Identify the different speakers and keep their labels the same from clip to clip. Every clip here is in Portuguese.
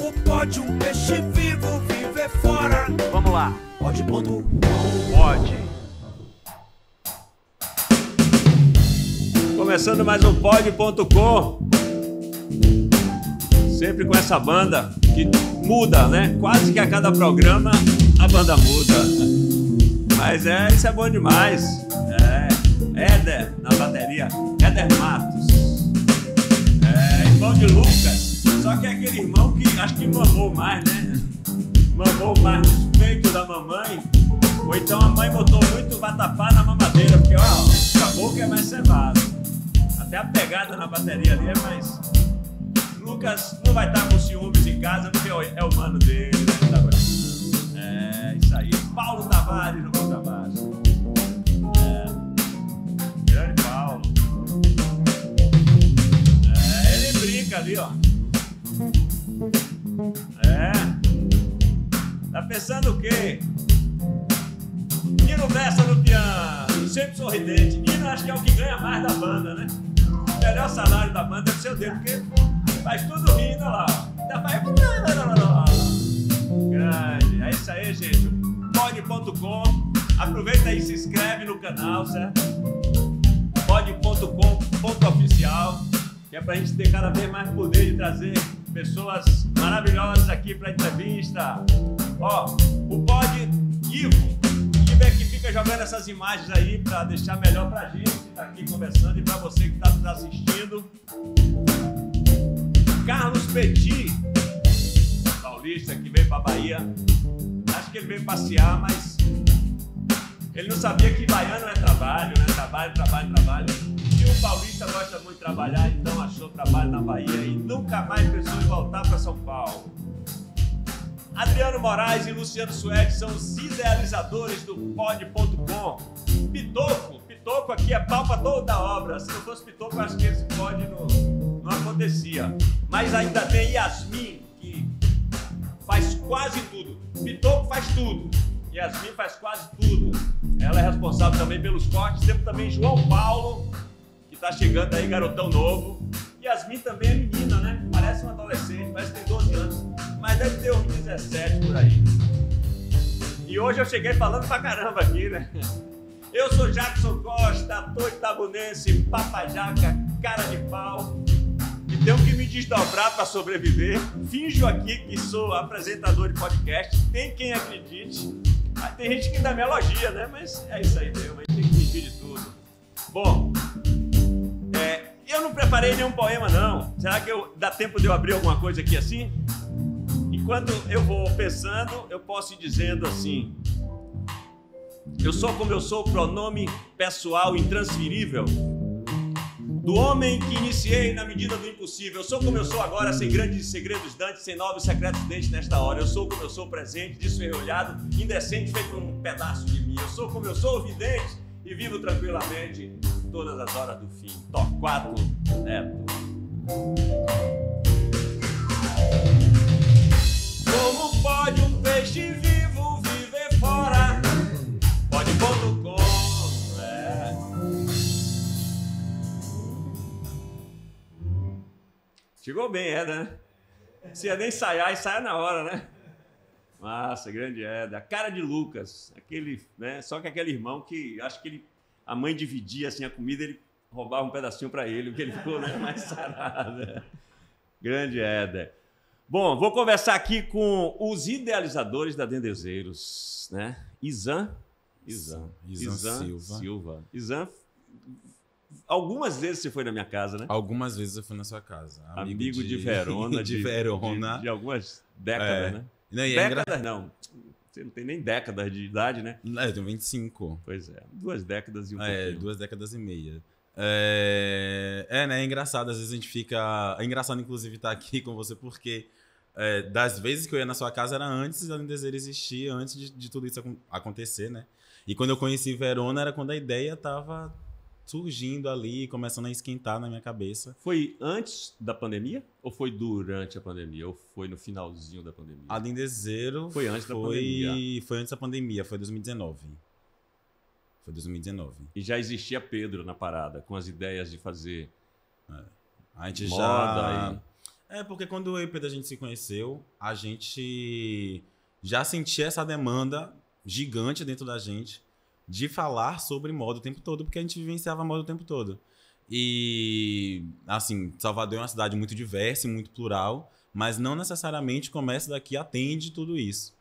Speaker 1: Como pode um peixe vivo viver fora? Vamos lá. Pode ponto. Pode. Começando mais um pod.com. Sempre com essa banda que muda, né? Quase que a cada programa a banda muda. Mas é, isso é bom demais. É, Éder na bateria, Éder Matos, é, irmão de Lucas, só que é aquele irmão que acho que mamou mais, né? Mamou mais no peito da mamãe. Ou então a mãe botou muito batapá na mamadeira, porque ó, acabou que é mais cevado. Até a pegada na bateria ali é mais. Lucas não vai estar com ciúmes em casa, porque é o é mano dele, né? Tá é, isso aí. Paulo Tavares no Conta Baixo. É. Grande Paulo. É, ele brinca ali, ó. É. Tá pensando o quê? Nino Bessa no piano, sempre sorridente. Nino acho que é o que ganha mais da banda, né? O melhor salário da banda é o seu dedo, porque faz tudo rindo, olha lá. Ainda faz... Grande. É isso aí, gente. Pod.com. Aproveita aí e se inscreve no canal, certo? Pod.com.oficial, que é pra gente ter cada vez mais poder de trazer pessoas maravilhosas aqui para entrevista. Ó, o pod Ivo, o Ivo é que fica jogando essas imagens aí para deixar melhor para a gente que está aqui conversando e para você que está nos assistindo. Carlos Petit, paulista que veio para Bahia. Acho que ele veio passear, mas ele não sabia que baiano é trabalho, né? Trabalho, trabalho, trabalho paulista gosta muito de trabalhar e não achou trabalho na Bahia e nunca mais pensou em voltar para São Paulo. Adriano Moraes e Luciano Suede são os idealizadores do pod.com. Pitoco, Pitoco aqui é palpa toda a obra. Se não fosse Pitoco, acho que esse pod não, não acontecia. Mas ainda tem Yasmin, que faz quase tudo. Pitoco faz tudo. Yasmin faz quase tudo. Ela é responsável também pelos cortes. Temos também João Paulo, tá chegando aí, garotão novo. Yasmin também é menina, né? Parece uma adolescente, parece que tem 12 anos, mas deve ter uns 17 por aí. E hoje eu cheguei falando pra caramba aqui, né? Eu sou Jackson Costa, ator itabunense, papajaca, cara de pau. E tenho que me desdobrar para sobreviver. Finjo aqui que sou apresentador de podcast. Tem quem acredite. Mas ah, tem gente que ainda me elogia, né? Mas é isso aí, meu. Mas tem que fingir de tudo. Bom, é, eu não preparei nenhum poema, não. Será que eu, dá tempo de eu abrir alguma coisa aqui assim? Enquanto eu vou pensando, eu posso ir dizendo assim. Eu sou como eu sou, pronome pessoal intransferível. Do homem que iniciei na medida do impossível. Eu sou como eu sou agora, sem grandes segredos dantes, sem novos secretos dentes nesta hora. Eu sou como eu sou presente, desferrolhado, indecente, feito um pedaço de mim. Eu sou como eu sou, vidente, e vivo tranquilamente todas as horas do fim. Tó 4, Neto. Como pode um peixe vivo viver fora? Pode ponto é. Chegou bem, Eda, é, né? Se ia é nem ensaiar, ensaia na hora, né? Massa, grande Eda. A cara de Lucas, aquele, né? Só que aquele irmão que acho que ele a mãe dividia assim a comida, ele roubava um pedacinho para ele, porque ele ficou né, mais sarado. Né. Grande Éder. Bom, vou conversar aqui com os idealizadores da Dendezeiros, né? Isan, Isan, Isan, Silva. Silva. Isan, algumas vezes você foi na minha casa, né? Algumas vezes eu fui na sua casa. Amigo, Amigo de, de, Verona, de, de Verona, de, de algumas décadas, é. né? Não, é décadas engra... não, você não
Speaker 2: tem nem décadas de idade, né? É, eu tenho 25. Pois é, duas décadas e um é, É, duas décadas e meia. É... é, né? É engraçado, às vezes a gente fica. É engraçado, inclusive, estar aqui com você, porque é, das vezes que eu ia na sua casa era antes da Desejo existir, antes de, de tudo isso acontecer, né? E quando eu conheci Verona era quando a ideia tava surgindo ali, começando a esquentar na minha cabeça. Foi antes da pandemia? Ou foi durante a pandemia? Ou foi no finalzinho da pandemia? A zero foi antes foi, da pandemia. Foi antes da pandemia, foi 2019. Foi 2019.
Speaker 1: E já existia Pedro na parada, com as
Speaker 2: ideias de fazer. É. A gente moda já. E... É, porque quando eu e Pedro a gente se conheceu, a gente já sentia essa demanda gigante dentro da gente de falar sobre moda o tempo todo, porque a gente vivenciava moda o tempo todo. E, assim, Salvador é uma cidade muito diversa e muito plural, mas não necessariamente o comércio daqui atende tudo isso.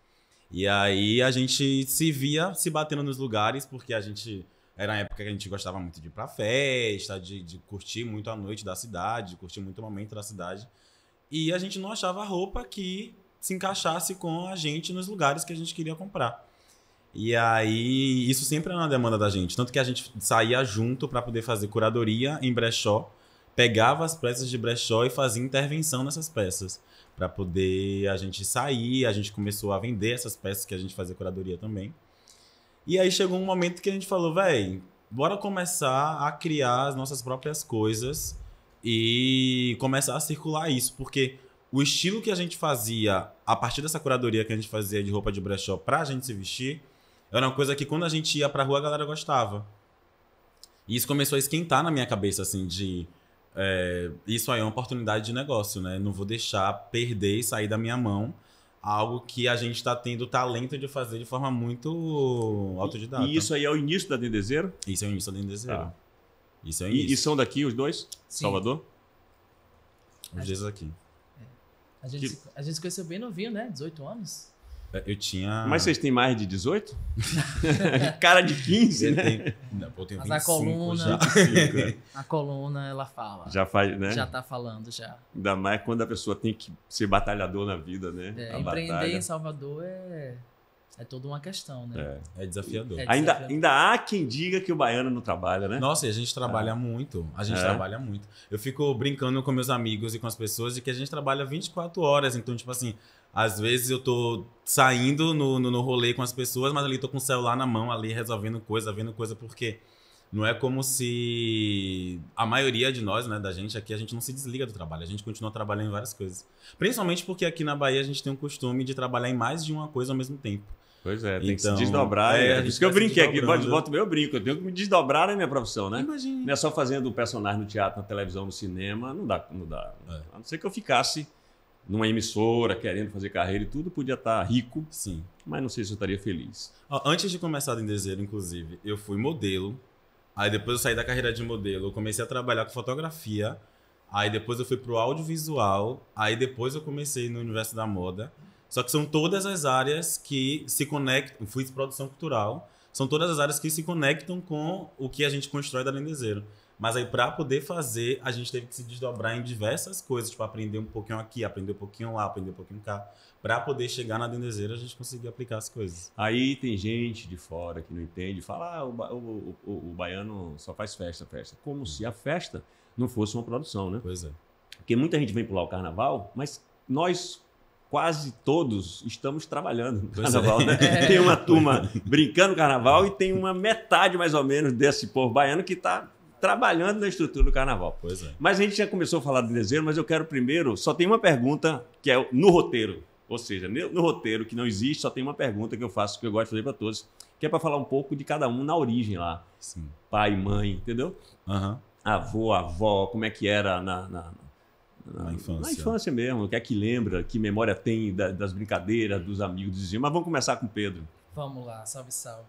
Speaker 2: E aí a gente se via se batendo nos lugares, porque a gente. Era uma época que a gente gostava muito de ir pra festa, de, de curtir muito a noite da cidade, de curtir muito o momento da cidade. E a gente não achava roupa que se encaixasse com a gente nos lugares que a gente queria comprar. E aí, isso sempre era é uma demanda da gente. Tanto que a gente saía junto para poder fazer curadoria em brechó, pegava as peças de brechó e fazia intervenção nessas peças. Para poder a gente sair, a gente começou a vender essas peças que a gente fazia curadoria também. E aí chegou um momento que a gente falou, velho, bora começar a criar as nossas próprias coisas e começar a circular isso, porque o estilo que a gente fazia a partir dessa curadoria que a gente fazia de roupa de brechó para a gente se vestir era uma coisa que quando a gente ia pra rua, a galera gostava. E isso começou a esquentar na minha cabeça, assim, de. É, isso aí é uma oportunidade de negócio, né? Não vou deixar perder e sair da minha mão algo que a gente está tendo talento de fazer de forma muito autodidata. E isso
Speaker 1: aí é o início da Dendezeiro? Isso é o início da Dendezeiro. Ah. Isso é o início. E, e, são daqui os dois? Sim. Salvador? Os dois aqui. A,
Speaker 3: gente que... a gente se conheceu bem novinho, né? 18 anos.
Speaker 1: É, eu tinha. Mas vocês têm mais de 18? Cara de 15, né? Não, pô, eu tenho Mas 25 a coluna, já. É.
Speaker 3: a coluna, ela fala. Já faz, né? Já tá falando, já.
Speaker 1: Ainda mais quando a pessoa tem que ser batalhador na vida, né? É, a empreender batalha. em
Speaker 3: Salvador é, é toda uma questão, né?
Speaker 2: É, é desafiador. É desafiador. Ainda, ainda há quem diga que o baiano não trabalha, né? Nossa, e a gente trabalha ah. muito. A gente é. trabalha muito. Eu fico brincando com meus amigos e com as pessoas de que a gente trabalha 24 horas. Então, tipo assim, às vezes eu tô saindo no, no, no rolê com as pessoas, mas ali tô com o celular na mão, ali resolvendo coisa, vendo coisa, porque não é como se a maioria de nós, né, da gente aqui, a gente não se desliga do trabalho, a gente continua trabalhando em várias coisas. Principalmente porque aqui na Bahia a gente tem o costume de trabalhar em mais de uma coisa ao mesmo tempo.
Speaker 1: Pois é, tem então, que se então, desdobrar. É, é isso que eu brinquei aqui, volta meu brinco. Eu tenho que me desdobrar na minha profissão, né? Imagina. Não é só fazendo um personagem no teatro, na televisão, no cinema. Não dá. Não dá. É. A não ser que eu ficasse numa emissora, querendo fazer carreira e tudo, podia estar tá rico. Sim. Mas não sei se eu estaria
Speaker 2: feliz. Antes de começar a Indeseiro, inclusive, eu fui modelo. Aí depois eu saí da carreira de modelo, eu comecei a trabalhar com fotografia. Aí depois eu fui pro audiovisual. Aí depois eu comecei no universo da moda. Só que são todas as áreas que se conectam. Fui de produção cultural. São todas as áreas que se conectam com o que a gente constrói da Lendezeiro. Mas aí, para poder fazer, a gente teve que se desdobrar em diversas coisas, tipo, aprender um pouquinho aqui, aprender um pouquinho lá, aprender um pouquinho cá. Para poder chegar na dendezeira, a gente conseguir aplicar as coisas.
Speaker 1: Aí tem gente de fora que não entende, fala, ah, o, ba o, o, o baiano só faz festa, festa. Como se a festa não fosse uma produção, né? Pois é. Porque muita gente vem pular o carnaval, mas nós quase todos estamos trabalhando no é. carnaval, né? É. Tem uma turma brincando no carnaval e tem uma metade mais ou menos desse povo baiano que está trabalhando na estrutura do carnaval. Pois é. Mas a gente já começou a falar do desejo, mas eu quero primeiro, só tem uma pergunta que é no roteiro. Ou seja, no roteiro que não existe, só tem uma pergunta que eu faço, que eu gosto de fazer para todos, que é para falar um pouco de cada um na origem lá. Sim. Pai, mãe, entendeu? Uhum. Avô, avó, como é que era na, na, na, na infância. Na infância mesmo, o que é que lembra, que memória tem das brincadeiras, dos amigos, dos vizinhos. Mas vamos começar com o Pedro.
Speaker 3: Vamos lá, salve, salve.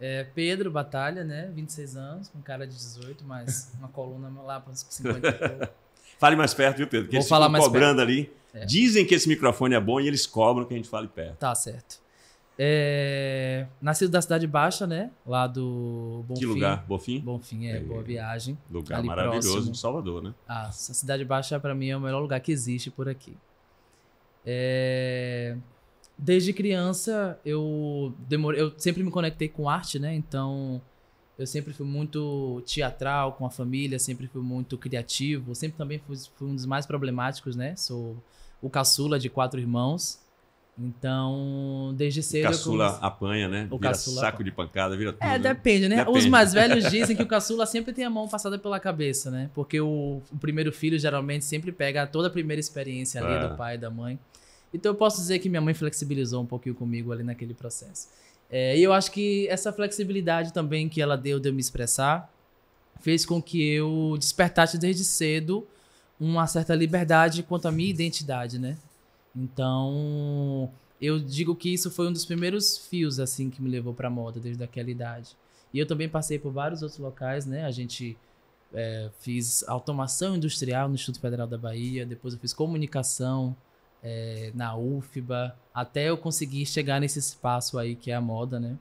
Speaker 3: É, Pedro Batalha, né? 26 anos, com cara de 18, mas uma coluna lá para uns 50 e Fale mais perto, viu, Pedro? Que Vou eles falar mais cobrando perto. ali. É.
Speaker 1: Dizem que esse microfone é bom e eles cobram que a gente fale perto. Tá
Speaker 3: certo. É... Nascido da Cidade Baixa, né? Lá do Bonfim. Que lugar?
Speaker 1: Bonfim? Bonfim, é. é. Boa Viagem. Lugar ali maravilhoso próximo. em Salvador, né?
Speaker 3: Ah, a Cidade Baixa, para mim, é o melhor lugar que existe por aqui. É... Desde criança, eu demorei, eu sempre me conectei com arte, né? Então, eu sempre fui muito teatral com a família, sempre fui muito criativo, sempre também fui, fui um dos mais problemáticos, né? Sou o caçula de quatro irmãos. Então, desde cedo. Caçula apanha, né? O vira caçula saco
Speaker 1: apanha. de pancada, vira tudo. É, né? depende, né? Depende. Os mais velhos dizem que o caçula
Speaker 3: sempre tem a mão passada pela cabeça, né? Porque o, o primeiro filho geralmente sempre pega toda a primeira experiência ali ah. do é. pai e da mãe. Então eu posso dizer que minha mãe flexibilizou um pouquinho comigo ali naquele processo. É, e eu acho que essa flexibilidade também que ela deu de eu me expressar fez com que eu despertasse desde cedo uma certa liberdade quanto à minha identidade, né? Então, eu digo que isso foi um dos primeiros fios assim que me levou para moda desde aquela idade. E eu também passei por vários outros locais, né? A gente é, fiz automação industrial no Instituto Federal da Bahia, depois eu fiz comunicação é, na UFBA, até eu conseguir chegar nesse espaço aí que é a moda, né?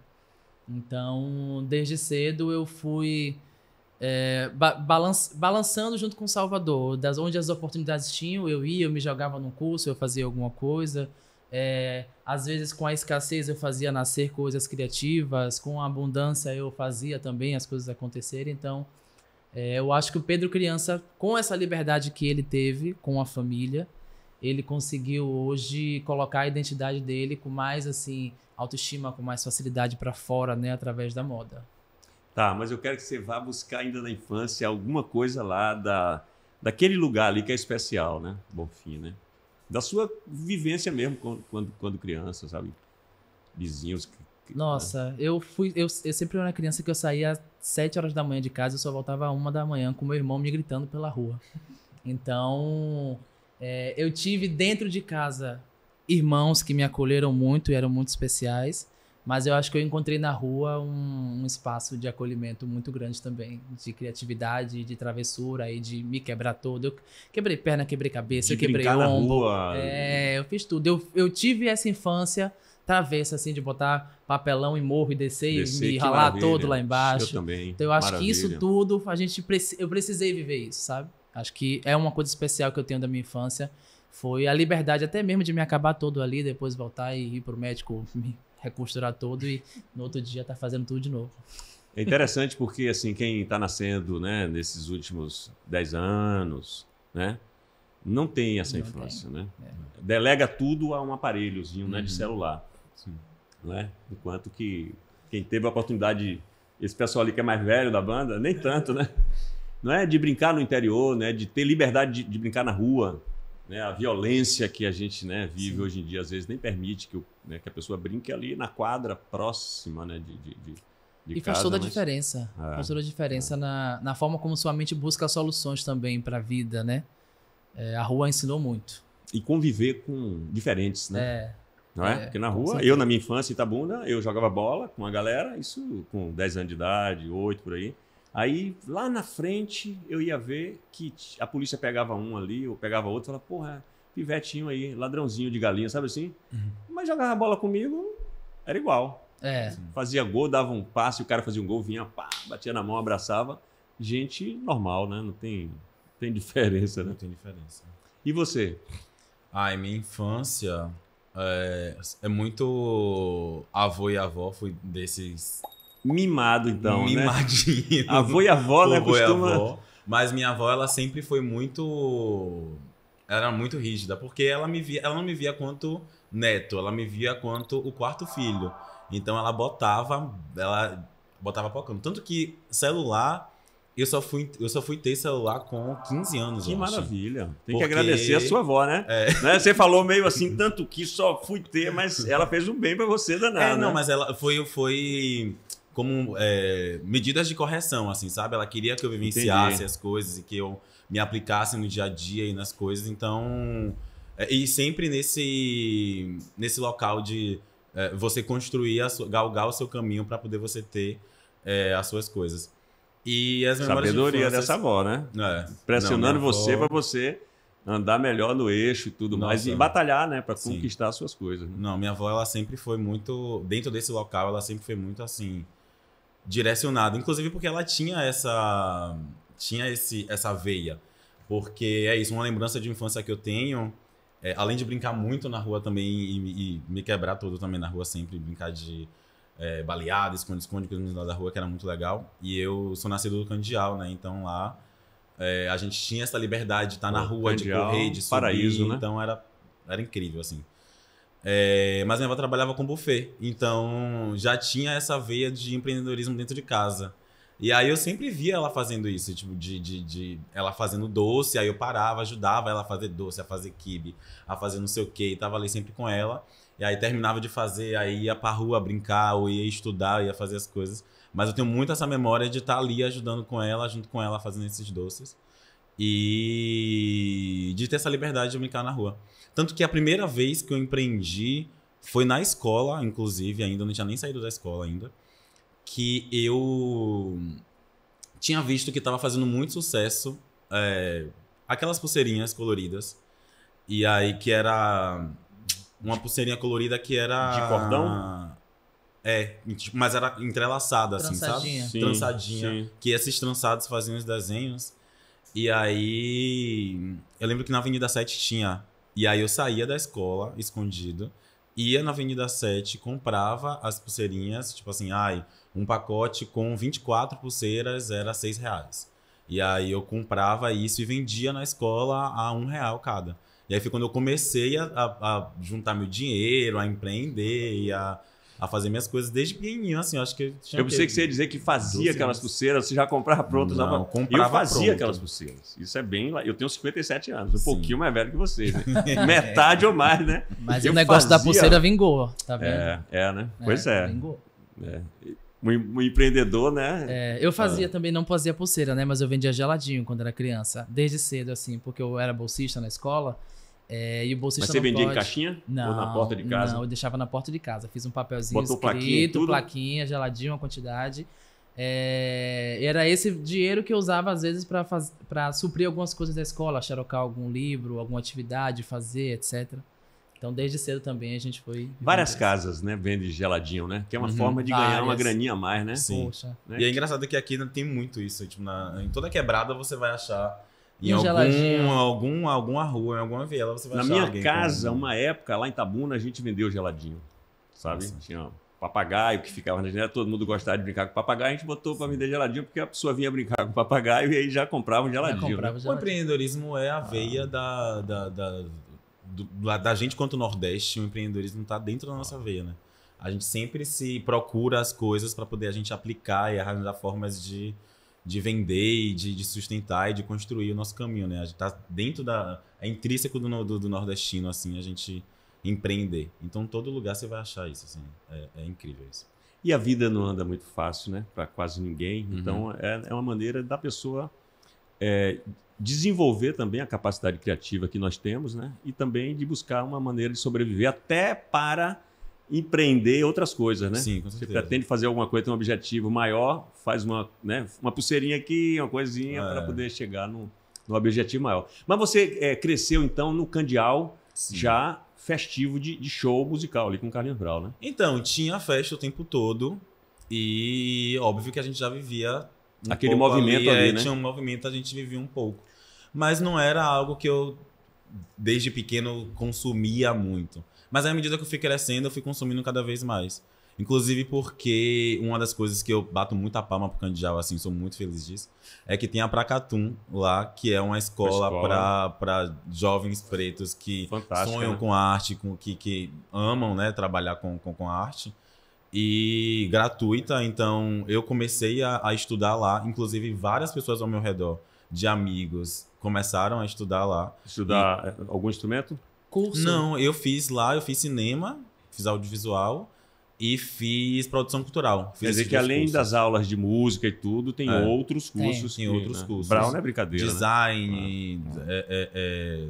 Speaker 3: Então, desde cedo eu fui é, ba balançando junto com Salvador, das onde as oportunidades tinham, eu ia, eu me jogava num curso, eu fazia alguma coisa. É, às vezes com a escassez eu fazia nascer coisas criativas, com a abundância eu fazia também as coisas acontecerem. Então, é, eu acho que o Pedro criança, com essa liberdade que ele teve com a família, ele conseguiu hoje colocar a identidade dele com mais assim autoestima, com mais facilidade para fora, né, através da moda.
Speaker 1: Tá, mas eu quero que você vá buscar ainda na infância alguma coisa lá da daquele lugar ali que é especial, né? Bonfim, né? Da sua vivência mesmo quando quando, quando criança, sabe? Vizinhos.
Speaker 3: Nossa, né? eu fui eu, eu sempre era criança que eu saía às sete horas da manhã de casa, e só voltava uma da manhã com meu irmão me gritando pela rua. Então, é, eu tive dentro de casa irmãos que me acolheram muito e eram muito especiais, mas eu acho que eu encontrei na rua um, um espaço de acolhimento muito grande também, de criatividade, de travessura e de me quebrar todo. Eu quebrei perna, quebrei cabeça, de quebrei ombro. É, eu fiz tudo. Eu, eu tive essa infância travessa, assim, de botar papelão e morro e descer, descer e me ralar maravilha. todo lá embaixo. Eu também. Então eu acho maravilha. que isso tudo a gente eu precisei viver isso, sabe? Acho que é uma coisa especial que eu tenho da minha infância. Foi a liberdade até mesmo de me acabar todo ali, depois voltar e ir pro médico me reconstruir todo e no outro dia tá fazendo tudo de novo.
Speaker 1: É interessante porque, assim, quem está nascendo, né, nesses últimos 10 anos, né, não tem essa não infância, tem. né? É. Delega tudo a um aparelhozinho, uhum. né, de uhum. celular. Sim. Né? Enquanto que quem teve a oportunidade, esse pessoal ali que é mais velho da banda, nem tanto, né? não é de brincar no interior, né, de ter liberdade de, de brincar na rua. Né, a violência que a gente né, vive Sim. hoje em dia às vezes nem permite que, o, né, que a pessoa brinque ali na quadra próxima né, de, de, de de e casa, faz toda a diferença. É, faz
Speaker 3: toda a diferença é. na, na forma como sua mente busca soluções também para a vida, né? É, a rua ensinou muito.
Speaker 1: E conviver com diferentes, né? É. Não é? é? Porque na rua, eu na minha infância em Itabuna, eu jogava bola com uma galera, isso com 10 anos de idade, 8 por aí. Aí lá na frente eu ia ver que a polícia pegava um ali, ou pegava outro, falava, porra, pivetinho aí, ladrãozinho de galinha, sabe assim? Uhum. Mas jogava a bola comigo, era igual. É. Fazia gol, dava um passe, o cara fazia um gol, vinha, pá, batia na mão, abraçava.
Speaker 2: Gente normal, né? Não tem, tem diferença, né? Não tem diferença. E você? Ah, em minha infância é, é muito avô e avó, fui desses Mimado, então, né? Mimadinho. né? Avô e avó, Pô, né? Costuma... Avó. Mas minha avó, ela sempre foi muito... Ela era muito rígida, porque ela, me via, ela não me via quanto neto, ela me via quanto o quarto filho. Então ela botava, ela botava pocando. Tanto que celular, eu só fui, eu só fui ter celular com 15 anos. Que maravilha. Acho. Tem Porque... que agradecer a sua avó, né?
Speaker 1: É. né? Você falou meio assim, tanto que só fui ter, mas ela fez um bem para você danado. É, não, né? mas
Speaker 2: ela foi, foi como é, medidas de correção, assim, sabe? Ela queria que eu vivenciasse Entendi. as coisas e que eu me aplicasse no dia a dia e nas coisas. Então, é, e sempre nesse nesse local de é, você construir, a sua, galgar o seu caminho para poder você ter é, as suas coisas. E as Sabedoria de dessa avó, né? É. Pressionando Não, você para
Speaker 1: você andar melhor no eixo e tudo Nossa, mais e batalhar, né,
Speaker 2: para conquistar as suas coisas. Né? Não, minha avó ela sempre foi muito dentro desse local, ela sempre foi muito assim, direcionado. Inclusive porque ela tinha essa. Tinha esse, essa veia. Porque é isso, uma lembrança de infância que eu tenho. É, além de brincar muito na rua também e, e, me quebrar todo também na rua sempre, brincar de é, baleada, esconde-esconde, coisas lá da rua, que era muito legal. E eu sou nascido do Candial, né? Então lá é, a gente tinha essa liberdade de estar tá na rua, Candial, de correr, de subir. Paraíso, né? Então era, era incrível, assim. É, mas minha avó trabalhava com buffet, então já tinha essa veia de empreendedorismo dentro de casa. E aí eu sempre via ela fazendo isso, tipo, de, de, de ela fazendo doce, aí eu parava, ajudava ela a fazer doce, a fazer kibe, a fazer não sei o quê, e tava ali sempre com ela. E aí terminava de fazer, aí ia pra rua brincar, ou ia estudar, ia fazer as coisas. Mas eu tenho muito essa memória de estar tá ali ajudando com ela, junto com ela, fazendo esses doces. E de ter essa liberdade de brincar na rua. Tanto que a primeira vez que eu empreendi foi na escola, inclusive, ainda, não tinha nem saído da escola ainda, que eu tinha visto que estava fazendo muito sucesso é, aquelas pulseirinhas coloridas. E aí que era uma pulseirinha colorida que era. De cordão? É, tipo, mas era entrelaçada, assim, sabe? Sim, trançadinha. Sim. Que esses trançados faziam os desenhos. E aí. Eu lembro que na Avenida 7 tinha e aí eu saía da escola escondido, ia na Avenida 7, comprava as pulseirinhas, tipo assim, ai, um pacote com 24 pulseiras era 6 reais. E aí eu comprava isso e vendia na escola a um real cada. E aí foi quando eu comecei a, a, a juntar meu dinheiro, a empreender e a a fazer minhas coisas desde pequenininho, assim. Eu acho que eu tinha. Eu pensei que você ia dizer que fazia aquelas pulseiras, você já comprava pronto. Não, dava... comprava eu fazia pronto. aquelas
Speaker 1: pulseiras. Isso é bem. Eu tenho 57 anos, um Sim. pouquinho mais velho que você. Né? É. Metade ou mais, né? Mas eu o negócio fazia... da pulseira vingou, tá vendo? É, é né? É, pois é. Vingou. É. Um, um, empreendedor, né? É, eu ah. fazia ah.
Speaker 3: também, não fazia pulseira, né? Mas eu vendia geladinho quando era criança, desde cedo, assim, porque eu era bolsista na escola. É, e o bolsista Mas você vendia pode... em caixinha? Não. Ou na porta de casa? Não, eu deixava na porta de casa. Fiz um papelzinho Botou escrito, plaquinha, tudo? plaquinha, geladinho, uma quantidade. É, era esse dinheiro que eu usava às vezes para suprir algumas coisas da escola, xerocar algum livro, alguma atividade, fazer, etc. Então, desde cedo também a gente foi. Várias
Speaker 1: casas, né? Vende geladinho, né? Que é uma uhum, forma de várias. ganhar uma graninha a mais, né? Sim. Poxa. Né? E é
Speaker 2: engraçado que aqui né, tem muito isso. Tipo, na, em toda quebrada você vai achar em algum, algum, alguma rua, em alguma vela Você vai Na minha casa, com... uma
Speaker 1: época, lá em Tabuna, a gente vendeu geladinho. Sabe? Nossa. Tinha um papagaio que ficava na janela, todo mundo gostava de brincar com papagaio, a gente botou para vender geladinho, porque a pessoa vinha brincar com papagaio e aí já comprava um geladinho. Né? Comprava né? geladinho. O
Speaker 2: empreendedorismo é a ah. veia ah. da, da, da, do, da gente quanto Nordeste, o empreendedorismo está dentro da nossa ah. veia, né? A gente sempre se procura as coisas para poder a gente aplicar e arranjar formas de de vender e de, de, sustentar e de construir o nosso caminho, né? A gente tá dentro da... É intrínseco do, do, do nordestino, assim, a gente empreender. Então, todo lugar você vai achar isso, assim. É, é incrível isso.
Speaker 1: E a vida não anda muito fácil, né? Para quase ninguém. Uhum. Então,
Speaker 2: é, é uma maneira da
Speaker 1: pessoa... É, desenvolver também a capacidade criativa que nós temos, né? E também de buscar uma maneira de sobreviver até para empreender outras coisas, né? Sim, com certeza. Você pretende fazer alguma coisa, tem um objetivo maior, faz uma, né, uma pulseirinha aqui, uma coisinha é. para poder chegar no, no objetivo maior. Mas você é, cresceu, então, no Candial, Sim. já festivo de, de, show musical ali com o Carlinhos Brau, né?
Speaker 2: Então, tinha festa o tempo todo e óbvio que a gente já vivia... Um Aquele movimento é, ali, ali é, né? Tinha um movimento, a gente vivia um pouco. Mas não era algo que eu, desde pequeno, consumia muito. Mas à medida que eu fui crescendo, eu fui consumindo cada vez mais. Inclusive porque uma das coisas que eu bato muita palma pro Candial, assim, sou muito feliz disso, é que tem a Pracatum lá, que é uma escola, escola. para jovens pretos que Fantástica, sonham né? com arte, com, que, que amam né, trabalhar com, com, com arte. E gratuita, então eu comecei a, a estudar lá, inclusive várias pessoas ao meu redor, de amigos, começaram a estudar lá. Estudar e... algum instrumento? curso? Não, eu fiz lá, eu fiz cinema, fiz audiovisual e fiz produção cultural. Fiz Quer dizer que além cursos. das aulas de música e tudo, tem é. outros cursos. Tem, tem outros né? cursos. Brown é brincadeira. Né? Design, né? é, é,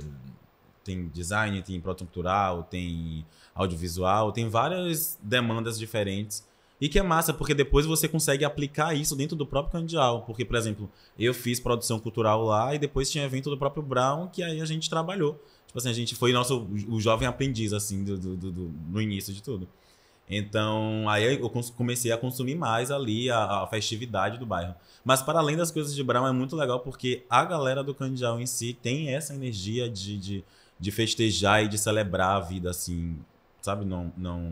Speaker 2: tem design, tem produção cultural, tem audiovisual, tem várias demandas diferentes. E que é massa, porque depois você consegue aplicar isso dentro do próprio candial. Porque, por exemplo, eu fiz produção cultural lá e depois tinha evento do próprio Brown, que aí a gente trabalhou. Tipo assim, a gente foi nosso, o jovem aprendiz, assim, do, do, do, do no início de tudo. Então, aí eu comecei a consumir mais ali a, a, festividade do bairro. Mas para além das coisas de Brahma, é muito legal porque a galera do Candial em si tem essa energia de, de, de festejar e de celebrar a vida, assim, sabe? Não, não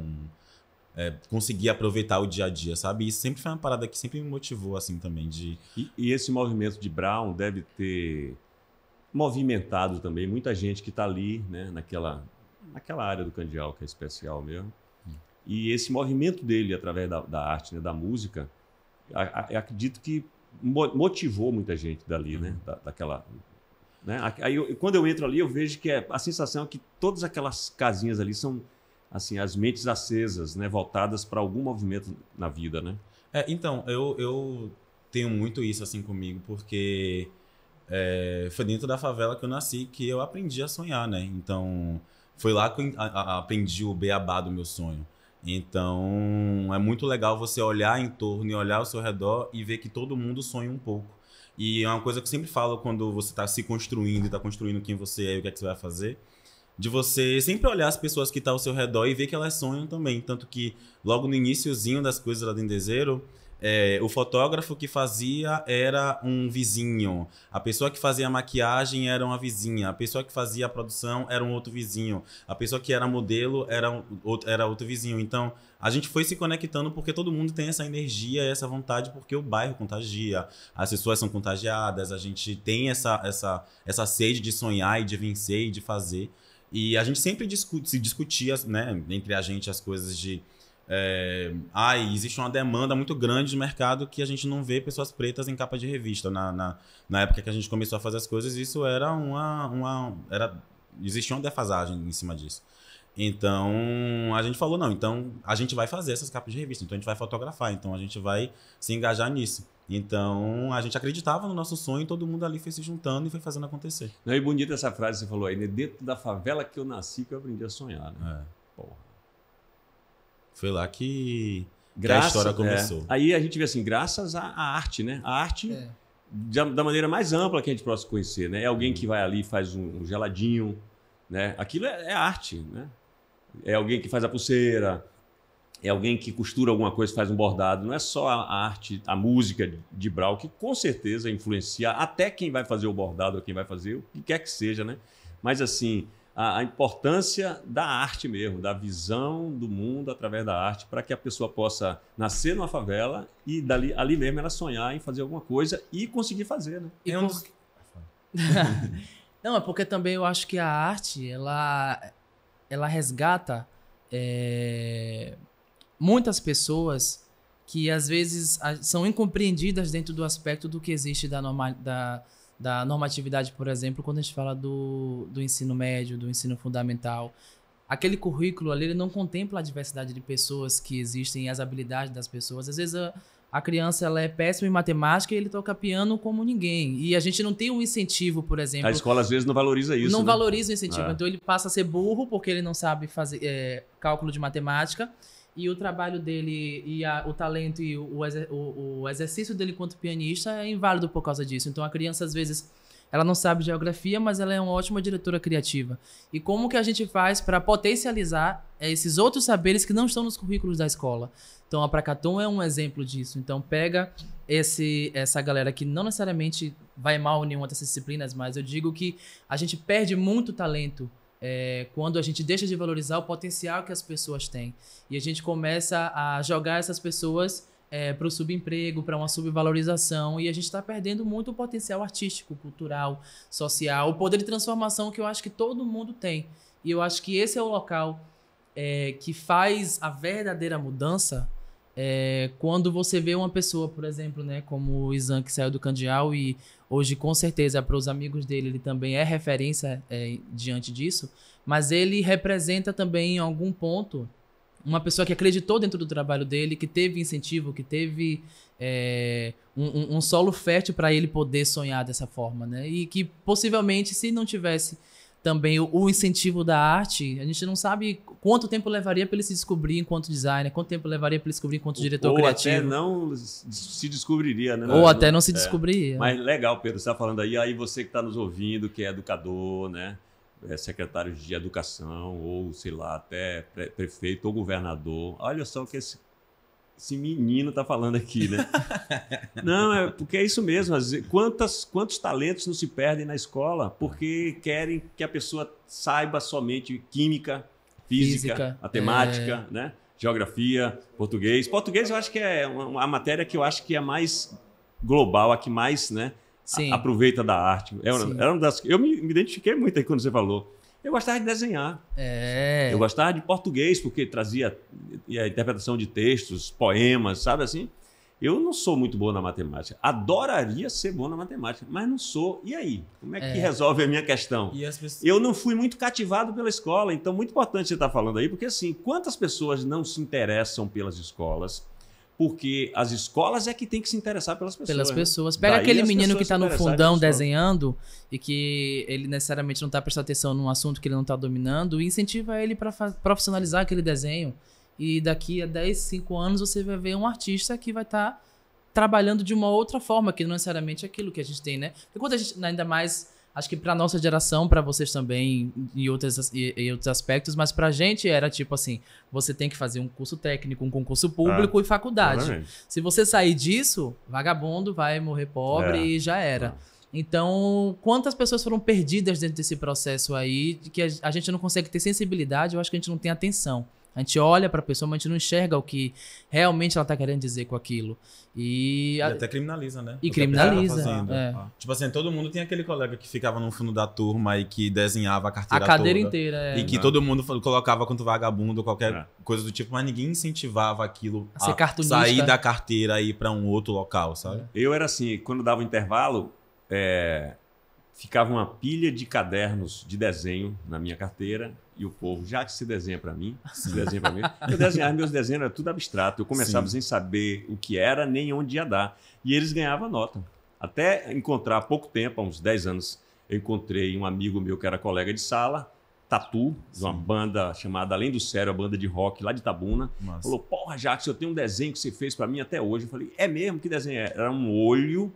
Speaker 2: é, conseguir aproveitar o dia a dia, sabe? E isso sempre foi uma parada que sempre me motivou, assim, também. de E, e esse movimento
Speaker 1: de Brown deve ter movimentado também, muita gente que está ali, né, naquela, naquela área do Candial que é especial mesmo. E esse movimento dele através da, da arte, né, da música, acredito que motivou muita gente dali, né, uhum. da, daquela né? Aí eu, quando eu entro ali, eu vejo que é, a sensação é que todas aquelas casinhas ali são assim as mentes acesas, né, voltadas para algum movimento
Speaker 2: na vida, né? É, então eu, eu tenho muito isso assim comigo porque é, foi dentro da favela que eu nasci que eu aprendi a sonhar, né? Então, foi lá que eu aprendi o beabá do meu sonho. Então, é muito legal você olhar em torno e olhar ao seu redor e ver que todo mundo sonha um pouco. E é uma coisa que eu sempre falo quando você está se construindo e está construindo quem você é e o que, é que você vai fazer de você sempre olhar as pessoas que estão tá ao seu redor e ver que elas sonham também. Tanto que logo no iníciozinho das coisas lá de Indeseiro, é, o fotógrafo que fazia era um vizinho. A pessoa que fazia a maquiagem era uma vizinha. A pessoa que fazia a produção era um outro vizinho. A pessoa que era modelo era, um, outro, era outro vizinho. Então, a gente foi se conectando porque todo mundo tem essa energia, essa vontade, porque o bairro contagia. As pessoas são contagiadas, a gente tem essa, essa, essa sede de sonhar e de vencer e de fazer. E a gente sempre se discutia, né, entre a gente as coisas de é, ah, existe uma demanda muito grande de mercado que a gente não vê pessoas pretas em capa de revista. Na, na, na época que a gente começou a fazer as coisas, isso era uma. uma era, existia uma defasagem em cima disso. Então a gente falou: não, então a gente vai fazer essas capas de revista, então a gente vai fotografar, então a gente vai se engajar nisso. Então a gente acreditava no nosso sonho e todo mundo ali foi se juntando e foi fazendo acontecer. Não, e bonita essa frase que você falou aí, né? Dentro da favela que eu
Speaker 1: nasci que eu aprendi a sonhar. Né? É. Porra. Foi lá que, graças, que a história é. começou. É. Aí a gente vê assim, graças à, à arte, né? A arte é. da, da, maneira mais ampla que a gente possa conhecer, né? É alguém que vai ali faz um, um geladinho, né? Aquilo é, é, arte, né? É alguém que faz a pulseira, é alguém que costura alguma coisa, faz um bordado. Não é só a, arte, a música de Brau, que com certeza influencia até quem vai fazer o bordado, quem vai fazer o que quer que seja, né? Mas assim, a, a importância da arte mesmo, da visão do mundo através da arte, para que a pessoa possa nascer numa favela e dali, ali mesmo ela sonhar em fazer alguma coisa e conseguir fazer. Né? E é por...
Speaker 3: Não, é porque também eu acho que a arte, ela, ela resgata é, muitas pessoas que às vezes são incompreendidas dentro do aspecto do que existe da, normal, da, da normatividade, por exemplo, quando a gente fala do, do ensino médio, do ensino fundamental. Aquele currículo ali ele não contempla a diversidade de pessoas que existem e as habilidades das pessoas. Às vezes a, a criança ela é péssima em matemática e ele toca piano como ninguém. E a gente não tem um incentivo, por exemplo. A escola
Speaker 1: às vezes não valoriza isso. Não né? valoriza o incentivo. É. Então
Speaker 3: ele passa a ser burro porque ele não sabe fazer é, cálculo de matemática. E o trabalho dele, e a, o talento e o, o, o exercício dele quanto pianista é inválido por causa disso. Então a criança, às vezes, ela não sabe geografia, mas ela é uma ótima diretora criativa. E como que a gente faz para potencializar é, esses outros saberes que não estão nos currículos da escola? Então a Pracaton é um exemplo disso. Então pega esse essa galera que não necessariamente vai mal em nenhuma dessas disciplinas, mas eu digo que a gente perde muito talento é, quando a gente deixa de valorizar o potencial que as pessoas têm e a gente começa a jogar essas pessoas é, para o subemprego, para uma subvalorização e a gente está perdendo muito o potencial artístico, cultural, social, o poder de transformação que eu acho que todo mundo tem. E eu acho que esse é o local é, que faz a verdadeira mudança é, quando você vê uma pessoa, por exemplo, né, como o Isan que saiu do Candial e Hoje, com certeza, para os amigos dele, ele também é referência é, diante disso, mas ele representa também, em algum ponto, uma pessoa que acreditou dentro do trabalho dele, que teve incentivo, que teve é, um, um, solo fértil para ele poder sonhar dessa forma, né? E que possivelmente, se não tivesse também o, incentivo da arte. A gente não sabe quanto tempo levaria para ele se descobrir enquanto designer, quanto tempo levaria para ele se descobrir enquanto diretor ou criativo. Ou até
Speaker 1: não se descobriria, né? Ou não, até não se é. descobriria. Mas legal, Pedro, você está falando aí, aí você que está nos ouvindo, que é educador, né? É secretário de educação, ou sei lá, até prefeito ou governador. Olha só o que esse esse menino tá falando aqui, né? não, é porque é isso mesmo. Quantas, quantos talentos não se perdem na escola porque querem que a pessoa saiba somente química, física, física é. matemática, é... né? Geografia, português. Português eu acho que é uma, a matéria que eu acho que é mais global, a que mais, né? aproveita da arte. É uma, era é uma das, eu me, me identifiquei muito aí quando você falou eu gostava de desenhar. É. Eu gostava de português, porque trazia a interpretação de textos, poemas, sabe assim? Eu não sou muito bom na matemática. Adoraria ser bom na matemática, mas não sou. E aí? Como é que é. resolve a minha questão? Pessoas... Eu não fui muito cativado pela escola, então muito importante você estar falando aí, porque assim, quantas pessoas não se interessam pelas escolas? porque as escolas é que tem que se interessar pelas pessoas. Pelas né? pessoas. Pega Daí aquele menino que está no fundão
Speaker 3: desenhando e que ele necessariamente não está prestando atenção num assunto que ele não está dominando e incentiva ele para profissionalizar aquele desenho. E daqui a 10, 5 anos você vai ver um artista que vai estar tá trabalhando de uma outra forma, que não necessariamente é aquilo que a gente tem, né? Porque quando a gente, ainda mais Acho que para nossa geração, para vocês também, e outros, e, outros aspectos, mas para gente era tipo assim: você tem que fazer um curso técnico, um concurso público ah, e faculdade. Se você sair disso, vagabundo vai morrer pobre é. e já era. Ah. Então, quantas pessoas foram perdidas dentro desse processo aí, que a, a gente não consegue ter sensibilidade, eu acho que a gente não tem atenção. A gente olha para a pessoa, mas a gente não enxerga o que realmente ela está querendo dizer com aquilo. E, e até criminaliza, né? E tá criminaliza. Tá é.
Speaker 2: Tipo assim, todo mundo tem aquele colega que ficava no fundo da turma e que desenhava a carteira A cadeira toda, inteira, é. E que não. É. todo mundo colocava quanto vagabundo, qualquer é. coisa do tipo, mas ninguém incentivava aquilo a, a sair da carteira e ir para um outro local, sabe? É. Eu era assim, quando dava o um intervalo,
Speaker 1: é, ficava uma pilha de cadernos de desenho na minha carteira e o povo, já que se desenha para mim, se desenha para mim, eu desenhava meus desenhos, era tudo abstrato. Eu começava Sim. sem saber o que era nem onde ia dar. E eles ganhavam nota. Até encontrar há pouco tempo, há uns 10 anos, eu encontrei um amigo meu que era colega de sala, Tatu, de uma banda chamada Além do Sério, a banda de rock lá de Tabuna. Falou: Porra, Jackson, eu tenho um desenho que você fez para mim até hoje. Eu falei: É mesmo? Que desenho é? Era um olho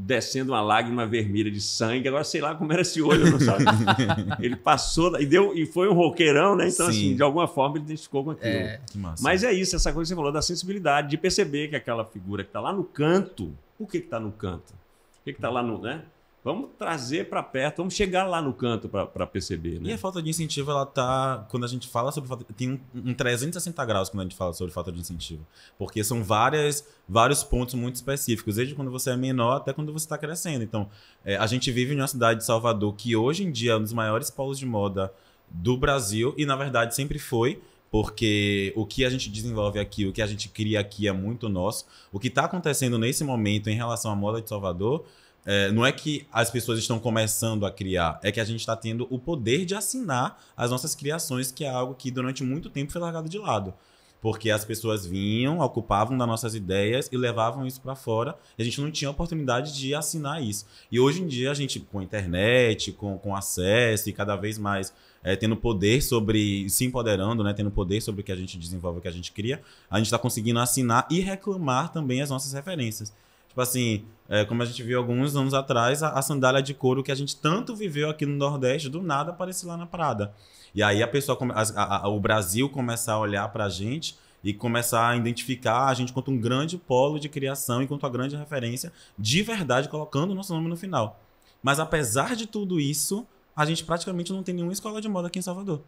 Speaker 1: descendo uma lágrima vermelha de sangue. Agora sei lá como era esse olho, não sabe? ele passou e deu e foi um roqueirão, né? Então assim, Sim. assim, de alguma forma ele identificou com aquilo. É, Mas é isso, essa coisa que você falou da sensibilidade, de perceber que aquela figura que está lá no canto, por que está no canto? Por que está lá no, né? Vamos trazer para perto, vamos
Speaker 2: chegar lá no canto para perceber. Né? E a falta de incentivo, ela tá. Quando a gente fala sobre. Tem um, 360 graus quando a gente fala sobre falta de incentivo. Porque são várias, vários pontos muito específicos, desde quando você é menor até quando você está crescendo. Então, é, a gente vive em uma cidade de Salvador que hoje em dia é um dos maiores polos de moda do Brasil e, na verdade, sempre foi porque o que a gente desenvolve aqui, o que a gente cria aqui é muito nosso. O que está acontecendo nesse momento em relação à moda de Salvador é, não é que as pessoas estão começando a criar, é que a gente está tendo o poder de assinar as nossas criações, que é algo que durante muito tempo foi largado de lado. Porque as pessoas vinham, ocupavam das nossas ideias e levavam isso para fora. a gente não tinha oportunidade de assinar isso. E hoje em dia, a gente, com a internet, com, com acesso e cada vez mais é, tendo poder sobre, se empoderando, né, tendo poder sobre o que a gente desenvolve, o que a gente cria, a gente está conseguindo assinar e reclamar também as nossas referências. Tipo assim, é, como a gente viu alguns anos atrás, a, a, sandália de couro que a gente tanto viveu aqui no Nordeste, do nada apareceu lá na Prada. E aí a pessoa, a, a, o Brasil começa a olhar para a gente e começar a identificar a gente quanto um grande polo de criação e quanto a grande referência, de verdade, colocando o nosso nome no final. Mas apesar de tudo isso, a gente praticamente não tem nenhuma escola de moda aqui em Salvador.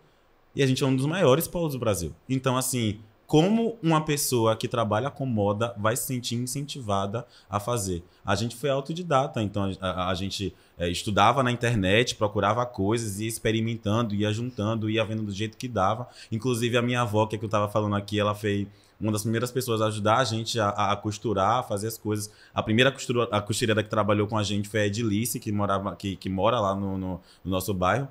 Speaker 2: E a gente é um dos maiores polos do Brasil. Então, assim, como uma pessoa que trabalha com moda vai se sentir incentivada a fazer. A gente foi autodidata, então a, a, a gente é, estudava na internet, procurava coisas, ia experimentando, ia juntando, ia vendo do jeito que dava. Inclusive a minha avó, que, é que eu estava falando aqui, ela fez uma das primeiras pessoas a ajudar a gente a, a costurar, a fazer as coisas. A primeira costura, a costureira que trabalhou com a gente foi a Edilice, que, morava, que, que mora lá no, no, no nosso bairro.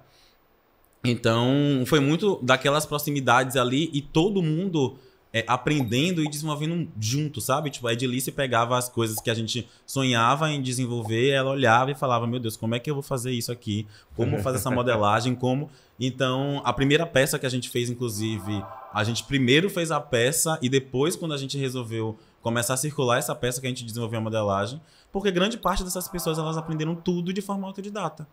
Speaker 2: Então, foi muito daquelas proximidades ali e todo mundo é, aprendendo e desenvolvendo junto, sabe? Tipo, a Edilice pegava as coisas que a gente sonhava em desenvolver, ela olhava e falava: Meu Deus, como é que eu vou fazer isso aqui? Como fazer essa modelagem? Como. Então, a primeira peça que a gente fez, inclusive, a gente primeiro fez a peça e depois, quando a gente resolveu começar a circular essa peça, que a gente desenvolveu a modelagem, porque grande parte dessas pessoas elas aprenderam tudo de forma autodidata.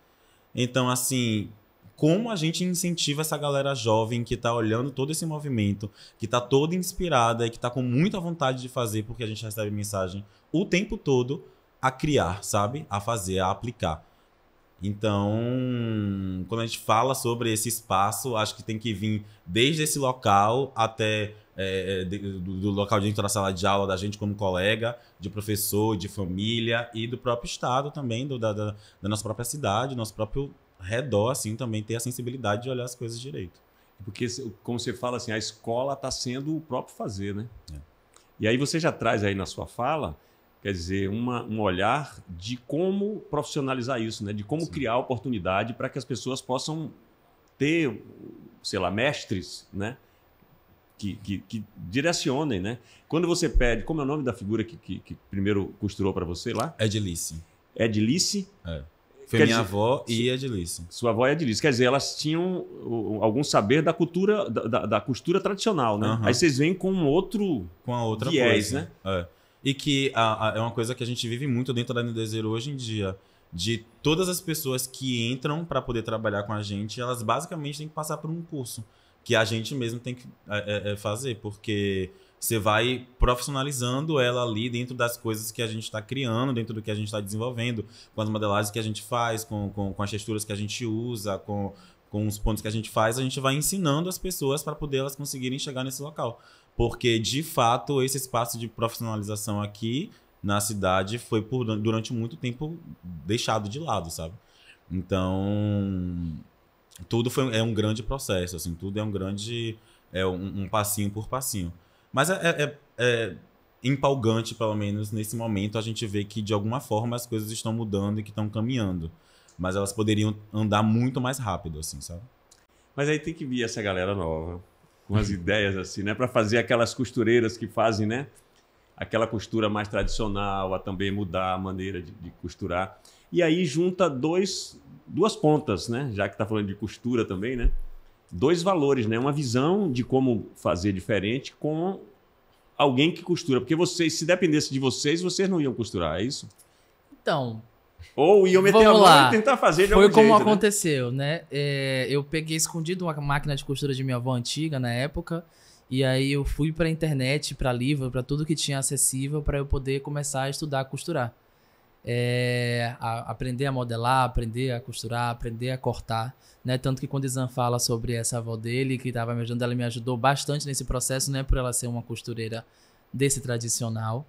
Speaker 2: Então, assim, como a gente incentiva essa galera jovem que está olhando todo esse movimento, que está toda inspirada e que está com muita vontade de fazer, porque a gente recebe mensagem o tempo todo a criar, sabe? A fazer, a aplicar. Então, quando a gente fala sobre esse espaço, acho que tem que vir desde esse local até é, é do, do, local dentro da sala de aula da gente como colega, de professor, de família e do próprio estado também, do, da, da, da nossa própria cidade, nosso próprio redor, assim, também ter a sensibilidade de olhar as coisas direito. Porque, como você fala assim, a escola está sendo o próprio fazer, né? É. E aí
Speaker 1: você já traz aí na sua fala, quer dizer, uma, um olhar de como profissionalizar isso, né? De como Sim. criar oportunidade para que as pessoas possam ter, sei lá, mestres, né? Que, que, que, direcionem, né? Quando você pede, como é o nome da figura que, que primeiro costurou para você lá? Edilice. Edilice? É. Foi minha dizer, avó e Edilice. Sua avó e Edilice. Quer dizer, elas tinham algum saber
Speaker 2: da cultura, da, da costura tradicional, né? Uhum. Aí vocês
Speaker 1: vêm com um outro com a outra viés, coisa. né?
Speaker 2: É. E que a, a, é uma coisa que a gente vive muito dentro da Ndezeiro hoje em dia. De todas as pessoas que entram para poder trabalhar com a gente, elas basicamente têm que passar por um curso que a gente mesmo tem que é, é, é fazer, porque você vai profissionalizando ela ali dentro das coisas que a gente está criando, dentro do que a gente está desenvolvendo, com as modelagens que a gente faz, com, com, com as texturas que a gente usa, com, com os pontos que a gente faz, a gente vai ensinando as pessoas para poder elas conseguirem chegar nesse local. Porque, de fato, esse espaço de profissionalização aqui na cidade foi por, durante muito tempo deixado de lado, sabe? Então, tudo foi, é um grande processo, assim, tudo é um grande é um, um passinho por passinho. Mas é, é, é, é empolgante, pelo menos nesse momento, a gente vê que de alguma forma as coisas estão mudando e que estão caminhando. Mas elas poderiam andar muito mais rápido, assim, sabe?
Speaker 1: Mas aí tem que vir essa galera nova, com as ideias assim, né? Para fazer aquelas costureiras que fazem, né? Aquela costura mais tradicional, a também mudar a maneira de, de costurar. E aí junta dois, duas pontas, né? Já que está falando de costura também, né? dois valores, né? Uma visão de como fazer diferente com alguém que costura, porque vocês, se dependesse de vocês, vocês não iam costurar, é isso? Então. Ou iam meter a mão lá. e tentar fazer de Foi como jeito, né?
Speaker 3: aconteceu, né? né? É, eu peguei escondido uma máquina de costura de minha avó antiga na época. E aí eu fui para internet, para livro, para tudo que tinha acessível para eu poder começar a estudar a costurar é, a, aprender a modelar, aprender a costurar, aprender a cortar, né? Tanto que quando Izan fala sobre essa avó dele que estava me ajudando, ela me ajudou bastante nesse processo, né? Por ela ser uma costureira desse tradicional.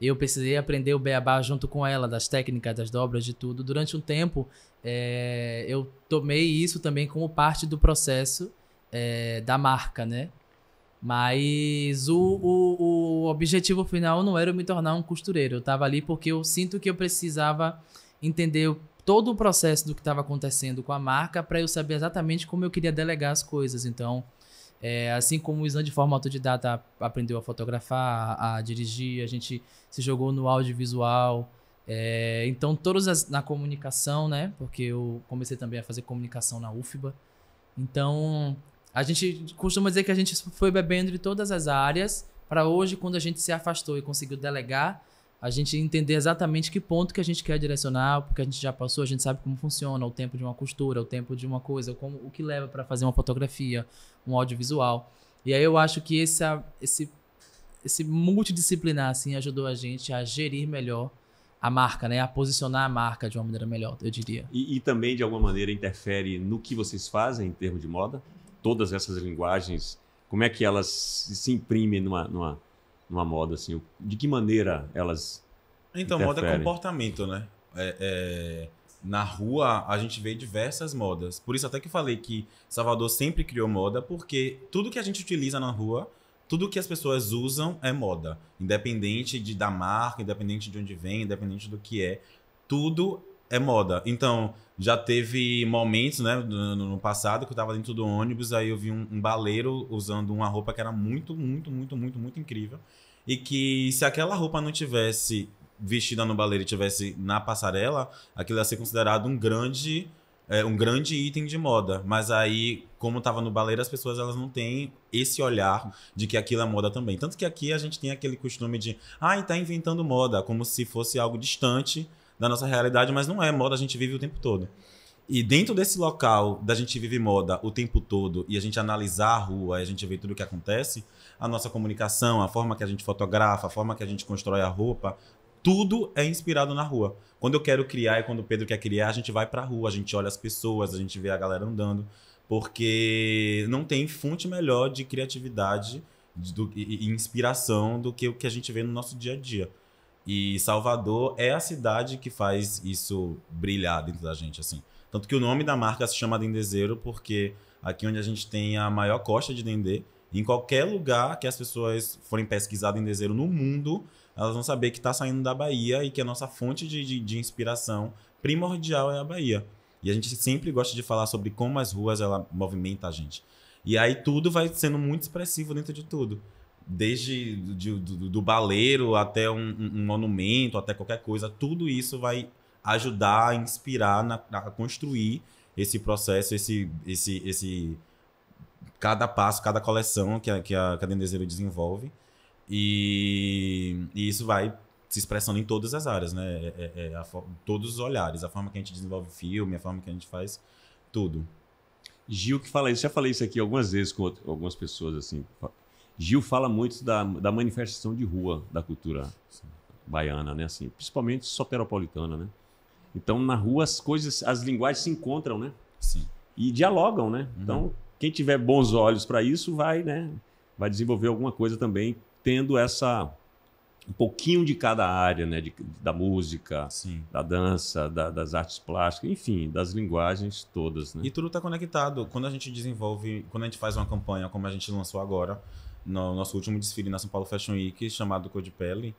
Speaker 3: Eu precisei aprender o beabá junto com ela, das técnicas, das dobras, de tudo. Durante um tempo, é, eu tomei isso também como parte do processo é, da marca, né? Mas o, o, o, objetivo final não era me tornar um costureiro. Eu estava ali porque eu sinto que eu precisava entender todo o processo do que estava acontecendo com a marca para eu saber exatamente como eu queria delegar as coisas. Então, é, assim como o Islã de forma autodidata aprendeu a fotografar, a, a dirigir, a gente se jogou no audiovisual. É, então, todas as, na comunicação, né? Porque eu comecei também a fazer comunicação na UFBA. Então, a gente costuma dizer que a gente foi bebendo de todas as áreas para hoje, quando a gente se afastou e conseguiu delegar, a gente entender exatamente que ponto que a gente quer direcionar, porque a gente já passou, a gente sabe como funciona o tempo de uma costura, o tempo de uma coisa, como, o que leva para fazer uma fotografia, um audiovisual. E aí eu acho que esse, esse, esse multidisciplinar assim, ajudou a gente a gerir melhor a marca, né? A posicionar a marca de uma maneira melhor,
Speaker 1: eu diria. E, e também, de alguma maneira, interfere no que vocês fazem em termos de moda? todas essas linguagens, como é que elas se imprimem numa, numa, numa moda? Assim? De que maneira elas. Então, interferem? moda é
Speaker 2: comportamento, né? É, é, na rua a gente vê diversas modas. Por isso até que falei que Salvador sempre criou moda, porque tudo que a gente utiliza na rua, tudo que as pessoas usam é moda. Independente de, da marca, independente de onde vem, independente do que é, tudo é moda. Então, já teve momentos, né, no, no passado, que eu tava dentro do ônibus, aí eu vi um, um baleiro usando uma roupa que era muito, muito, muito, muito, muito incrível. E que se aquela roupa não tivesse vestida no baleiro e tivesse na passarela, aquilo ia ser considerado um grande é, um grande item de moda. Mas aí, como estava no baleiro, as pessoas elas não têm esse olhar de que aquilo é moda também. Tanto que aqui a gente tem aquele costume de, ai, ah, tá inventando moda, como se fosse algo distante da nossa realidade, mas não é moda, a gente vive o tempo todo. E dentro desse local da gente vive moda o tempo todo e a gente analisar a rua, a gente vê tudo o que acontece, a nossa comunicação, a forma que a gente fotografa, a forma que a gente constrói a roupa, tudo é inspirado na rua. Quando eu quero criar e quando o Pedro quer criar, a gente vai pra rua, a gente olha as pessoas, a gente vê a galera andando, porque não tem fonte melhor de criatividade e inspiração do que o que a gente vê no nosso dia a dia. E Salvador é a cidade que faz isso brilhar dentro da gente, assim. Tanto que o nome da marca se chama Dendezeiro porque aqui onde a gente tem a maior costa de dendê, em qualquer lugar que as pessoas forem pesquisar dendezeiro no mundo, elas vão saber que está saindo da Bahia e que a nossa fonte de, de, de, inspiração primordial é a Bahia. E a gente sempre gosta de falar sobre como as ruas ela movimenta a gente. E aí tudo vai sendo muito expressivo dentro de tudo desde de, do, do baleiro até um, um, monumento, até qualquer coisa, tudo isso vai ajudar a inspirar, na, a construir esse processo, esse, esse, esse cada passo, cada coleção que a, que a Academia desenvolve. E, e, isso vai se expressando em todas as áreas, né? É, é, é a, todos os olhares, a forma que a gente desenvolve filme, a forma que a gente faz tudo. Gil que fala isso, já falei isso aqui algumas
Speaker 1: vezes com algumas pessoas assim, Gil fala muito da, da manifestação de rua da cultura baiana, né? Assim, principalmente soteropolitana, né? Então, na rua, as coisas, as linguagens se encontram, né? Sim. E dialogam, né? Então, uhum. Então, quem tiver bons olhos para isso vai, né? Vai desenvolver alguma coisa também, tendo essa um pouquinho de cada área, né? De, da música, Sim. da dança, da, das artes plásticas, enfim, das linguagens todas, né? E
Speaker 2: tudo está conectado. Quando a gente desenvolve, quando a gente faz uma campanha, como a gente lançou agora, no nosso último desfile na São Paulo Fashion Week, chamado Cor de Pele.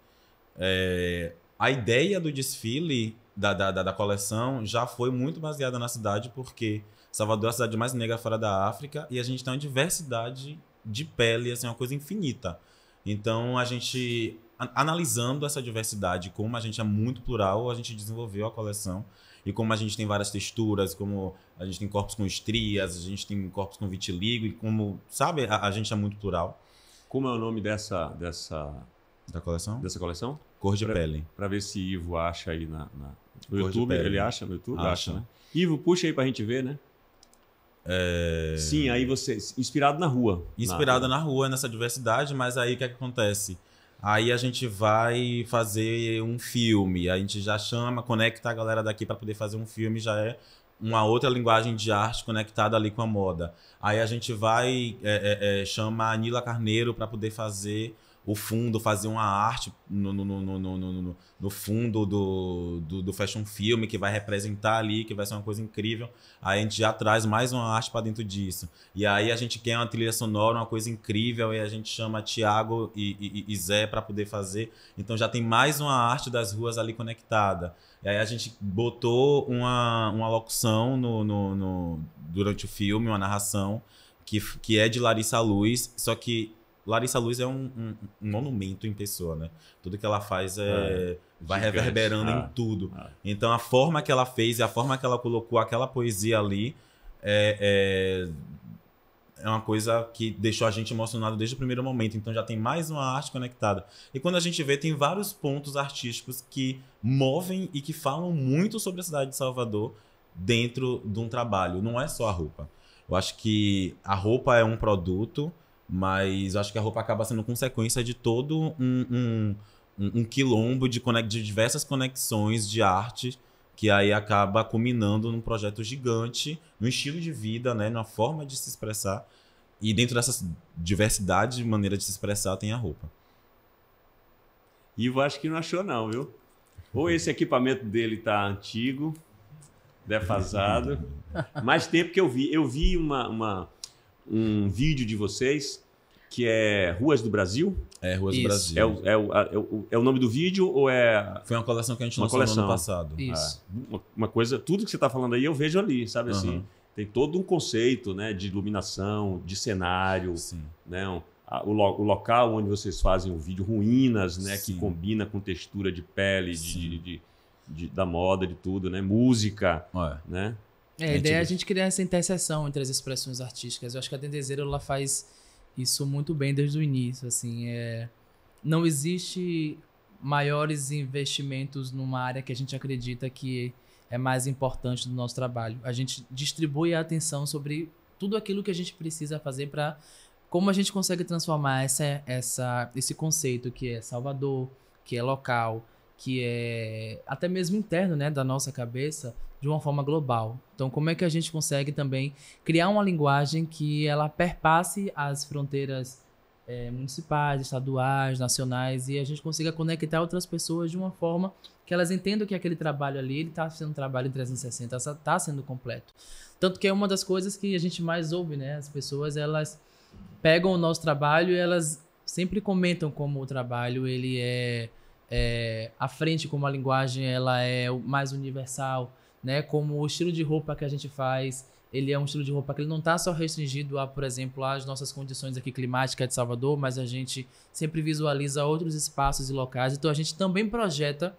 Speaker 2: É, a ideia do desfile da, da, da, coleção já foi muito baseada na cidade, porque Salvador é a cidade mais negra fora da África e a gente tem uma diversidade de pele, assim, uma coisa infinita. Então, a gente, a, analisando essa diversidade, como a gente é muito plural, a gente desenvolveu a coleção. E como a gente tem várias texturas, como a gente tem corpos com estrias, a gente tem corpos com vitiligo, e como, sabe, a, a gente é muito plural. Como é o nome dessa dessa da coleção?
Speaker 1: Dessa coleção? Cor de pra, pele. Para ver se Ivo acha aí na, na no Cor YouTube, ele acha no YouTube, acha. acha, né?
Speaker 2: Ivo, puxa aí pra gente ver, né?
Speaker 1: É... Sim,
Speaker 2: aí você inspirado na rua. Inspirada na... na rua nessa diversidade, mas aí o que, é que acontece? Aí a gente vai fazer um filme, a gente já chama, conecta a galera daqui para poder fazer um filme, já é uma outra linguagem de arte conectada ali com a moda. Aí a gente vai, é, é, é chama a Nila Carneiro para poder fazer o fundo, fazer uma arte no, no, no, no, no, no fundo do, do, do fashion filme que vai representar ali, que vai ser uma coisa incrível. Aí a gente já traz mais uma arte para dentro disso. E aí a gente quer uma trilha sonora, uma coisa incrível, e a gente chama Tiago e, e, e Zé para poder fazer. Então já tem mais uma arte das ruas ali conectada. E aí a gente botou uma, uma locução no, no, no durante o filme, uma narração, que, que é de Larissa Luz, só que Larissa Luz é um, um, um, monumento em pessoa, né? Tudo que ela faz é, é vai gigante. reverberando ah, em tudo. Ah. Então a forma que ela fez e a forma que ela colocou aquela poesia ali é, é, é, uma coisa que deixou a gente emocionado desde o primeiro momento. Então já tem mais uma arte conectada. E quando a gente vê, tem vários pontos artísticos que movem e que falam muito sobre a cidade de Salvador dentro de um trabalho. Não é só a roupa. Eu acho que a roupa é um produto mas acho que a roupa acaba sendo consequência de todo um, um, um quilombo de, de diversas conexões de arte que aí acaba culminando num projeto gigante, num estilo de vida, né, numa forma de se expressar. E dentro dessa diversidade de maneira de se expressar tem a roupa.
Speaker 1: E eu acho que não achou não, viu? Ou esse equipamento dele tá antigo, defasado. Mais tempo que eu vi, eu vi uma, uma um vídeo de vocês que é Ruas do Brasil. É, Ruas Isso. do Brasil. É o, é, o, é, o, é o nome do vídeo ou é. Foi uma coleção que a gente lançou no ano passado. Isso. Ah, uma, uma, coisa, tudo que você está falando aí eu vejo ali, sabe uhum. assim? Tem todo um conceito né, de iluminação, de cenário, Sim. né? Um, a, o, lo, o, local onde vocês fazem o vídeo, ruínas, né? Sim. Que combina com textura de pele, de, de, de, da moda, de tudo, né? Música, Ué. né? É, né, a, ideia é a
Speaker 3: gente criar essa interseção entre as expressões artísticas. Eu acho que a Dendezeira ela faz isso muito bem desde o início, assim, é não existe maiores investimentos numa área que a gente acredita que é mais importante do nosso trabalho. A gente distribui a atenção sobre tudo aquilo que a gente precisa fazer para como a gente consegue transformar essa, essa, esse conceito que é Salvador, que é local, que é até mesmo interno, né, da nossa cabeça, de uma forma global. Então, como é que a gente consegue também criar uma linguagem que ela perpasse as fronteiras é, municipais, estaduais, nacionais e a gente consiga conectar outras pessoas de uma forma que elas entendam que aquele trabalho ali ele está sendo um trabalho em 360, está sendo completo. Tanto que é uma das coisas que a gente mais ouve, né? As pessoas elas pegam o nosso trabalho e elas sempre comentam como o trabalho ele é é, a frente como a linguagem ela é mais universal, né? Como o estilo de roupa que a gente faz, ele é um estilo de roupa que ele não está só restringido a, por exemplo, as nossas condições aqui climáticas de Salvador, mas a gente sempre visualiza outros espaços e locais. Então a gente também projeta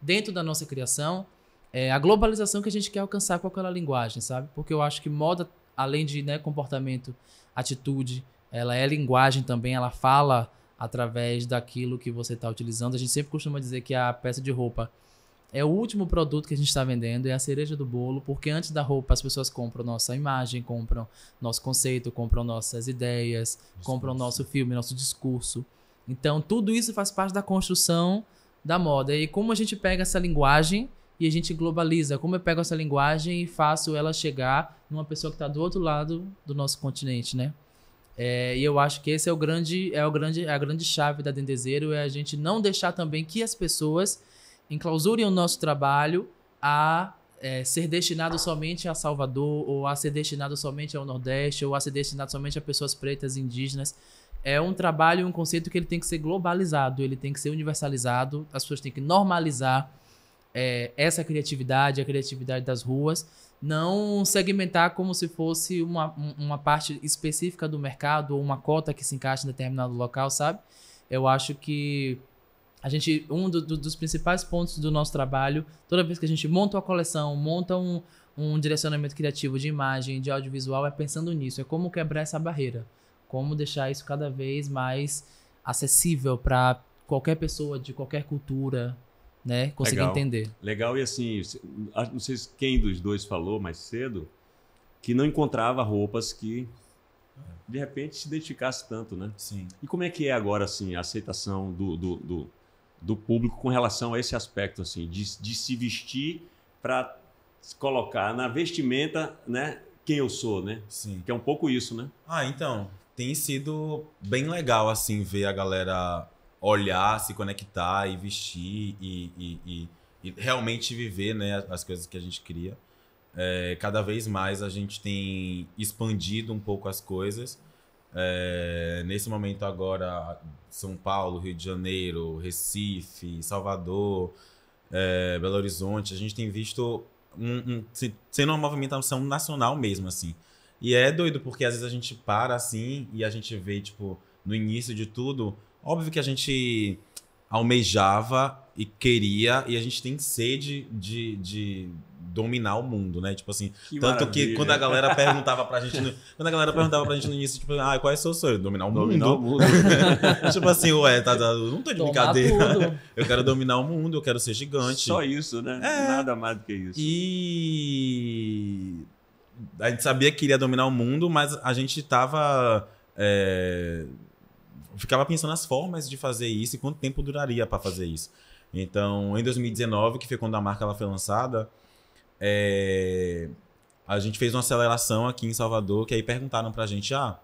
Speaker 3: dentro da nossa criação é, a globalização que a gente quer alcançar com aquela linguagem, sabe? Porque eu acho que moda, além de né, comportamento, atitude, ela é linguagem também, ela fala através daquilo que você está utilizando. A gente sempre costuma dizer que a peça de roupa é o último produto que a gente está vendendo, é a cereja do bolo, porque antes da roupa as pessoas compram nossa imagem, compram nosso conceito, compram nossas ideias, discurso. compram nosso filme, nosso discurso. Então, tudo isso faz parte da construção da moda. E como a gente pega essa linguagem e a gente globaliza? Como eu pego essa linguagem e faço ela chegar numa pessoa que está do outro lado do nosso continente, né? É, e eu acho que esse é o grande, é o grande, a grande chave da Dendezeiro é a gente não deixar também que as pessoas enclausurem o nosso trabalho a é, ser destinado somente a Salvador, ou a ser destinado somente ao Nordeste, ou a ser destinado somente a pessoas pretas, indígenas. É um trabalho, um conceito que ele tem que ser globalizado, ele tem que ser universalizado, as pessoas têm que normalizar é, essa criatividade, a criatividade das ruas não segmentar como se fosse uma, uma parte específica do mercado ou uma cota que se encaixa em determinado local, sabe? Eu acho que a gente um do, do, dos principais pontos do nosso trabalho, toda vez que a gente monta uma coleção, monta um, um direcionamento criativo de imagem, de audiovisual, é pensando nisso, é como quebrar essa barreira, como deixar isso cada vez mais acessível para qualquer pessoa de qualquer cultura,
Speaker 1: né? Conseguir Legal. entender. Legal, e assim, não sei quem dos dois falou mais cedo, que não encontrava roupas que de repente se identificasse tanto, né? Sim. E como é que é agora, assim, a aceitação do, do, do, do público com relação a esse aspecto, assim, de, de se vestir para
Speaker 2: colocar na vestimenta, né? Quem eu sou, né? Sim. Que é um pouco isso, né? Ah, então, tem sido bem legal, assim, ver a galera olhar, se conectar e vestir e, e, e, e realmente viver né, as coisas que a gente cria. É, cada vez mais a gente tem expandido um pouco as coisas. É, nesse momento agora, São Paulo, Rio de Janeiro, Recife, Salvador, é, Belo Horizonte, a gente tem visto um, um, sendo uma movimentação nacional mesmo, assim. E é doido, porque às vezes a gente para assim e a gente vê, tipo, no início de tudo, Óbvio que a gente almejava e queria, e a gente tem sede de, de dominar o mundo, né? Tipo assim, que tanto maravilha. que quando a galera perguntava pra gente, no, quando a galera perguntava pra gente no início, tipo, ah, qual é o seu sonho? Dominar o dominar mundo. mundo. tipo assim, ué, tá, tá, não tô de Tomar brincadeira. Tudo. Eu quero dominar o mundo, eu quero ser gigante. Só isso, né? É. Nada mais do que isso. E a gente sabia que iria dominar o mundo, mas a gente tava é, ficava pensando nas formas de fazer isso e quanto tempo duraria para fazer isso. Então, em 2019, que foi quando a marca ela foi lançada, é, a gente fez uma aceleração aqui em Salvador, que aí perguntaram pra gente, ah,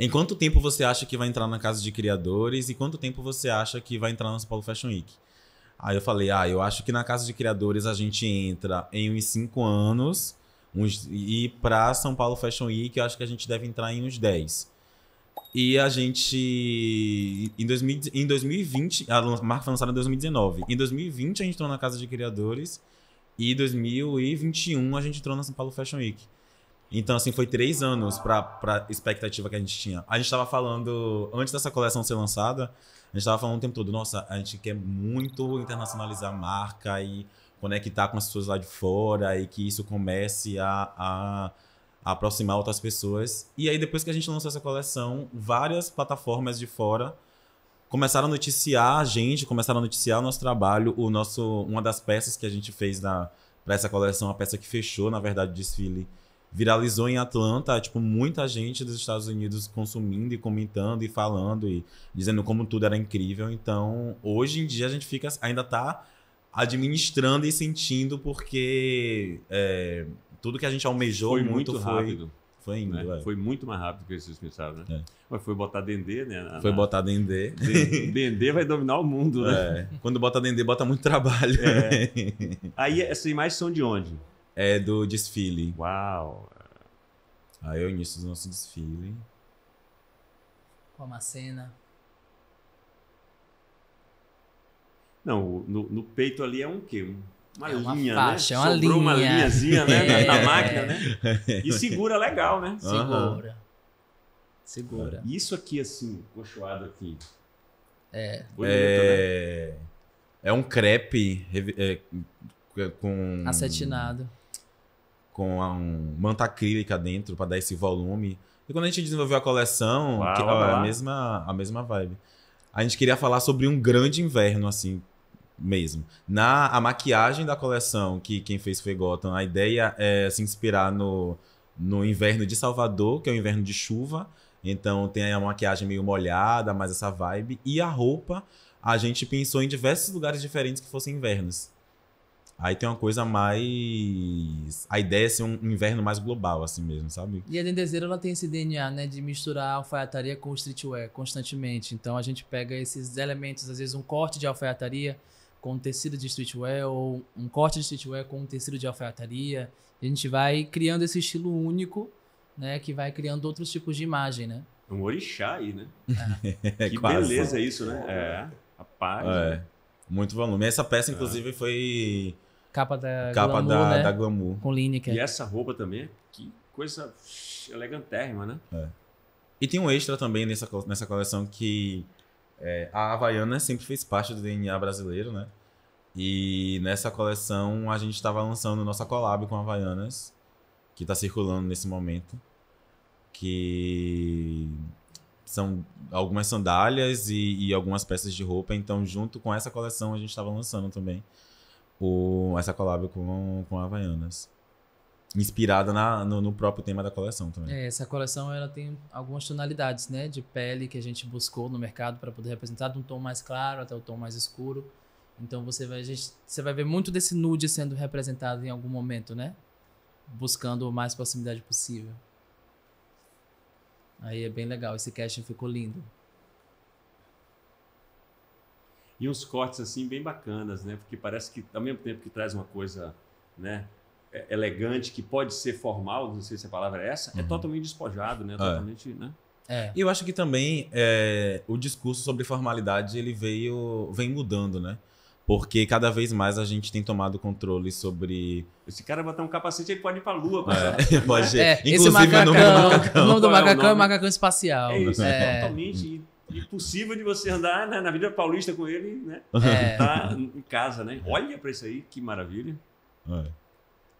Speaker 2: em quanto tempo você acha que vai entrar na Casa de Criadores e quanto tempo você acha que vai entrar na São Paulo Fashion Week? Aí eu falei, ah, eu acho que na Casa de Criadores a gente entra em uns 5 anos uns, e pra São Paulo Fashion Week eu acho que a gente deve entrar em uns 10. E a gente. Em, 2000, em 2020, a marca foi lançada em 2019. Em 2020, a gente entrou na Casa de Criadores. E em 2021, a gente entrou na São Paulo Fashion Week. Então, assim, foi três anos para a expectativa que a gente tinha. A gente estava falando, antes dessa coleção ser lançada, a gente estava falando o tempo todo: nossa, a gente quer muito internacionalizar a marca e conectar com as pessoas lá de fora e que isso comece a, a aproximar outras pessoas. E aí, depois que a gente lançou essa coleção, várias plataformas de fora começaram a noticiar a gente, começaram a noticiar o nosso trabalho, o nosso, uma das peças que a gente fez para essa coleção, a peça que fechou, na verdade, o desfile, viralizou em Atlanta, tipo, muita gente dos Estados Unidos consumindo e comentando e falando e dizendo como tudo era incrível. Então, hoje em dia a gente fica ainda tá administrando e sentindo porque é, tudo que a gente almejou foi muito, muito rápido. Foi, foi indo, né? é. Foi muito mais rápido que
Speaker 1: vocês pensavam, né? É. Mas foi botar Dendê, né? Na, foi na... botar Dendê. Dendê vai dominar o
Speaker 2: mundo, né? É. Quando bota Dendê, bota muito trabalho. É. Né?
Speaker 1: Aí, essas imagens são de onde?
Speaker 2: É do desfile. Uau! Aí é o início do nosso desfile.
Speaker 3: Com uma cena.
Speaker 1: Não, no, no peito ali é um quê? Um
Speaker 3: uma, é uma linha, né? faixa, né? É uma Sobrou linha. uma
Speaker 1: linhazinha né? na, máquina, né? E segura legal, né? Segura. Uhum. Segura. É, isso aqui, assim, cochoado aqui. É. Né? é...
Speaker 2: é um crepe é, com. Acetinado. Com um manta acrílica dentro para dar esse volume. E quando a gente desenvolveu a coleção, uau, que, uau, uau. É a, mesma, a mesma vibe. A gente queria falar sobre um grande inverno, assim, mesmo. Na a maquiagem da coleção, que quem fez foi Gotham, a ideia é se inspirar no, no inverno de Salvador, que é o inverno de chuva. Então tem a maquiagem meio molhada, mais essa vibe. E a roupa, a gente pensou em diversos lugares diferentes que fossem invernos. Aí tem uma coisa mais. A ideia é ser um inverno mais global, assim mesmo, sabe?
Speaker 3: E a Dendezeira, ela tem esse DNA, né? De misturar a alfaiataria com o streetwear constantemente. Então a gente pega esses elementos, às vezes um corte de alfaiataria, com um tecido de streetwear ou um corte de streetwear com um tecido de alfaiataria. A gente vai criando esse estilo único, né? Que vai criando outros tipos de imagem, né?
Speaker 2: Um
Speaker 1: orixá aí, né?
Speaker 2: É. que Quase. beleza
Speaker 1: isso, né? É, é.
Speaker 2: rapaz. É. Né? Muito volume. Essa peça, é. inclusive, é. foi... Capa da Capa Glamour, da, né? da Glamour. Com Lineker. E
Speaker 1: essa roupa também, é que coisa elegantérrima,
Speaker 2: né? É. E tem um extra também nessa, nessa coleção que é, a Havaiana sempre fez parte do DNA brasileiro, né? E nessa coleção a gente estava lançando nossa collab com a Havaianas, que está circulando nesse momento. Que são algumas sandálias e, e, algumas peças de roupa. Então, junto com essa coleção, a gente estava lançando também o, essa collab com, com a Havaianas inspirada na, no, no, próprio tema da coleção também.
Speaker 3: É, essa coleção ela tem algumas tonalidades, né, de pele que a gente buscou no mercado para poder representar de um tom mais claro até o tom mais escuro. Então você vai, gente, você vai ver muito desse nude sendo representado em algum momento, né? Buscando o mais proximidade possível. Aí é bem legal, esse casting ficou lindo.
Speaker 1: E uns cortes assim bem bacanas, né? Porque parece que ao mesmo tempo que traz uma coisa, né, é, elegante, que pode ser formal, não sei se a palavra é essa, é uhum. é totalmente despojado, né? É. Totalmente, né? É.
Speaker 2: E eu acho que também é, o discurso sobre formalidade ele veio vem mudando, né? Porque cada vez mais a gente tem tomado controle sobre. Esse cara
Speaker 1: botar um capacete, ele pode ir pra lua. É, pode é, Inclusive, macacão, o nome do macacão. É o nome do macacão é, nome? macacão espacial. É isso, é. totalmente impossível de você andar na, na Paulista com ele, né? É. Tá em casa, né? Olha pra isso aí, que maravilha. É.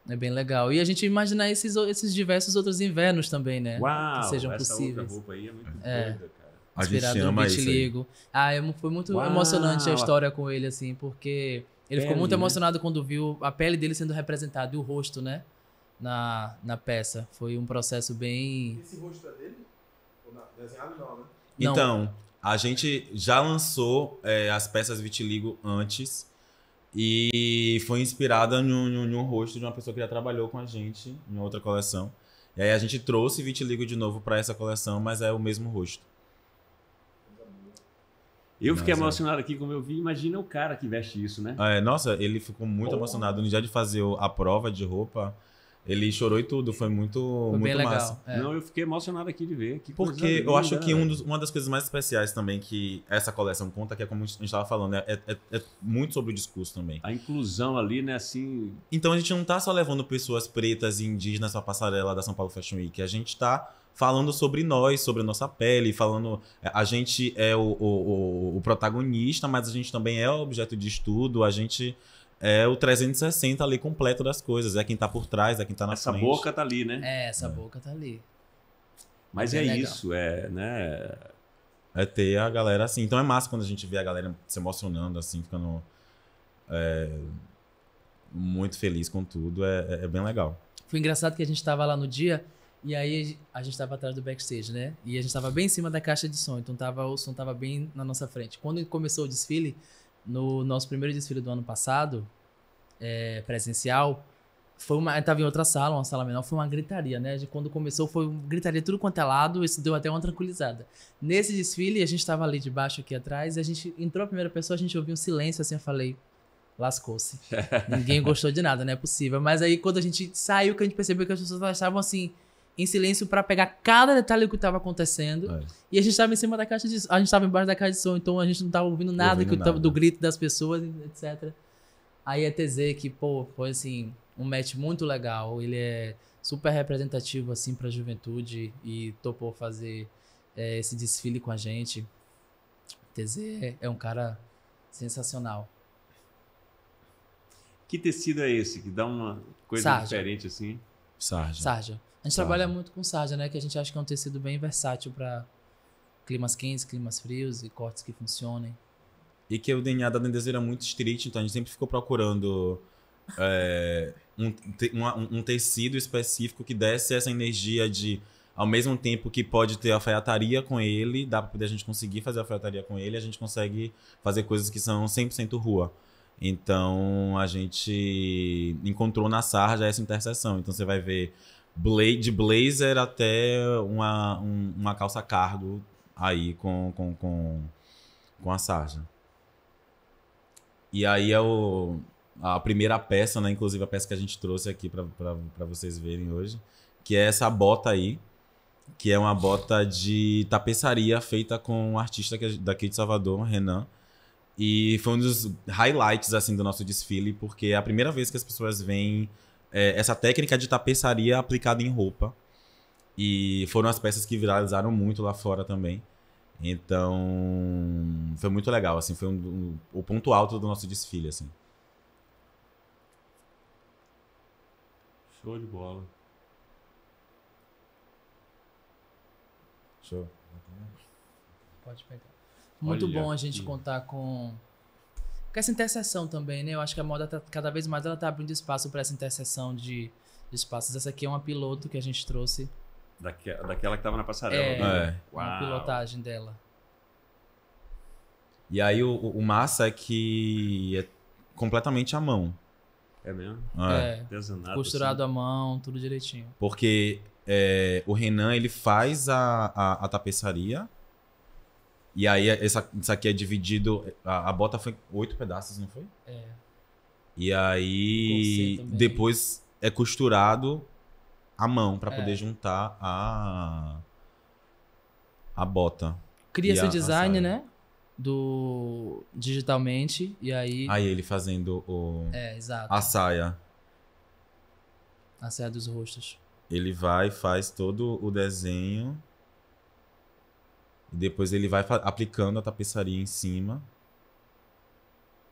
Speaker 3: É bem legal. E a gente imaginar esses, esses diversos outros invernos também, né? Uau, que sejam essa possíveis. Outra roupa aí é muito é. doida, cara. A Inspirado no vitiligo. Ah, é foi muito Uau. emocionante a história com ele, assim, porque ele pele, ficou muito né? emocionado né? quando viu a pele dele sendo representada e o rosto, né? Na, na peça. Foi um processo bem.
Speaker 2: Esse rosto é dele? Desenhado não, né? Então, a gente já lançou é, as peças vitiligo antes. E foi inspirada em um rosto de uma pessoa que já trabalhou com a gente em outra coleção. E aí a gente trouxe Vitiligo de novo para essa coleção, mas é o mesmo rosto. Eu fiquei nossa. É.
Speaker 1: emocionado aqui, como eu vi.
Speaker 2: Imagina o cara que veste isso, né? É, nossa, ele ficou muito oh. emocionado. No dia de fazer a prova de roupa, ele chorou e tudo, foi muito, foi muito legal, massa. É. Não,
Speaker 1: eu fiquei emocionado aqui de ver. Que Porque eu acho que um dos,
Speaker 2: uma das coisas mais especiais também que essa coleção conta, que é como a gente estava falando, é, é, é, é, muito sobre o discurso também. A inclusão ali, né, assim. Então a gente não está só levando pessoas pretas e indígenas para a passarela da São Paulo Fashion Week, a gente está falando sobre nós, sobre a nossa pele, falando. É, a gente é o, o, o, o protagonista, mas a gente também é objeto de estudo, a gente é o 360 ali completo das coisas. É quem tá por trás, é quem tá na essa frente. Essa boca
Speaker 3: tá ali, né? É, essa é. boca tá ali.
Speaker 2: Mas é, é isso, é, né? É ter a galera assim. Então é massa quando a gente vê a galera se emocionando, assim, ficando é, muito feliz com tudo. É, é, é bem legal.
Speaker 3: Foi engraçado que a gente tava lá no dia e aí a gente tava atrás do backstage, né? E a gente tava bem em cima da caixa de som, então tava, o som tava bem na nossa frente. Quando começou o desfile, no nosso primeiro desfile do ano passado, é, presencial, foi uma. Tava em outra sala, uma sala menor, foi uma gritaria, né? De quando começou, foi uma gritaria tudo quanto é lado, isso deu até uma tranquilizada. Nesse desfile, a gente estava ali de baixo aqui atrás, e a gente entrou a primeira pessoa, a gente ouviu um silêncio assim, eu falei. Lascou-se.
Speaker 1: Ninguém gostou
Speaker 3: de nada, não é possível. Mas aí, quando a gente saiu, que a gente percebeu que as pessoas estavam assim, em silêncio para pegar cada detalhe do que estava acontecendo. É. E a gente estava em cima da caixa de som, a gente estava embaixo da caixa de som, então a gente não estava ouvindo nada, ouvindo nada. do grito das pessoas, etc. Aí é TZ que, pô, foi assim, um match muito legal. Ele é super representativo, assim, para a juventude e topou fazer é, esse desfile com a gente. TZ é, é um cara sensacional.
Speaker 1: Que tecido é esse que dá uma coisa Sarja.
Speaker 2: diferente assim? Sarja. Sarja. A gente tá. trabalha
Speaker 3: muito com sarja, né? Que a gente acha que é um tecido bem versátil para climas quentes, climas frios e cortes que funcionem.
Speaker 2: E que o DNA da dendezeira é muito street, então a gente sempre ficou procurando é, um, te, uma, um, tecido específico que desse essa energia de, ao mesmo tempo que pode ter alfaiataria com ele, dá para poder a gente conseguir fazer alfaiataria com ele, a gente consegue fazer coisas que são 100% rua. Então a gente encontrou na sarja essa interseção. Então você vai ver de blazer até uma, um, uma calça cargo aí com, com, com, com a sarja. E aí é o, a primeira peça, né? Inclusive a peça que a gente trouxe aqui para vocês verem hoje, que é essa bota aí, que é uma bota de tapeçaria feita com um artista daqui de Salvador, Renan. E foi um dos highlights assim do nosso desfile, porque é a primeira vez que as pessoas veem é, essa técnica de tapeçaria aplicada em roupa. E foram as peças que viralizaram muito lá fora também. Então, foi muito legal, assim, foi um, um, o ponto alto do nosso desfile, assim.
Speaker 1: Show de bola. Show.
Speaker 3: Pode pegar. Muito Olha bom a gente contar com com essa interseção também, né? Eu acho que a moda tá, cada vez mais ela tá abrindo espaço para essa interseção de, de, espaços. Essa aqui é uma piloto que a gente trouxe.
Speaker 1: Daque, daquela que tava na passarela,
Speaker 2: é, É. Uma Uau. pilotagem dela. E aí o, o, massa é que é completamente à mão.
Speaker 3: É mesmo? É. é. Desenado, costurado assim. à mão, tudo direitinho.
Speaker 2: Porque é, o Renan, ele faz a, a, a tapeçaria e aí, essa, isso aqui é dividido. A, a, bota foi oito pedaços, não foi? É. E aí, depois é costurado à mão para é. poder juntar a. a bota. Cria seu design,
Speaker 3: né? Do. digitalmente. E aí. Aí ele fazendo o. É, exato. A saia. A saia dos rostos.
Speaker 2: Ele vai, faz todo o desenho. E depois ele vai aplicando a tapeçaria em cima.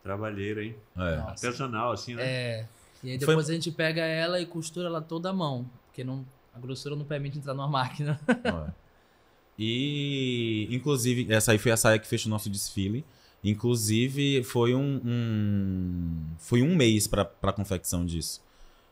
Speaker 1: Trabalheira, hein? É. Artesanal, assim, né? É. E aí depois Foi... a gente pega ela
Speaker 3: e costura ela toda à mão, porque não, a grossura não permite entrar numa máquina. É.
Speaker 2: E, inclusive, essa aí foi a saia que fez o nosso desfile. Inclusive, foi um, um foi um mês para a confecção disso.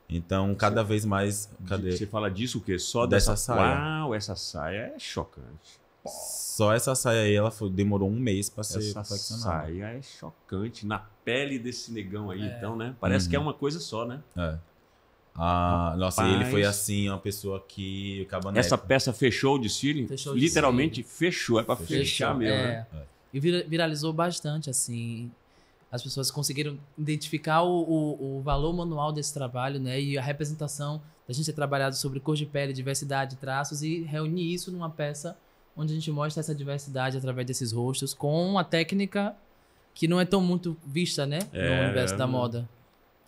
Speaker 2: Então, cada você, vez mais. Cadê? Você fala disso o quê? Só dessa, dessa saia?
Speaker 1: Uau, essa saia é
Speaker 2: chocante. Só essa saia aí, ela foi, demorou um mês para ser essa saia é chocante. Na
Speaker 1: pele desse negão aí, é. então, né? Parece uhum. que é uhum. uma coisa só, né? É. Ah, nossa, ele foi assim,
Speaker 2: uma pessoa que... Essa
Speaker 1: peça fechou o desfile? Fechou o Literalmente
Speaker 2: desfile. fechou. É para fechar mesmo, é.
Speaker 3: né? E viralizou bastante, assim as pessoas conseguiram identificar o, o, o, valor manual desse trabalho, né? E a representação da gente ter trabalhado sobre cor de pele, diversidade, traços e reunir isso numa peça onde a gente mostra essa diversidade através desses rostos com uma técnica que não é tão muito vista, né? É, no universo da moda.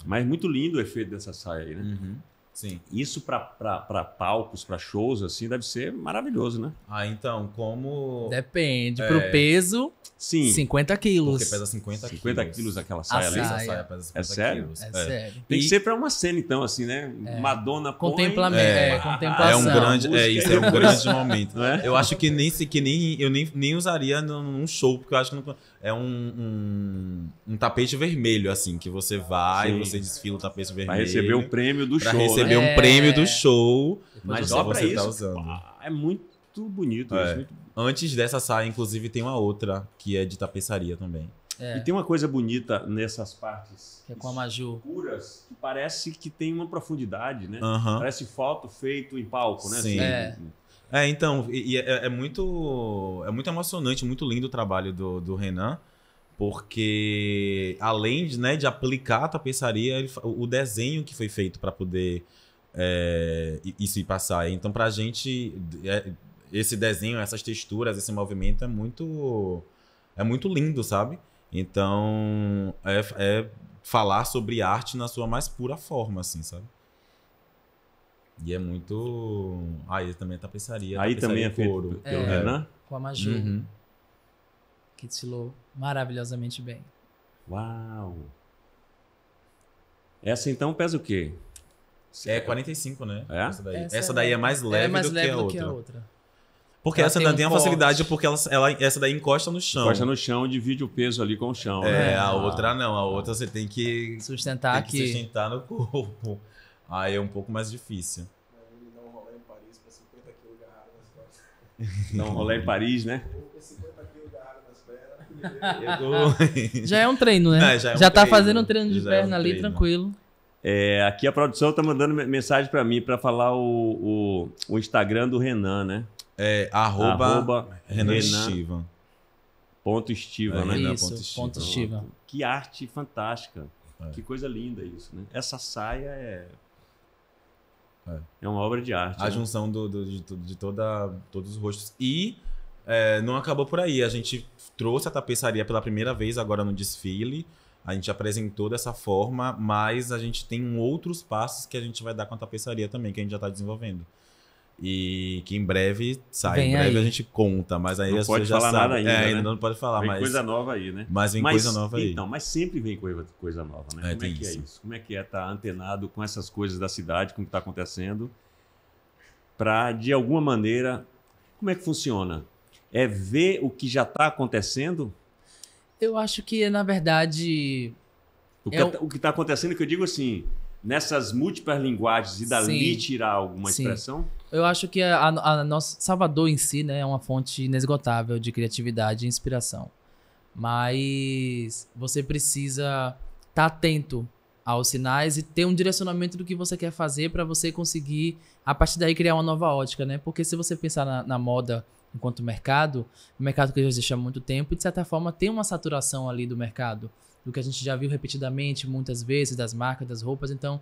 Speaker 1: Mas muito lindo o efeito dessa saia aí, né? Uhum. Sim. Isso para palcos, para shows, assim, deve ser maravilhoso, né? Ah,
Speaker 2: então, como. Depende. É... Pro peso,
Speaker 1: Sim. 50 quilos. Porque pesa 50, 50 quilos. aquela saia, saia. ali. Saia é sério? Quilos. É, é sério. Tem que ser para uma cena, então, assim, né? É. Madonna Contemplamento. É. é, ah, contemplação. É um grande. É, isso é um grande momento. Né?
Speaker 2: Eu acho que nem, que nem eu nem, nem usaria num show, porque eu acho que não é um, um, um, tapete vermelho, assim, que você vai, Sim. você desfila o tapete vermelho. Vai receber o prêmio do pra show. Pra receber né? um prêmio do é. show. Mas só pra você isso, tá usando.
Speaker 1: Ah, é muito bonito é. isso.
Speaker 2: Antes dessa saia, inclusive, tem uma outra que é de tapeçaria também. É. E tem uma coisa bonita nessas partes
Speaker 1: que é com a Maju. escuras que parece que tem uma profundidade, né? Parece foto feito em palco, né? Sim. Assim, é. Né?
Speaker 2: É, então, e, é, é, é, muito é muito emocionante, muito lindo o trabalho do, do Renan, porque além de, né, de aplicar a tapeçaria, ele, o desenho que foi feito para poder é, isso ir passar. Então, para a gente, é, esse desenho, essas texturas, esse movimento é muito é muito lindo, sabe? Então, é, é falar sobre arte na sua mais pura forma, assim, sabe? E é muito. Ah, ele também é tapeçaria. Aí tapeçaria também é couro. pelo é, Renan? Com a Maju. Uhum.
Speaker 3: Que desfilou maravilhosamente bem.
Speaker 1: Uau! Essa então pesa o quê? É
Speaker 2: 45, né? É? Essa daí, essa, essa daí é mais é leve, é mais do, leve que a do outra. Que a outra. Porque ela essa ainda tem, tem uma facilidade, porque ela, ela, essa daí encosta no chão. Encosta no
Speaker 1: chão e divide o peso ali com o chão. É, né? a ah. outra não. A outra
Speaker 2: você tem que. Sustentar tem que aqui. Sustentar no corpo. Aí é um pouco mais difícil. Não rolar em Paris com 50 quilos nas Não rolar em Paris, né? É já é um
Speaker 1: treino, né? Não, é, já é já um tá treino. fazendo um treino de já é perna é um ali, treino. tranquilo. É, aqui a produção tá mandando mensagem para mim para falar o, o, o, Instagram do Renan, né? É, arroba, arroba Renan, Renan Ponto Estiva, é, né? isso, ponto Estiva. Ponto Estiva. Que arte fantástica. É. Que coisa linda isso, né? Essa saia é
Speaker 2: é. é uma obra de arte. A né? junção do, do, de, de toda, todos os rostos. E é, não acabou por aí. A gente trouxe a tapeçaria pela primeira vez agora no desfile. A gente apresentou dessa forma, mas a gente tem outros passos que a gente vai dar com a tapeçaria também, que a gente já está desenvolvendo. E que em breve sai. Vem em breve aí. a gente conta, mas aí não você já sabe. Nada ainda, é, ainda né? não pode falar vem mas... coisa nova aí, né? Mas vem mas, coisa nova aí. Então,
Speaker 1: mas sempre vem coisa nova, né? É, Como é que é isso. é isso? Como é que é estar tá antenado com essas coisas da cidade, com o que está acontecendo? Para, de alguma maneira, como é que funciona? É ver o que já está acontecendo?
Speaker 3: Eu acho que, na verdade. O que é
Speaker 1: está tá acontecendo, é que eu digo assim, nessas múltiplas linguagens e dali Sim. tirar alguma expressão?
Speaker 3: Eu acho que a, a, a nossa Salvador em si, né, é uma fonte inesgotável de criatividade e inspiração. Mas você precisa estar tá atento aos sinais e ter um direcionamento do que você quer fazer para você conseguir, a partir daí, criar uma nova ótica, né? Porque se você pensar na, na moda enquanto mercado, um mercado que já existe há muito tempo e, de certa forma, tem uma saturação ali do mercado, do que a gente já viu repetidamente muitas vezes, das marcas, das roupas. Então,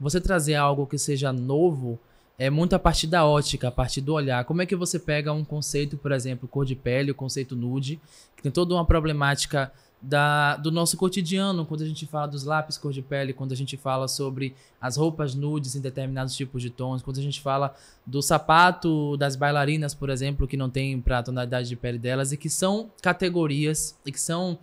Speaker 3: você trazer algo que seja novo é muito a partir da ótica, a partir do olhar. Como é que você pega um conceito, por exemplo, cor de pele, o conceito nude, que tem toda uma problemática da, do nosso cotidiano, quando a gente fala dos lápis cor de pele, quando a gente fala sobre as roupas nudes em determinados tipos de tons, quando a gente fala do sapato das bailarinas, por exemplo, que não tem para a tonalidade de pele delas, e que são categorias e que são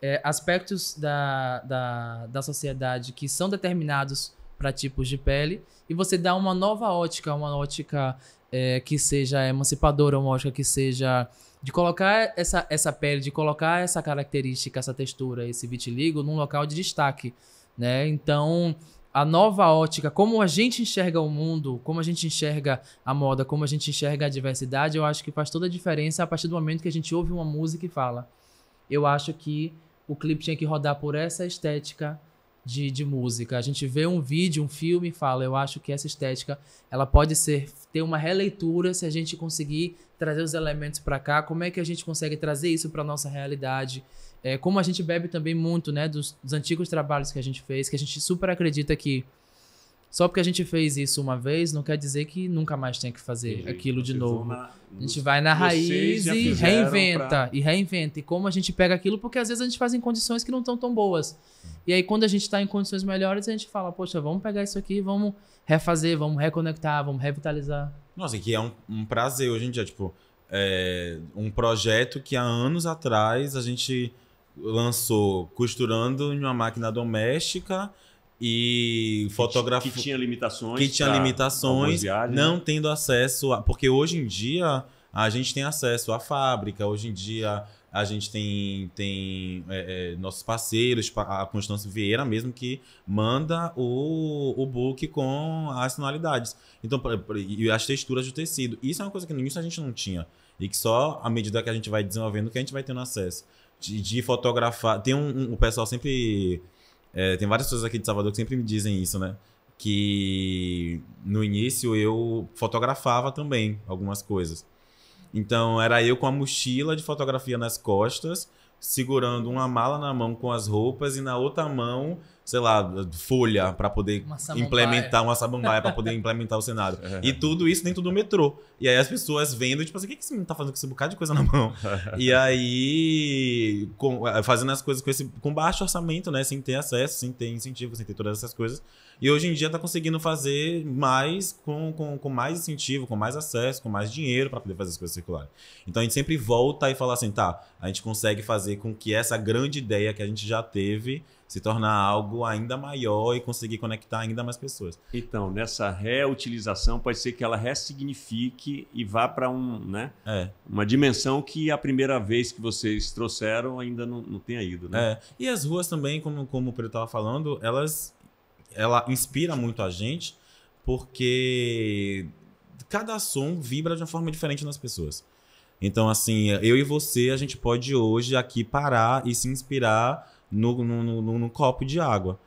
Speaker 3: é, aspectos da, da, da sociedade que são determinados para tipos de pele e você dá uma nova ótica, uma ótica é, que seja emancipadora, uma ótica que seja de colocar essa, essa pele, de colocar essa característica, essa textura, esse vitiligo num local de destaque, né? Então a nova ótica, como a gente enxerga o mundo, como a gente enxerga a moda, como a gente enxerga a diversidade, eu acho que faz toda a diferença a partir do momento que a gente ouve uma música e fala. Eu acho que o clipe tinha que rodar por essa estética, de, de música. A gente vê um vídeo, um filme e fala, eu acho que essa estética ela pode ser ter uma releitura se a gente conseguir trazer os elementos para cá. Como é que a gente consegue trazer isso para nossa realidade? É, como a gente bebe também muito, né, dos, dos antigos trabalhos que a gente fez, que a gente super acredita que só porque a gente fez isso uma vez, não quer dizer que nunca mais tenha que fazer aquilo de novo. Na, a gente vai na raiz e reinventa, pra... e reinventa. E como a gente pega aquilo, porque às vezes a gente faz em condições que não estão tão boas. E aí, quando a gente está em condições melhores, a gente fala, poxa, vamos pegar isso aqui, vamos refazer, vamos reconectar, vamos revitalizar.
Speaker 2: Nossa, que é um, um prazer hoje em dia, tipo, é um projeto que há anos atrás a gente lançou costurando em uma máquina doméstica e fotografia que tinha
Speaker 1: limitações que tinha limitações não né?
Speaker 2: tendo acesso a, porque hoje em dia a gente tem acesso à fábrica hoje em dia a gente tem tem é, é, nossos parceiros a Constância Vieira mesmo que manda o, o book com as tonalidades então e as texturas do tecido isso é uma coisa que no início a gente não tinha e que só à medida que a gente vai desenvolvendo que a gente vai tendo acesso de, de fotografar tem um, um o pessoal sempre é, tem várias pessoas aqui de Salvador que sempre me dizem isso, né? Que no início eu fotografava também algumas coisas. Então era eu com a mochila de fotografia nas costas, segurando uma mala na mão com as roupas e na outra mão sei lá, folha para poder uma implementar uma sabambaia para poder implementar o Senado. É. E tudo isso dentro do metrô. E aí as pessoas vendo, tipo assim, o que, que esse está tá fazendo com esse bocado de coisa na mão? e aí, com, é, fazendo as coisas com, esse, com baixo orçamento, né? Sem ter acesso, sem ter incentivo, sem ter todas essas coisas. E hoje em dia tá conseguindo fazer mais com, com, com mais incentivo, com mais acesso, com mais dinheiro para poder fazer as coisas circularem. Então a gente sempre volta e fala assim, tá, a gente consegue fazer com que essa grande ideia que a gente já teve se tornar algo ainda maior e conseguir conectar ainda mais pessoas. Então,
Speaker 1: nessa reutilização, pode ser que ela ressignifique e vá para um, né, é. uma dimensão que a primeira vez que vocês trouxeram ainda não, não tenha ido. Né? É.
Speaker 2: E as ruas também, como, como o Pedro estava falando, elas ela inspira muito a gente porque cada som vibra de uma forma diferente nas pessoas. Então, assim, eu e você, a gente pode hoje aqui parar e se inspirar no, no, no, no copo de água.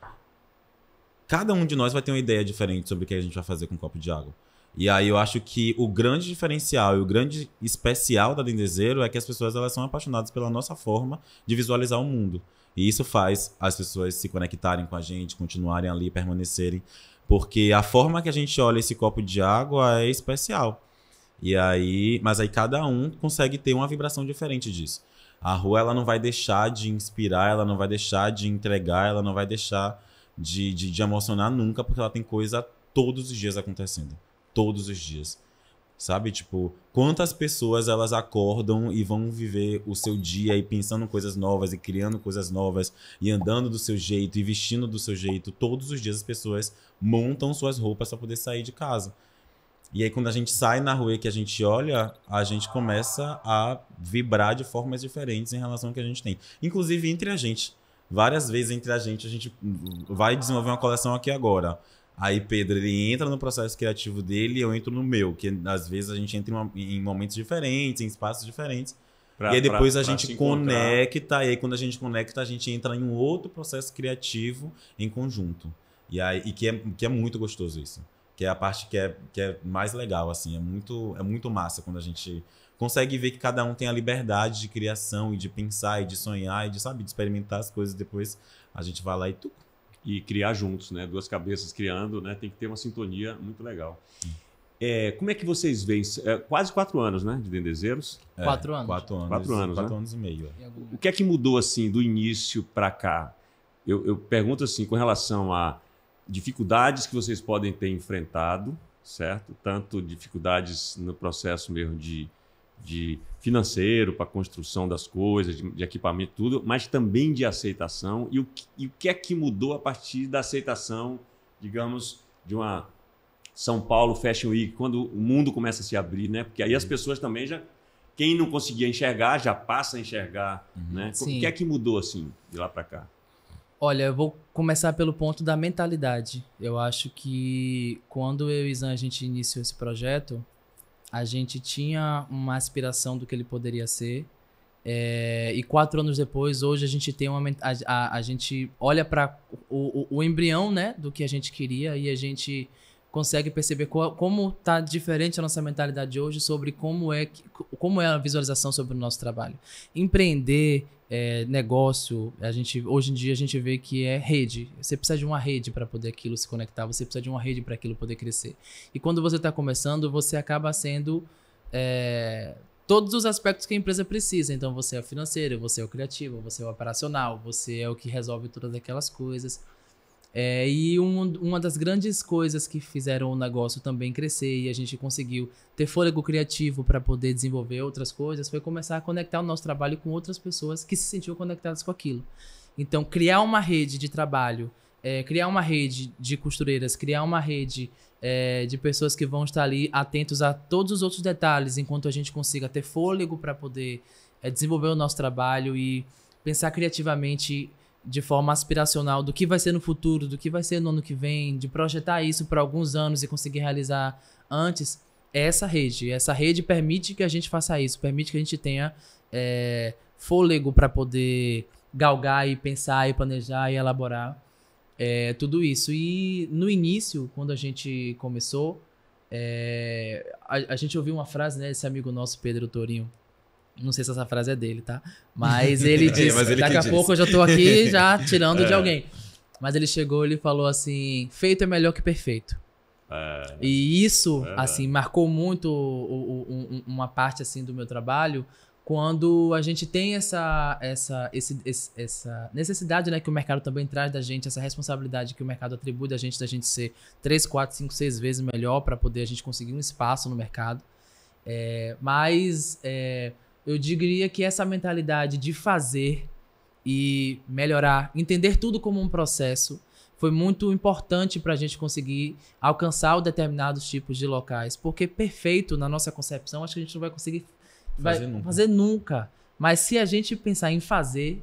Speaker 2: Cada um de nós vai ter uma ideia diferente sobre o que a gente vai fazer com o copo de água. E aí eu acho que o grande diferencial e o grande especial da Dendezeiro é que as pessoas elas são apaixonadas pela nossa forma de visualizar o mundo. E isso faz as pessoas se conectarem com a gente, continuarem ali, permanecerem. Porque a forma que a gente olha esse copo de água é especial. E aí, mas aí cada um consegue ter uma vibração diferente disso. A rua ela não vai deixar de inspirar, ela não vai deixar de entregar, ela não vai deixar de, de, de emocionar nunca, porque ela tem coisa todos os dias acontecendo. Todos os dias. Sabe, tipo, quantas pessoas elas acordam e vão viver o seu dia e pensando coisas novas e criando coisas novas e andando do seu jeito e vestindo do seu jeito. Todos os dias as pessoas montam suas roupas para poder sair de casa. E aí, quando a gente sai na rua e que a gente olha, a gente começa a vibrar de formas diferentes em relação ao que a gente tem. Inclusive entre a gente. Várias vezes entre a gente, a gente vai desenvolver uma coleção aqui agora. Aí Pedro ele entra no processo criativo dele e eu entro no meu, que às vezes a gente entra em momentos diferentes, em espaços diferentes. Pra, e aí depois pra, a gente conecta, e aí quando a gente conecta, a gente entra em um outro processo criativo em conjunto. E, aí, e que, é, que é muito gostoso isso que é a parte que é, que é mais legal, assim, é muito, é muito massa quando a gente consegue ver que cada um tem a liberdade de criação e de pensar e de sonhar e de, sabe, de experimentar as coisas. Depois a gente vai lá e tu. E criar juntos, né? Duas cabeças criando, né? Tem que ter uma sintonia
Speaker 1: muito legal. É, como é que vocês veem? É, quase quatro anos, né? De Dendezeiros.
Speaker 2: É, quatro anos. Quatro anos. Quatro anos, quatro né? anos e meio. É.
Speaker 1: O que é que mudou, assim, do início para cá? Eu, eu pergunto, assim, com relação a dificuldades que vocês podem ter enfrentado, certo? Tanto dificuldades no processo mesmo de, de financeiro, para construção das coisas, de, de, equipamento, tudo, mas também de aceitação. E o, e o que é que mudou a partir da aceitação, digamos, de uma São Paulo Fashion Week, quando o mundo começa a se abrir, né? Porque aí as uhum. pessoas também já. Quem não conseguia enxergar já passa a enxergar, uhum, né? Sim. O que é que mudou assim de lá para cá?
Speaker 3: Olha, eu vou começar pelo ponto da mentalidade. Eu acho que quando eu e Zan a gente iniciou esse projeto, a gente tinha uma aspiração do que ele poderia ser. É, e quatro anos depois, hoje a gente tem uma a, a, a gente olha para o, o, o, embrião, né, do que a gente queria e a gente consegue perceber qual, como está diferente a nossa mentalidade hoje sobre como é, como é a visualização sobre o nosso trabalho. Empreender, é, negócio, a gente, hoje em dia a gente vê que é rede. Você precisa de uma rede para poder aquilo se conectar, você precisa de uma rede para aquilo poder crescer. E quando você está começando, você acaba sendo. É, todos os aspectos que a empresa precisa. Então, você é o financeiro, você é o criativo, você é o operacional, você é o que resolve todas aquelas coisas. É, e um, uma das grandes coisas que fizeram o negócio também crescer e a gente conseguiu ter fôlego criativo para poder desenvolver outras coisas foi começar a conectar o nosso trabalho com outras pessoas que se sentiam conectadas com aquilo. Então, criar uma rede de trabalho, é, criar uma rede de costureiras, criar uma rede é, de pessoas que vão estar ali atentos a todos os outros detalhes enquanto a gente consiga ter fôlego para poder é, desenvolver o nosso trabalho e pensar criativamente de forma aspiracional do que vai ser no futuro, do que vai ser no ano que vem, de projetar isso para alguns anos e conseguir realizar antes, é essa rede. Essa rede permite que a gente faça isso, permite que a gente tenha é, fôlego para poder galgar e pensar e planejar e elaborar é, tudo isso. E no início, quando a gente começou, é, a, a, gente ouviu uma frase, né, desse amigo nosso, Pedro Torinho, não sei se essa frase é dele, tá? Mas ele é, disse. mas ele daqui a pouco eu já tô aqui já tirando é. de alguém. Mas ele chegou e falou assim: feito é melhor que perfeito. É. E isso, é assim, marcou muito o, o, um, uma parte assim do meu trabalho, quando a gente tem essa, essa, esse, esse, essa necessidade né, que o mercado também traz da gente, essa responsabilidade que o mercado atribui da gente, da gente ser três quatro cinco seis vezes melhor para poder a gente conseguir um espaço no mercado. É, mas é, eu diria que essa mentalidade de fazer e melhorar, entender tudo como um processo, foi muito importante para a gente conseguir alcançar determinados tipos de locais, porque perfeito na nossa concepção, acho que a gente não vai conseguir fazer, vai, nunca. fazer nunca. Mas se a gente pensar em fazer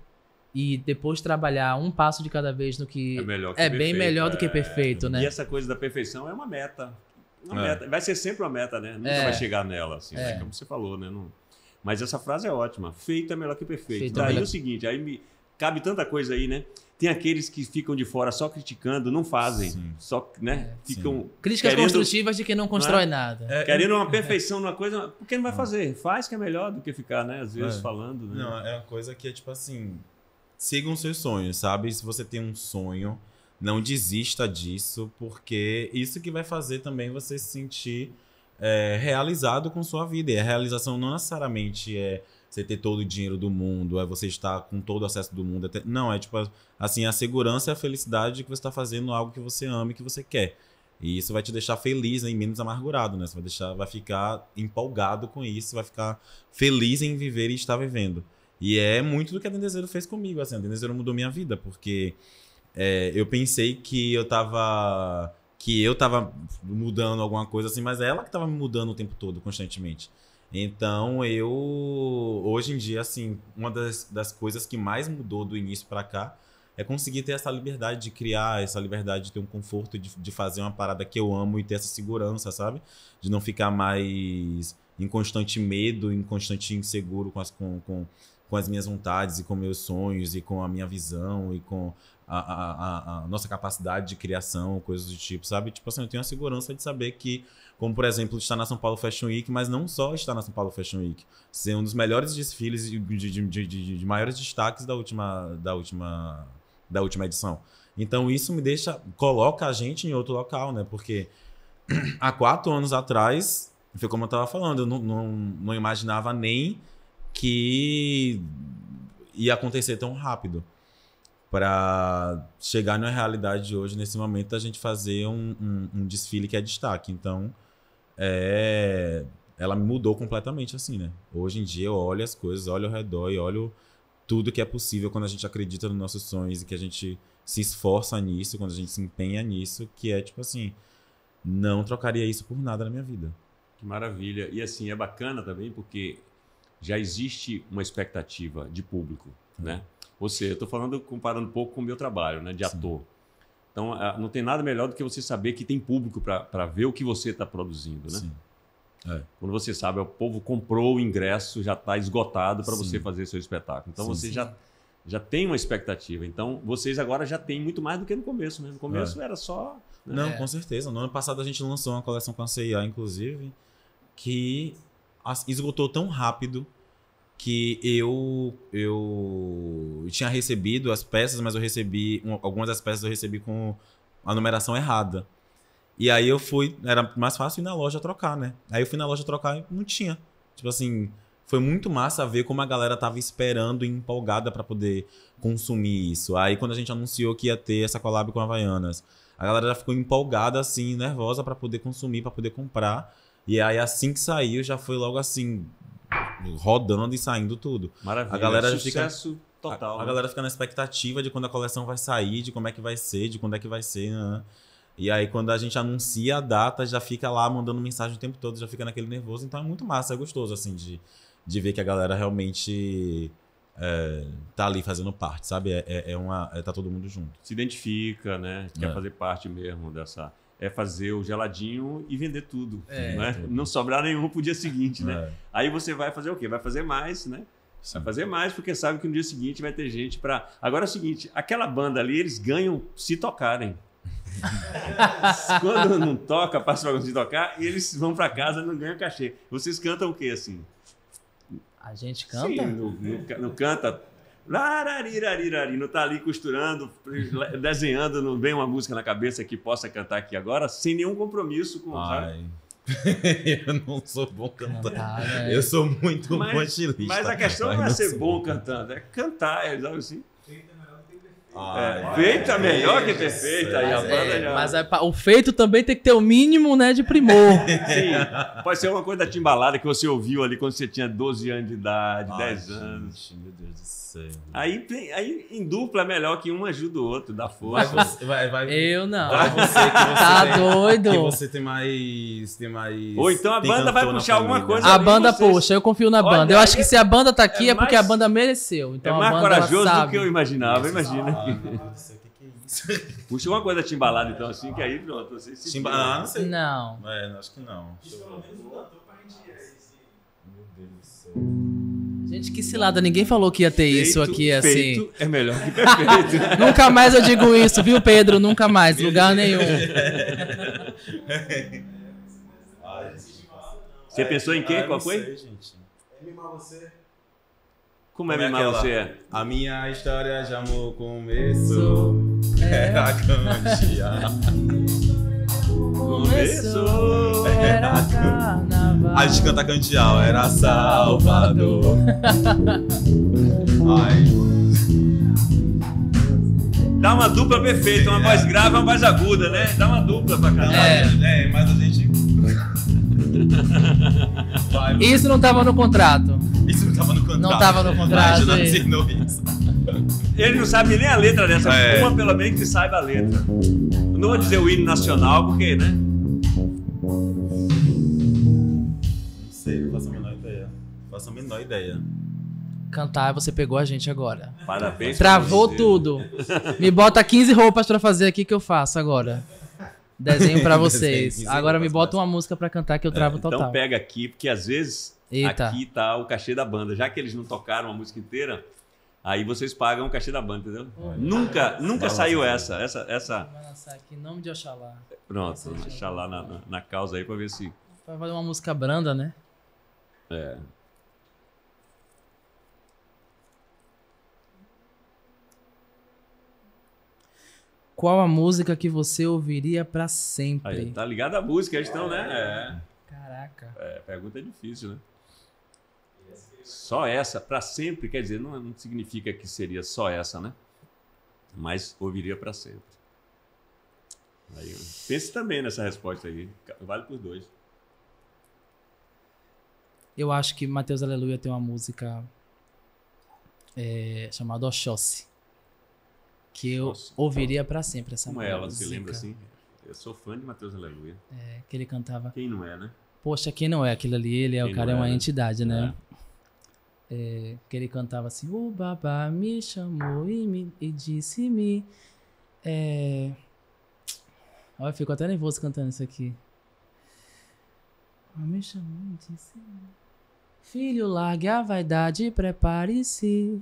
Speaker 3: e depois trabalhar um passo de cada vez no que é, melhor que é bem melhor do que é. perfeito, né? E
Speaker 1: essa coisa da perfeição é uma meta. Uma é. meta. Vai ser sempre uma meta, né? Nunca é. vai chegar nela, assim, né? É. como você falou, né? Não mas essa frase é ótima. Feito é melhor que perfeito. Feito é Daí é melhor... o seguinte, aí me cabe tanta coisa aí, né? Tem aqueles que ficam de fora só criticando, não fazem, Sim. só, né? É, ficam sim. críticas querendo, construtivas de quem não né? constrói não é? nada. É, querendo uma perfeição numa coisa, porque não vai fazer. Faz que é melhor do que
Speaker 2: ficar, né, às vezes é. falando, né? Não, é uma coisa que é tipo assim, sigam seus sonhos, sabe? Se você tem um sonho, não desista disso, porque isso que vai fazer também você se sentir é, realizado com sua vida. E a realização não necessariamente é você ter todo o dinheiro do mundo, é você estar com todo o acesso do mundo. É não, é tipo assim, a segurança e a felicidade de que você está fazendo algo que você ama e que você quer. E isso vai te deixar feliz né, e menos amargurado, né? Você vai, deixar, vai ficar empolgado com isso, vai ficar feliz em viver e estar vivendo. E é muito do que a Dendezeiro fez comigo, assim. A Dendezeiro mudou minha vida, porque é, eu pensei que eu tava que eu tava mudando alguma coisa assim, mas é ela que tava me mudando o tempo todo, constantemente. Então eu, hoje em dia, assim, uma das, das coisas que mais mudou do início para cá é conseguir ter essa liberdade de criar, essa liberdade de ter um conforto, de, de fazer uma parada que eu amo e ter essa segurança, sabe? De não ficar mais em constante medo, em constante inseguro com as, com, com, com as minhas vontades e com meus sonhos e com a minha visão e com a, a, a, nossa capacidade de criação, coisas do tipo, sabe? Tipo assim, eu tenho a segurança de saber que, como por exemplo, está na São Paulo Fashion Week, mas não só está na São Paulo Fashion Week, ser um dos melhores desfiles de, de, de, de, maiores destaques da última, da última, da última edição. Então isso me deixa, coloca a gente em outro local, né? Porque há quatro anos atrás, foi como eu estava falando, eu não, não, não imaginava nem que ia acontecer tão rápido para chegar na realidade de hoje, nesse momento, a gente fazer um, um, um desfile que é destaque. Então, é, ela mudou completamente, assim, né? Hoje em dia, eu olho as coisas, olho ao redor e olho tudo que é possível quando a gente acredita nos nossos sonhos e que a gente se esforça nisso, quando a gente se empenha nisso, que é tipo assim, não trocaria isso por nada na minha vida.
Speaker 1: Que maravilha. E assim, é bacana também porque já existe uma expectativa de público, né? É. Você, eu estou falando, comparando um pouco com o meu trabalho né, de ator. Então, ah, não tem nada melhor do que você saber que tem público para ver o que você está produzindo, né? Sim. É. Quando você sabe, o povo comprou o ingresso, já está esgotado para você fazer seu espetáculo. Então, sim, você sim. já já tem uma expectativa. Então, vocês agora já têm muito mais do que no começo, né? No começo
Speaker 2: é. era só... Né? Não, é. com certeza. No ano passado a gente lançou uma coleção com a CIA, inclusive, que esgotou tão rápido que eu eu tinha recebido as peças, mas eu recebi algumas das peças eu recebi com a numeração errada. E aí eu fui, era mais fácil ir na loja trocar, né? Aí eu fui na loja trocar e não tinha. Tipo assim, foi muito massa ver como a galera tava esperando e empolgada para poder consumir isso. Aí quando a gente anunciou que ia ter essa collab com a Havaianas, a galera já ficou empolgada assim, nervosa para poder consumir, para poder comprar. E aí assim que saiu, já foi logo assim, rodando e saindo tudo. Maravilha. A galera sucesso fica, total. A, a, né? galera fica na expectativa de quando a coleção vai sair, de como é que vai ser, de quando é que vai ser. Né? E aí, quando a gente anuncia a data, já fica lá mandando mensagem o tempo todo, já fica naquele nervoso. Então é muito massa, é gostoso, assim, de, de ver que a galera realmente é, tá ali fazendo parte, sabe? É, é, é uma, é, tá todo mundo junto.
Speaker 1: Se identifica, né? Quer é. fazer parte mesmo dessa é fazer o geladinho e vender tudo, é, né? É tudo. Não sobrar nenhum o dia seguinte, né? É. Aí você vai fazer o quê? Vai fazer mais, né? Sim. Vai fazer mais porque sabe que no dia seguinte vai ter gente para. Agora é o seguinte, aquela banda ali eles ganham se tocarem.
Speaker 3: Quando não
Speaker 1: toca, passa para de tocar e eles vão para casa e não ganham cachê. Vocês cantam o quê assim?
Speaker 3: A gente canta? Sim, não, não,
Speaker 1: não canta não tá ali costurando, desenhando, não vem uma música na cabeça que possa cantar aqui agora, sem nenhum compromisso com Ai.
Speaker 2: eu não sou bom cantando. Cantar, né? eu sou muito mas, estilista. Mas a questão não é ser bom
Speaker 1: cantando, é cantar, é assim. Ah, é, é, melhor que ter feita. Aí, a banda já... Mas é
Speaker 3: o feito também tem que ter o mínimo né, de primor. Sim,
Speaker 1: pode ser uma coisa da timbalada que você ouviu ali quando você tinha 12 anos de idade, Ai, 10 anos. Gente, meu Deus do céu. Aí, aí em dupla é melhor que um ajuda
Speaker 2: o outro, dá força. Vai vai, vai, eu não. Vai você, você tá doido. Que você tem mais, tem mais. Ou então a banda vai puxar alguma coisa. A banda vocês...
Speaker 3: puxa, eu confio na banda. Olha, eu acho é que se a banda tá aqui é, é porque a banda mereceu. Então é mais a banda, corajoso do que eu
Speaker 1: imaginava, imagina.
Speaker 2: Nossa, ah,
Speaker 1: é Puxa uma coisa timbalada, então, assim, que aí pronto. Você se timbalada, ah, não sei.
Speaker 2: Não. É, acho que não. Isso pelo menos gente. Meu Deus do céu. Gente, que cilada, ninguém falou
Speaker 3: que ia ter feito, isso aqui assim. É melhor que perfeito. Nunca mais eu digo isso, viu, Pedro? Nunca mais, lugar nenhum.
Speaker 2: Você pensou em quem? Ah, Qual foi? gente. É mimar você. Como é, Como é mimar você? A minha história já amor começou. Era é candeado. começou.
Speaker 3: Era carnaval.
Speaker 2: A gente canta candial, era Salvador. Ai.
Speaker 1: Dá uma dupla perfeita, uma voz grave, e uma voz aguda, né? Dá uma dupla pra caralho. É, é mas a gente. Vai, Isso
Speaker 3: não tava no contrato. Isso
Speaker 1: não tava no contrato. Não tava no contrato. A gente
Speaker 2: não assinou isso.
Speaker 1: Ele não sabe nem a letra dessa. É. Uma, pelo menos, que saiba a letra. Eu não vou dizer o hino nacional, porque, né?
Speaker 2: Não sei, não faço a menor ideia. Não faço a menor ideia.
Speaker 3: Cantar, você pegou a gente agora. Parabéns. Travou tudo. Me bota 15 roupas para fazer aqui que eu faço agora. Desenho para vocês. Agora
Speaker 1: me bota uma música para
Speaker 3: cantar que eu é, travo total. Então
Speaker 1: pega aqui, porque às vezes Eita. aqui tá o cachê da banda. Já que eles não tocaram a música inteira, Aí vocês pagam o cachê da banda, entendeu? Nunca, nunca saiu essa. Essa. essa... Vai
Speaker 3: lançar aqui, em nome de Oxalá.
Speaker 1: Pronto, Oxalá na, na, na causa aí pra ver se.
Speaker 3: Vai fazer uma música branda, né? É. Qual a música que você ouviria para sempre? Aí, tá
Speaker 1: ligado a música, estão, né? É. Caraca. É, pergunta difícil, né? Só essa, para sempre, quer dizer, não, não significa que seria só essa, né? Mas ouviria para sempre. Aí, pense também nessa resposta aí, vale por dois.
Speaker 3: Eu acho que Mateus Aleluia tem uma música é, chamada Oxóssi, que eu Nossa, então, ouviria para sempre essa como música. É como ela, você lembra assim?
Speaker 1: Eu sou fã de Mateus Aleluia. É,
Speaker 3: que ele cantava. Quem não é, né? Poxa, quem não é aquilo ali? Ele é, quem o cara é uma é, né? entidade, né? É. É, que ele cantava assim: O babá me chamou e, me, e disse-me. É... Olha, eu fico até nervoso cantando isso aqui. Me chamou e disse-me. Filho, largue a vaidade, prepare-se.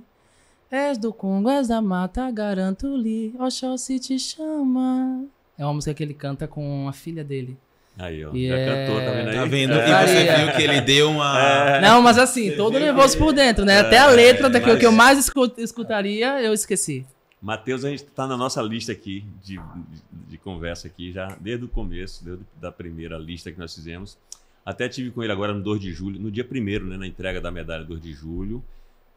Speaker 3: És do Congo, és da mata, garanto-lhe. se te chama. É uma música que ele canta com a filha dele. Aí, ó. Já é- cantou, tá vendo aí? Tá vendo?
Speaker 1: É. E você é. viu que ele deu uma.
Speaker 2: É.
Speaker 3: Não, mas assim, você todo nervoso que... por dentro, né? É, Até a letra daquilo que eu mais escut escutaria, eu esqueci.
Speaker 1: Matheus, a gente tá na nossa lista aqui de, de, de conversa aqui já desde o começo, desde da primeira lista que nós fizemos. Até tive com ele agora no 2 de julho, no dia primeiro, né, na entrega da medalha 2 de julho.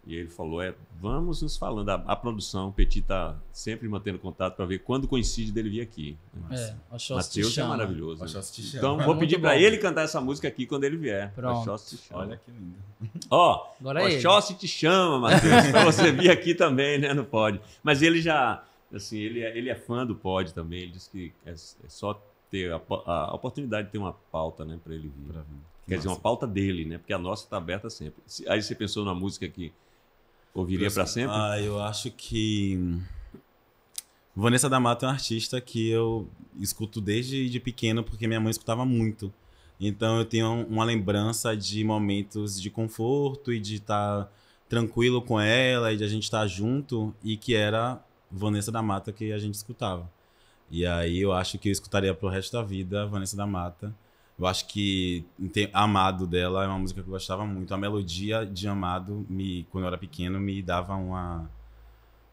Speaker 1: E ele falou: é, vamos nos falando. A, a produção, o Petit tá sempre mantendo contato para ver quando coincide dele vir aqui. Né? É, Matheus é maravilhoso. Né? Então, vou pedir para ele cantar essa música aqui quando ele vier. Pronto. Olha que lindo. Ó, oh, é Oxóssi te chama, Matheus, para você vir aqui também, né? Não pode. Mas ele já, assim, ele é, ele é fã do Pod também. Ele diz que é, é só ter a, a, oportunidade de ter uma pauta, né, para ele vir. Pra Quer Nossa. dizer, uma pauta dele, né? Porque a nossa está aberta sempre. Aí você pensou na música que Ouviria para sempre?
Speaker 2: Ah, eu acho que. Vanessa da Mata é uma artista que eu escuto desde de pequeno, porque minha mãe escutava muito. Então eu tenho uma lembrança de momentos de conforto e de estar tá tranquilo com ela e de a gente estar tá junto, e que era Vanessa da Mata que a gente escutava. E aí eu acho que eu escutaria pro resto da vida Vanessa da Mata. Eu acho que Amado dela é uma música que eu gostava muito. A melodia de Amado, me, quando eu era pequeno, me dava uma,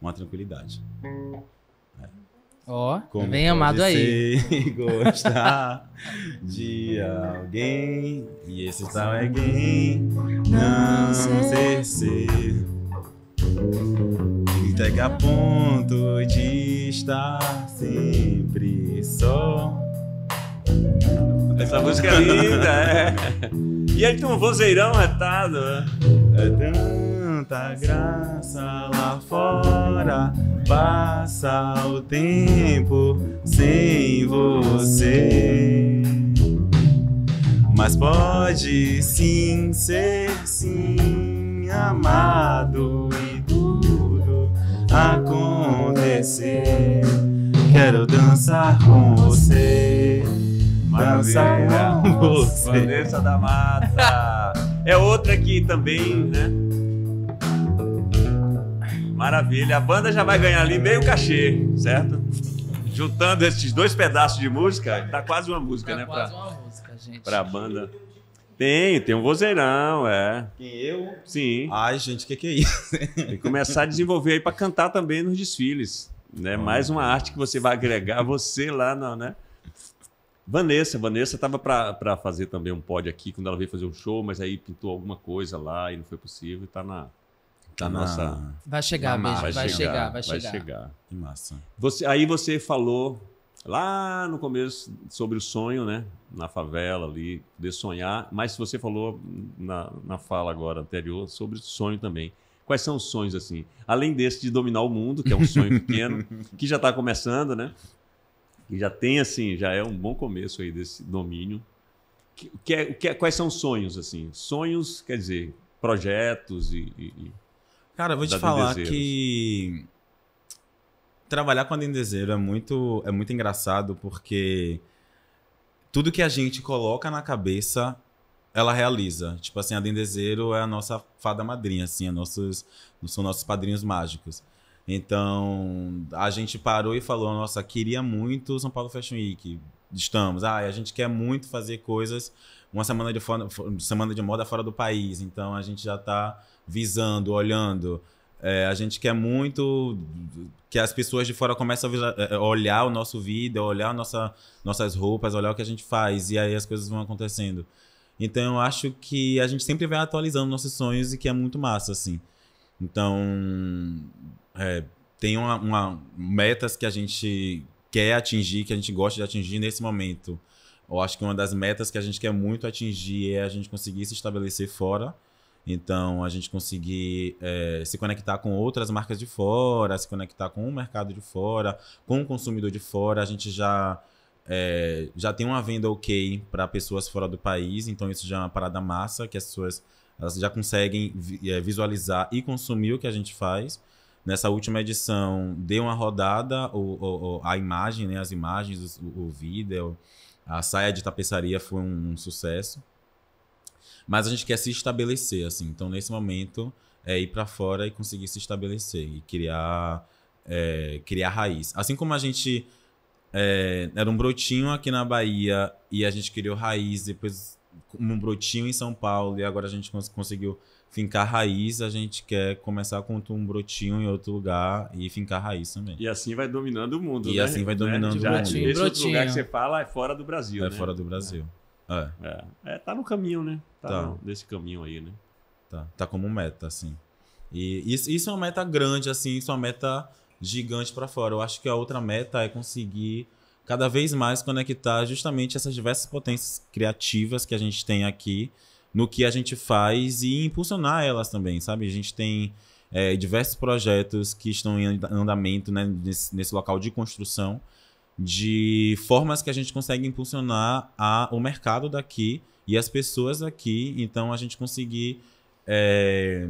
Speaker 2: uma tranquilidade. É. Ó, Como bem amado aí. gostar de alguém e esse tal é quem não ser ser. Entrega a ponto de estar sempre só. Essa
Speaker 1: música é linda, é. E
Speaker 2: ele tem um vozeirão retado, né? É tanta graça lá fora, passa o tempo
Speaker 1: sem você.
Speaker 2: Mas pode sim ser sim amado e tudo acontecer. Quero dançar com você. Dançarão com você.
Speaker 1: Vanessa da Mata. É outra que também, né? Maravilha. A banda já vai ganhar ali meio cachê, certo? Juntando esses dois pedaços de música, tá quase uma música, tá né? Quase pra,
Speaker 2: uma música, gente.
Speaker 1: Pra banda. Tem, tem um vozeirão, é. Quem eu? Sim. Ai, gente, o que, que é isso? tem que começar a desenvolver aí para cantar também nos desfiles. Né? Ah. Mais uma arte que você vai agregar você lá, não, né? Vanessa, Vanessa estava para fazer também um pod aqui quando ela veio fazer um show, mas aí pintou alguma coisa lá e não foi possível e está na tá na, nossa vai chegar, na vai, vai, chegar, vai chegar, vai chegar. Que massa. Você aí você falou lá no começo sobre o sonho, né, na favela ali, de sonhar, mas você falou na, na fala agora anterior sobre o sonho também. Quais são os sonhos assim? Além desse de dominar o mundo, que é um sonho pequeno, que já está começando, né? E já tem, assim, já é um bom começo aí desse domínio. Que, que é, que é, quais são os sonhos, assim? Sonhos, quer dizer, projetos
Speaker 2: e... e Cara, eu vou te falar Dendezeiros. que trabalhar com a Dendezeiro é muito, é muito engraçado porque tudo que a gente coloca na cabeça, ela realiza. Tipo assim, a Dendezeiro é a nossa fada madrinha, assim, é nossos, são nossos padrinhos mágicos. Então, a gente parou e falou: nossa, queria muito São Paulo Fashion Week. Estamos. Ah, a gente quer muito fazer coisas, uma semana de, fora, semana de moda fora do país. Então, a gente já está visando, olhando. É, a gente quer muito que as pessoas de fora comecem a é, é, olhar o nosso vídeo, olhar nossa, nossas roupas, olhar o que a gente faz. E aí as coisas vão acontecendo. Então, eu acho que a gente sempre vai atualizando nossos sonhos e que é muito massa, assim. Então, é, tem uma, uma, metas que a gente quer atingir, que a gente gosta de atingir nesse momento. Eu acho que uma das metas que a gente quer muito atingir é a gente conseguir se estabelecer fora. Então, a gente conseguir é, se conectar com outras marcas de fora, se conectar com o mercado de fora, com o consumidor de fora. A gente já, é, já tem uma venda ok para pessoas fora do país, então isso já é uma parada massa, que as pessoas elas já conseguem eh, visualizar e consumir o que a gente faz. Nessa última edição, deu uma rodada o, o, a imagem, né, as imagens, o, o vídeo, a saia de tapeçaria foi um, um sucesso. Mas a gente quer se estabelecer, assim. Então, nesse momento, é ir para fora e conseguir se estabelecer e criar, é, criar raiz. Assim como a gente é, era um brotinho aqui na Bahia e a gente criou raiz, depois um brotinho em São Paulo e agora a gente cons conseguiu fincar raiz, a gente quer começar com um brotinho em outro lugar e fincar raiz também.
Speaker 1: E assim vai dominando o mundo, E né? assim vai né? dominando o mundo. Esse lugar que você fala é fora do Brasil, É né? fora do
Speaker 2: Brasil. É. É. é. é tá no caminho, né? Tá, tá. nesse caminho aí, né? Tá, tá como meta, assim. E isso, isso é uma meta grande, assim, isso é uma meta gigante para fora. Eu acho que a outra meta é conseguir cada vez mais conectar justamente essas diversas potências criativas que a gente tem aqui no que a gente faz e impulsionar elas também, sabe? A gente tem é, diversos projetos que estão em andamento né, nesse, nesse, local de construção de formas que a gente consegue impulsionar a, o mercado daqui e as pessoas aqui, então a gente conseguir é,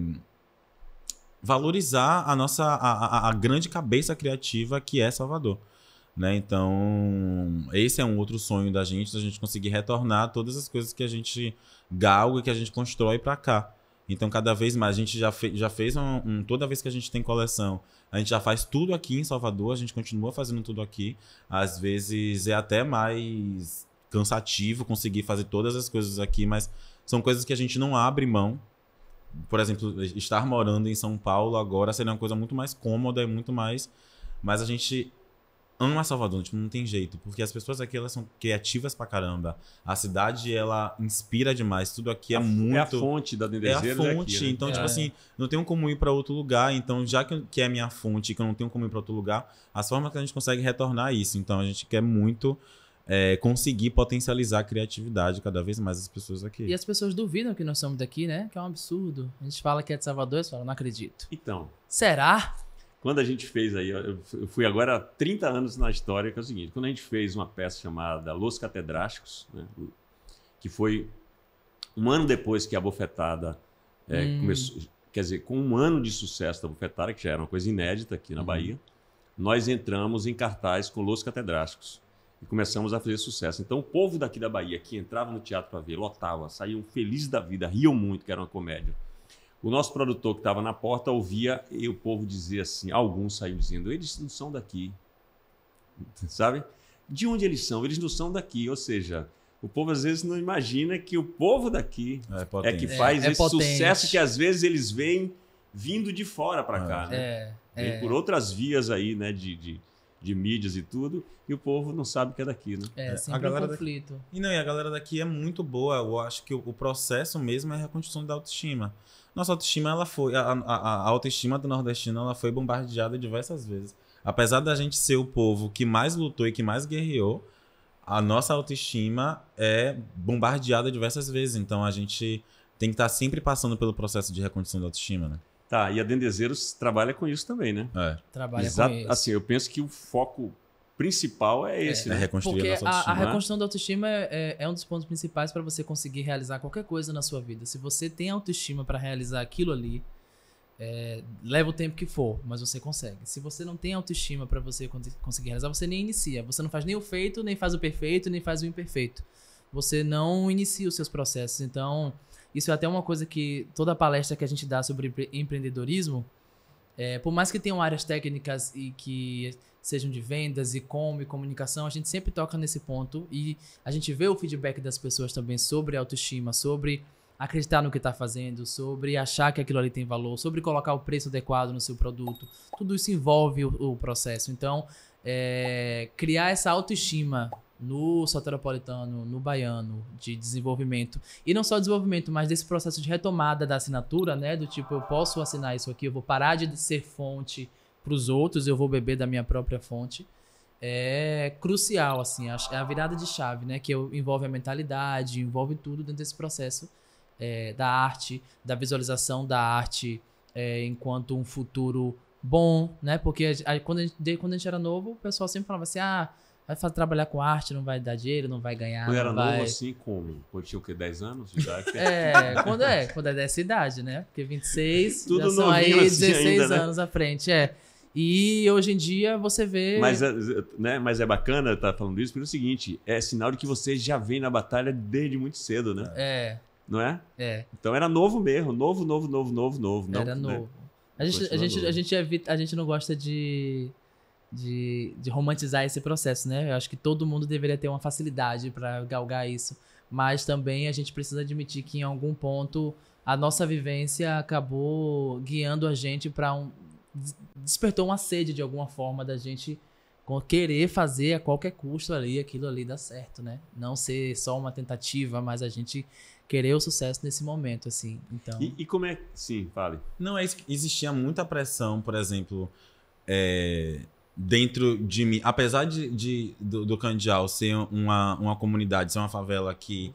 Speaker 2: valorizar a nossa a, a, a grande cabeça criativa que é Salvador. Né? Então, esse é um outro sonho da gente, da gente conseguir retornar todas as coisas que a gente galga e que a gente constrói para cá. Então, cada vez mais, a gente já, fe já fez um, um, Toda vez que a gente tem coleção, a gente já faz tudo aqui em Salvador, a gente continua fazendo tudo aqui. Às vezes é até mais cansativo conseguir fazer todas as coisas aqui, mas são coisas que a gente não abre mão. Por exemplo, estar morando em São Paulo agora seria uma coisa muito mais cômoda e muito mais. Mas a gente ama Salvador, tipo, não tem jeito, porque as pessoas aqui elas são criativas pra caramba. A cidade ela inspira demais, tudo aqui é a, muito. É a fonte da Dendezeira. É a fonte, né? então, tipo é, tipo assim, não tenho como ir para outro lugar, então, já que, que é a minha fonte, que eu não tenho como ir para outro lugar, as formas que a gente consegue retornar é isso. Então, a gente quer muito. É, conseguir potencializar a criatividade cada vez mais das pessoas aqui. E
Speaker 3: as pessoas duvidam que nós somos daqui, né? Que é um absurdo. A gente fala que é de Salvador, eles falam, não acredito. Então. Será?
Speaker 2: Quando a gente fez aí, eu fui agora
Speaker 1: 30 anos na história, que é o seguinte: quando a gente fez uma peça chamada Los Catedráticos, né, que foi um ano depois que a bofetada é, hum. começou, quer dizer, com um ano de sucesso da bofetada, que já era uma coisa inédita aqui na hum. Bahia, nós entramos em cartaz com Los Catedráticos e começamos a fazer sucesso. Então, o povo daqui da Bahia que entrava no teatro para ver, lotava, saíam felizes da vida, riam muito, que era uma comédia. O nosso produtor que estava na porta ouvia e o povo dizer assim, alguns saíram dizendo, eles não são daqui, sabe? De onde eles são? Eles não são daqui, ou seja, o povo às vezes não imagina que o povo daqui é, é que faz é, é esse potente. sucesso que às vezes eles vêm vindo de fora para é. cá, né? É, Vem é. por outras vias aí, né, de, de, de, mídias e tudo,
Speaker 2: e o povo não sabe que é daqui, né? É, sempre a galera um conflito. Daqui... E não, e a galera daqui é muito boa, eu acho que o, o processo mesmo é a reconstrução da autoestima nossa autoestima, ela foi. A, a, a autoestima do nordestino ela foi bombardeada diversas vezes. Apesar da gente ser o povo que mais lutou e que mais guerreou, a nossa autoestima é bombardeada diversas vezes. Então a gente tem que estar tá sempre passando pelo processo de recondição da autoestima, né?
Speaker 1: Tá, e a Dendezeiros trabalha com isso também, né? É. Trabalha Exa com isso. Assim, eu penso que o foco principal é, é esse, é, né? Reconstruir Porque a, nossa autoestima. a reconstrução
Speaker 3: da autoestima é, é, é um dos pontos principais para você conseguir realizar qualquer coisa na sua vida. Se você tem autoestima para realizar aquilo ali, é, leva o tempo que for, mas você consegue. Se você não tem autoestima para você conseguir realizar, você nem inicia. Você não faz nem o feito, nem faz o perfeito, nem faz o imperfeito. Você não inicia os seus processos. Então, isso é até uma coisa que toda palestra que a gente dá sobre empreendedorismo, é, por mais que tenham áreas técnicas e que sejam de vendas, e-com e comunicação, a gente sempre toca nesse ponto e a gente vê o feedback das pessoas também sobre autoestima, sobre acreditar no que está fazendo, sobre achar que aquilo ali tem valor, sobre colocar o preço adequado no seu produto. Tudo isso envolve o, o processo. Então, é, criar essa autoestima no soteropolitano, no baiano, de desenvolvimento. E não só desenvolvimento, mas desse processo de retomada da assinatura, né? Do tipo, eu posso assinar isso aqui, eu vou parar de ser fonte para os outros, eu vou beber da minha própria fonte, é crucial, assim, é a virada de chave, né? Que envolve a mentalidade, envolve tudo dentro desse processo é, da arte, da visualização da arte é, enquanto um futuro bom, né? Porque a, quando, a gente, quando a gente era novo, o pessoal sempre falava assim, ah, Vai trabalhar com arte, não vai dar dinheiro, não vai ganhar. Quando era vai... novo assim,
Speaker 1: como? Quando tinha o quê? 10 anos de idade? é, quando é,
Speaker 3: quando é dessa idade, né? Porque 26 Tudo já são aí 16 assim ainda, né? anos à frente. É. E hoje em dia você vê. Mas, é,
Speaker 1: é, né, mas é bacana estar tá falando isso pelo é seguinte: é sinal de que você já vem na batalha desde muito cedo, né? É. Não é? É. Então era novo mesmo, novo, novo, novo, novo, novo. Não, era né? novo. Né? A, gente, a, gente, novo.
Speaker 3: a, gente evita, a gente não gosta de, de, de romantizar esse processo, né? Eu acho que todo mundo deveria ter uma facilidade para galgar isso. Mas também a gente precisa admitir que em algum ponto a nossa vivência acabou guiando a gente para um, despertou uma sede de alguma forma da gente querer fazer a qualquer custo ali aquilo ali dar certo, né? Não ser só uma tentativa, mas a gente querer o sucesso nesse momento, assim. Então. E,
Speaker 2: e como é? Sim, fale. Não é existia muita pressão, por exemplo, é, dentro de mim, apesar de, de do, do Candial ser uma, uma comunidade, ser uma favela que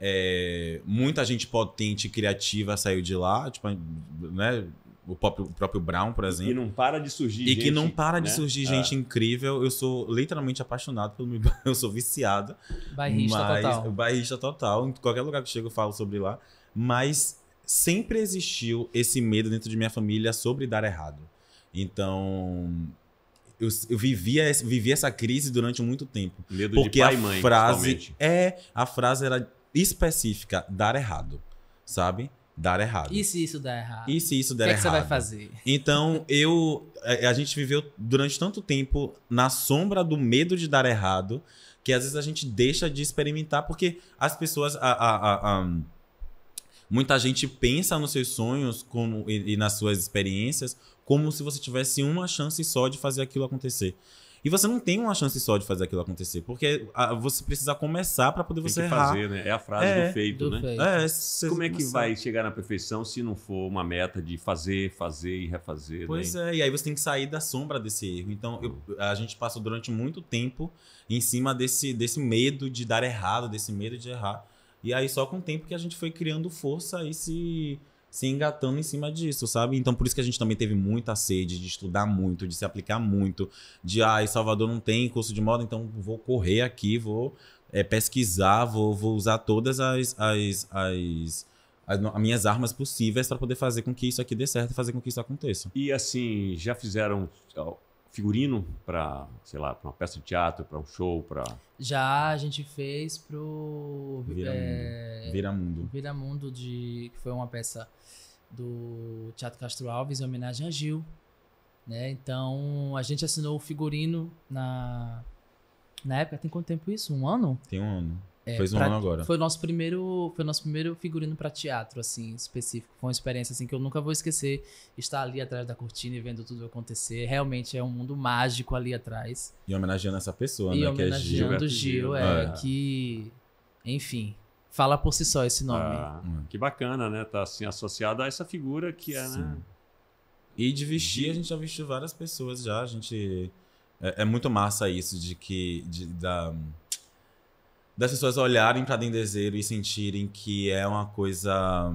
Speaker 2: é, muita gente potente e criativa saiu de lá, tipo, né? o próprio, o próprio Brown, por exemplo. E não para de surgir E gente, que não para né? de surgir é. gente incrível. Eu sou literalmente apaixonado pelo meu eu sou viciado. Bairrista mas, total. É bairrista total. Em qualquer lugar que eu chego eu falo sobre lá. Mas sempre existiu esse medo dentro de minha família sobre dar errado. Então, eu, eu vivia, vivi essa crise durante muito tempo. Medo porque de pai a mãe, frase é a frase era específica, dar errado, sabe? dar errado. E se isso der errado? E se isso der errado? O que, É que você vai fazer? Então, eu. A, é, é, a gente viveu durante tanto tempo na sombra do medo de dar errado, que às vezes a gente deixa de experimentar, porque as pessoas. A, a, a muita gente pensa nos seus sonhos como, e, e nas suas experiências como se você tivesse uma chance só de fazer aquilo acontecer. E você não tem uma chance só de fazer aquilo acontecer, porque você precisa começar para poder tem você errar. fazer, né? É a frase é, do feito, do né? Feito. É, Como é que vai
Speaker 1: chegar na perfeição se não for uma meta de fazer, fazer e refazer? Pois
Speaker 2: né? é, e aí você tem que sair da sombra desse erro. Então, eu, a gente passou durante muito tempo em cima desse, desse medo de dar errado, desse medo de errar. E aí só com o tempo que a gente foi criando força e se se engatando em cima disso, sabe? Então por isso que a gente também teve muita sede de estudar muito, de se aplicar muito, de ah, Salvador não tem curso de moda, então vou correr aqui, vou é, pesquisar, vou, vou usar todas as, as, as as, minhas armas possíveis para poder fazer com que isso aqui dê certo e fazer com que isso aconteça. E assim, já fizeram figurino para,
Speaker 1: sei lá, para uma peça de teatro, para um show, para
Speaker 3: Já a gente fez pro Vira é, Mundo. Vira Mundo. Vira Mundo de que foi uma peça do Teatro Castro Alves em homenagem a Gil, né? Então, a gente assinou o figurino na na época tem quanto tempo isso? Um ano?
Speaker 2: Tem um ano. É, Fez um pra, ano agora. Foi o
Speaker 3: nosso primeiro, foi nosso primeiro figurino para teatro, assim, específico. Foi uma experiência assim que eu nunca vou esquecer. Estar ali atrás da cortina e vendo tudo acontecer. Realmente é um mundo mágico ali atrás.
Speaker 2: E homenageando essa pessoa, e né? Que é Gil. Do Gil, é, é,
Speaker 3: que. Enfim, fala por si só esse nome. Ah,
Speaker 1: hum. que bacana, né? Tá assim associado a essa figura que é, né? Sim. né?
Speaker 2: E de vestir, a gente já vestiu várias pessoas já. A gente. É, é muito massa isso de que. De, da das pessoas olharem para Dendezeiro e sentirem que é uma coisa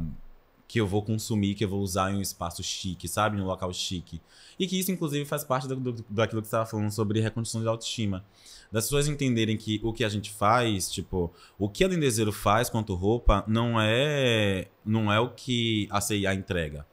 Speaker 2: que eu vou consumir, que eu vou usar em um espaço chique, sabe? Em um local chique. E que isso, inclusive, faz parte do, do, daquilo que você estava falando sobre reconstrução de autoestima. Das pessoas entenderem que o que a gente faz, tipo, o que a Dendezeiro faz quanto roupa, não é, não é o que a CIA entrega.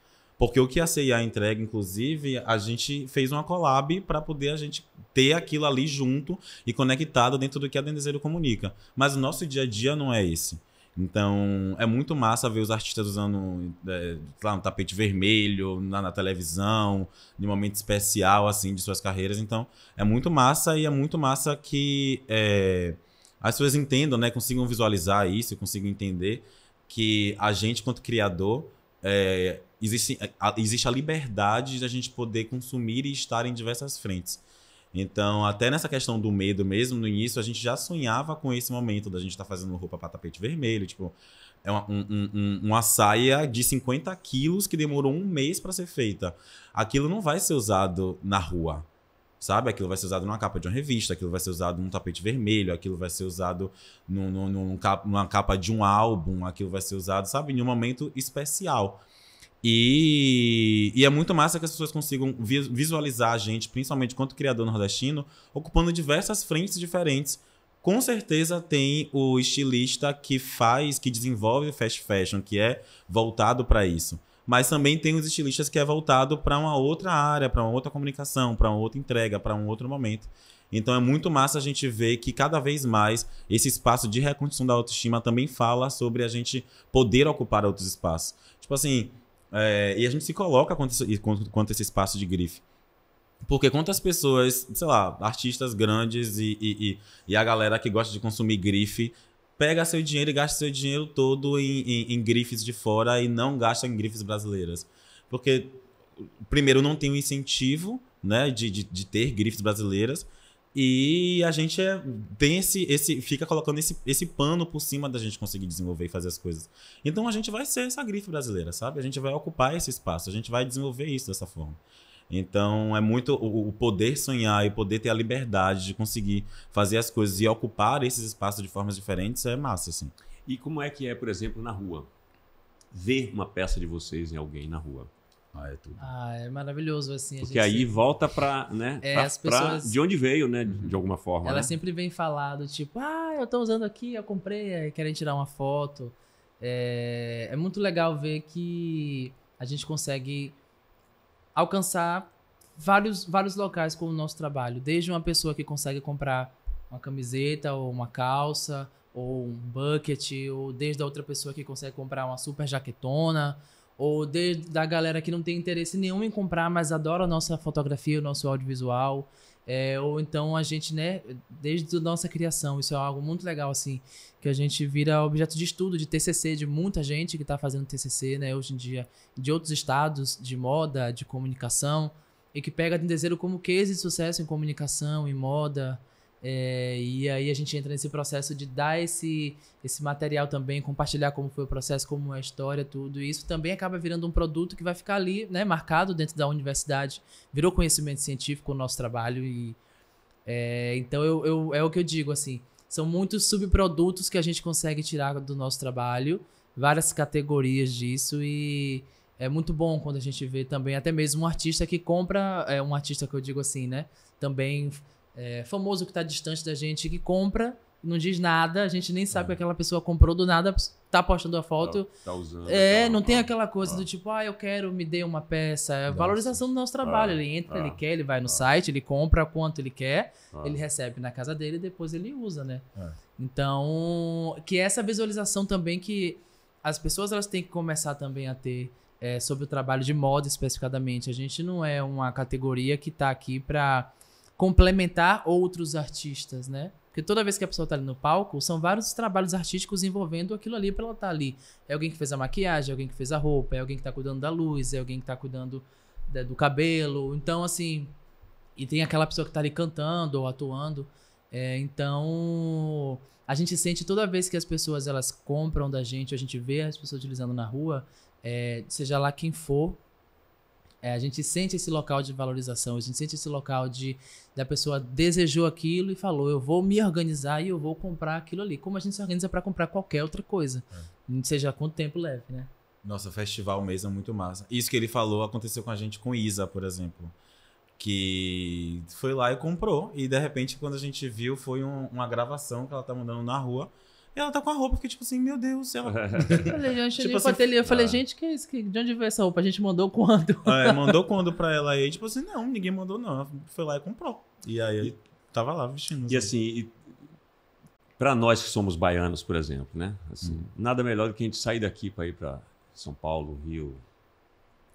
Speaker 2: Porque o que a CIA entrega, inclusive, a gente fez uma collab para poder a gente ter aquilo ali junto e conectado dentro do que a Dendezeiro comunica. Mas o nosso dia a dia não é esse. Então, é muito massa ver os artistas usando, é, lá, um tapete vermelho, na, na, televisão, de momento especial, assim, de suas carreiras. Então, é muito massa e é muito massa que é, as pessoas entendam, né? Consigam visualizar isso, consigam entender que a gente, quanto criador, é, existe eh, a, existe a liberdade de a gente poder consumir e estar em diversas frentes. Então, até nessa questão do medo mesmo, no início, a gente já sonhava com esse momento da gente estar tá fazendo roupa para tapete vermelho, tipo, é uma, um, um, uma saia de 50 quilos que demorou um mês para ser feita. Aquilo não vai ser usado na rua, sabe? Aquilo vai ser usado numa capa de uma revista, aquilo vai ser usado num tapete vermelho, aquilo vai ser usado num, num, num, numa capa de um álbum, aquilo vai ser usado, sabe, em um momento especial. E, e, é muito massa que as pessoas consigam visualizar a gente, principalmente quanto criador nordestino, ocupando diversas frentes diferentes. Com certeza tem o estilista que faz, que desenvolve fast fashion, que é voltado para isso. Mas também tem os estilistas que é voltado para uma outra área, para uma outra comunicação, para uma outra entrega, para um outro momento. Então é muito massa a gente ver que cada vez mais esse espaço de reconstrução da autoestima também fala sobre a gente poder ocupar outros espaços. Tipo assim, é, e a gente se coloca quanto quanto esse espaço de grife. Porque quantas pessoas, sei lá, artistas grandes e, e, e, a galera que gosta de consumir grife pega seu dinheiro e gasta seu dinheiro todo em, em, em grifes de fora e não gasta em grifes brasileiras. Porque, primeiro, não tem o incentivo né, de, de, de ter grifes brasileiras. E a gente é, tem esse, esse. fica colocando esse, esse pano por cima da gente conseguir desenvolver e fazer as coisas. Então a gente vai ser essa grife brasileira, sabe? A gente vai ocupar esse espaço, a gente vai desenvolver isso dessa forma. Então é muito o, o poder sonhar e poder ter a liberdade de conseguir fazer as coisas e ocupar esses espaços de formas diferentes é massa, assim. E como é que é, por exemplo, na rua? Ver uma peça de vocês em alguém na rua.
Speaker 3: Ah, é tudo. Ah, é maravilhoso assim. Porque aí
Speaker 1: sempre... volta para, né? É, pra, as pessoas... Pra de onde veio, né? De, de alguma forma. Ela né? sempre
Speaker 3: vem falado, tipo, ah, eu tô usando aqui, eu comprei, querem tirar uma foto. É, é muito legal ver que a gente consegue alcançar vários, vários locais com o nosso trabalho. Desde uma pessoa que consegue comprar uma camiseta ou uma calça ou um bucket, ou desde a outra pessoa que consegue comprar uma super jaquetona ou de, da galera que não tem interesse nenhum em comprar, mas adora a nossa fotografia, o nosso audiovisual. É, ou então a gente, né, desde a nossa criação, isso é algo muito legal, assim, que a gente vira objeto de estudo, de TCC, de muita gente que está fazendo TCC, né, hoje em dia, de outros estados, de moda, de comunicação, e que pega desejo como case de sucesso em comunicação, em moda, é, e aí a gente entra nesse processo de dar esse, esse material também, compartilhar como foi o processo, como é a história, tudo isso também acaba virando um produto que vai ficar ali, né, marcado dentro da universidade, virou conhecimento científico o nosso trabalho e é, então eu, eu, é o que eu digo assim, são muitos subprodutos que a gente consegue tirar do nosso trabalho, várias categorias disso e é muito bom quando a gente vê também até mesmo um artista que compra, é um artista que eu digo assim, né, também é, famoso que está distante da gente, que compra, não diz nada, a gente nem sabe é. que aquela pessoa comprou do nada, tá postando a tá- foto. Tá, tá usando. É, não tem aquela coisa ah. do tipo, ah, eu quero, me dê uma peça. É valorização do nosso trabalho. Ele ah. entra, ele ah. quer, ele vai no site, ele compra quanto ele quer, ele recebe na casa dele e depois ele usa, né? É. Então, que é essa visualização também que as pessoas elas têm que começar também a ter é, sobre o trabalho de moda especificadamente. A gente não é uma categoria que está aqui para complementar outros artistas, né? Porque toda vez que a pessoa está ali no palco, são vários trabalhos artísticos envolvendo aquilo ali para ela estar tá ali. É alguém que fez a maquiagem, é alguém que fez a roupa, é alguém que está cuidando da luz, é alguém que está cuidando da, né, do cabelo. Então, assim. E tem aquela pessoa que está ali cantando ou atuando. É, então. A gente sente toda vez que as pessoas elas compram da gente, a gente vê as pessoas utilizando na rua, é, seja lá quem for, é, a gente sente esse local de valorização, a gente sente esse local de da pessoa desejou aquilo e falou, eu vou me organizar e eu vou comprar aquilo ali. Como a gente se organiza para comprar qualquer outra coisa, é. seja quanto tempo leve, né?
Speaker 2: Nossa, festival mesmo é muito massa. Isso que ele falou aconteceu com a gente com Isa, por exemplo, que foi lá e comprou e de repente quando a gente viu foi um, uma gravação que ela tá mandando na rua e ela tá com a roupa, fiquei tipo assim, meu Deus, ela. falei, gente, tipo assim, ateliê, eu falei, ah. gente, que isso? Que, de onde veio essa roupa? A gente mandou quando? é, mandou quando pra ela aí, tipo assim, não, ninguém mandou, não. Ela foi lá e comprou. E aí
Speaker 1: tava lá vestindo. E assim, assim e para nós que somos baianos, por exemplo, né? Assim, hum. Nada melhor do que a gente sair daqui para ir para São Paulo, Rio,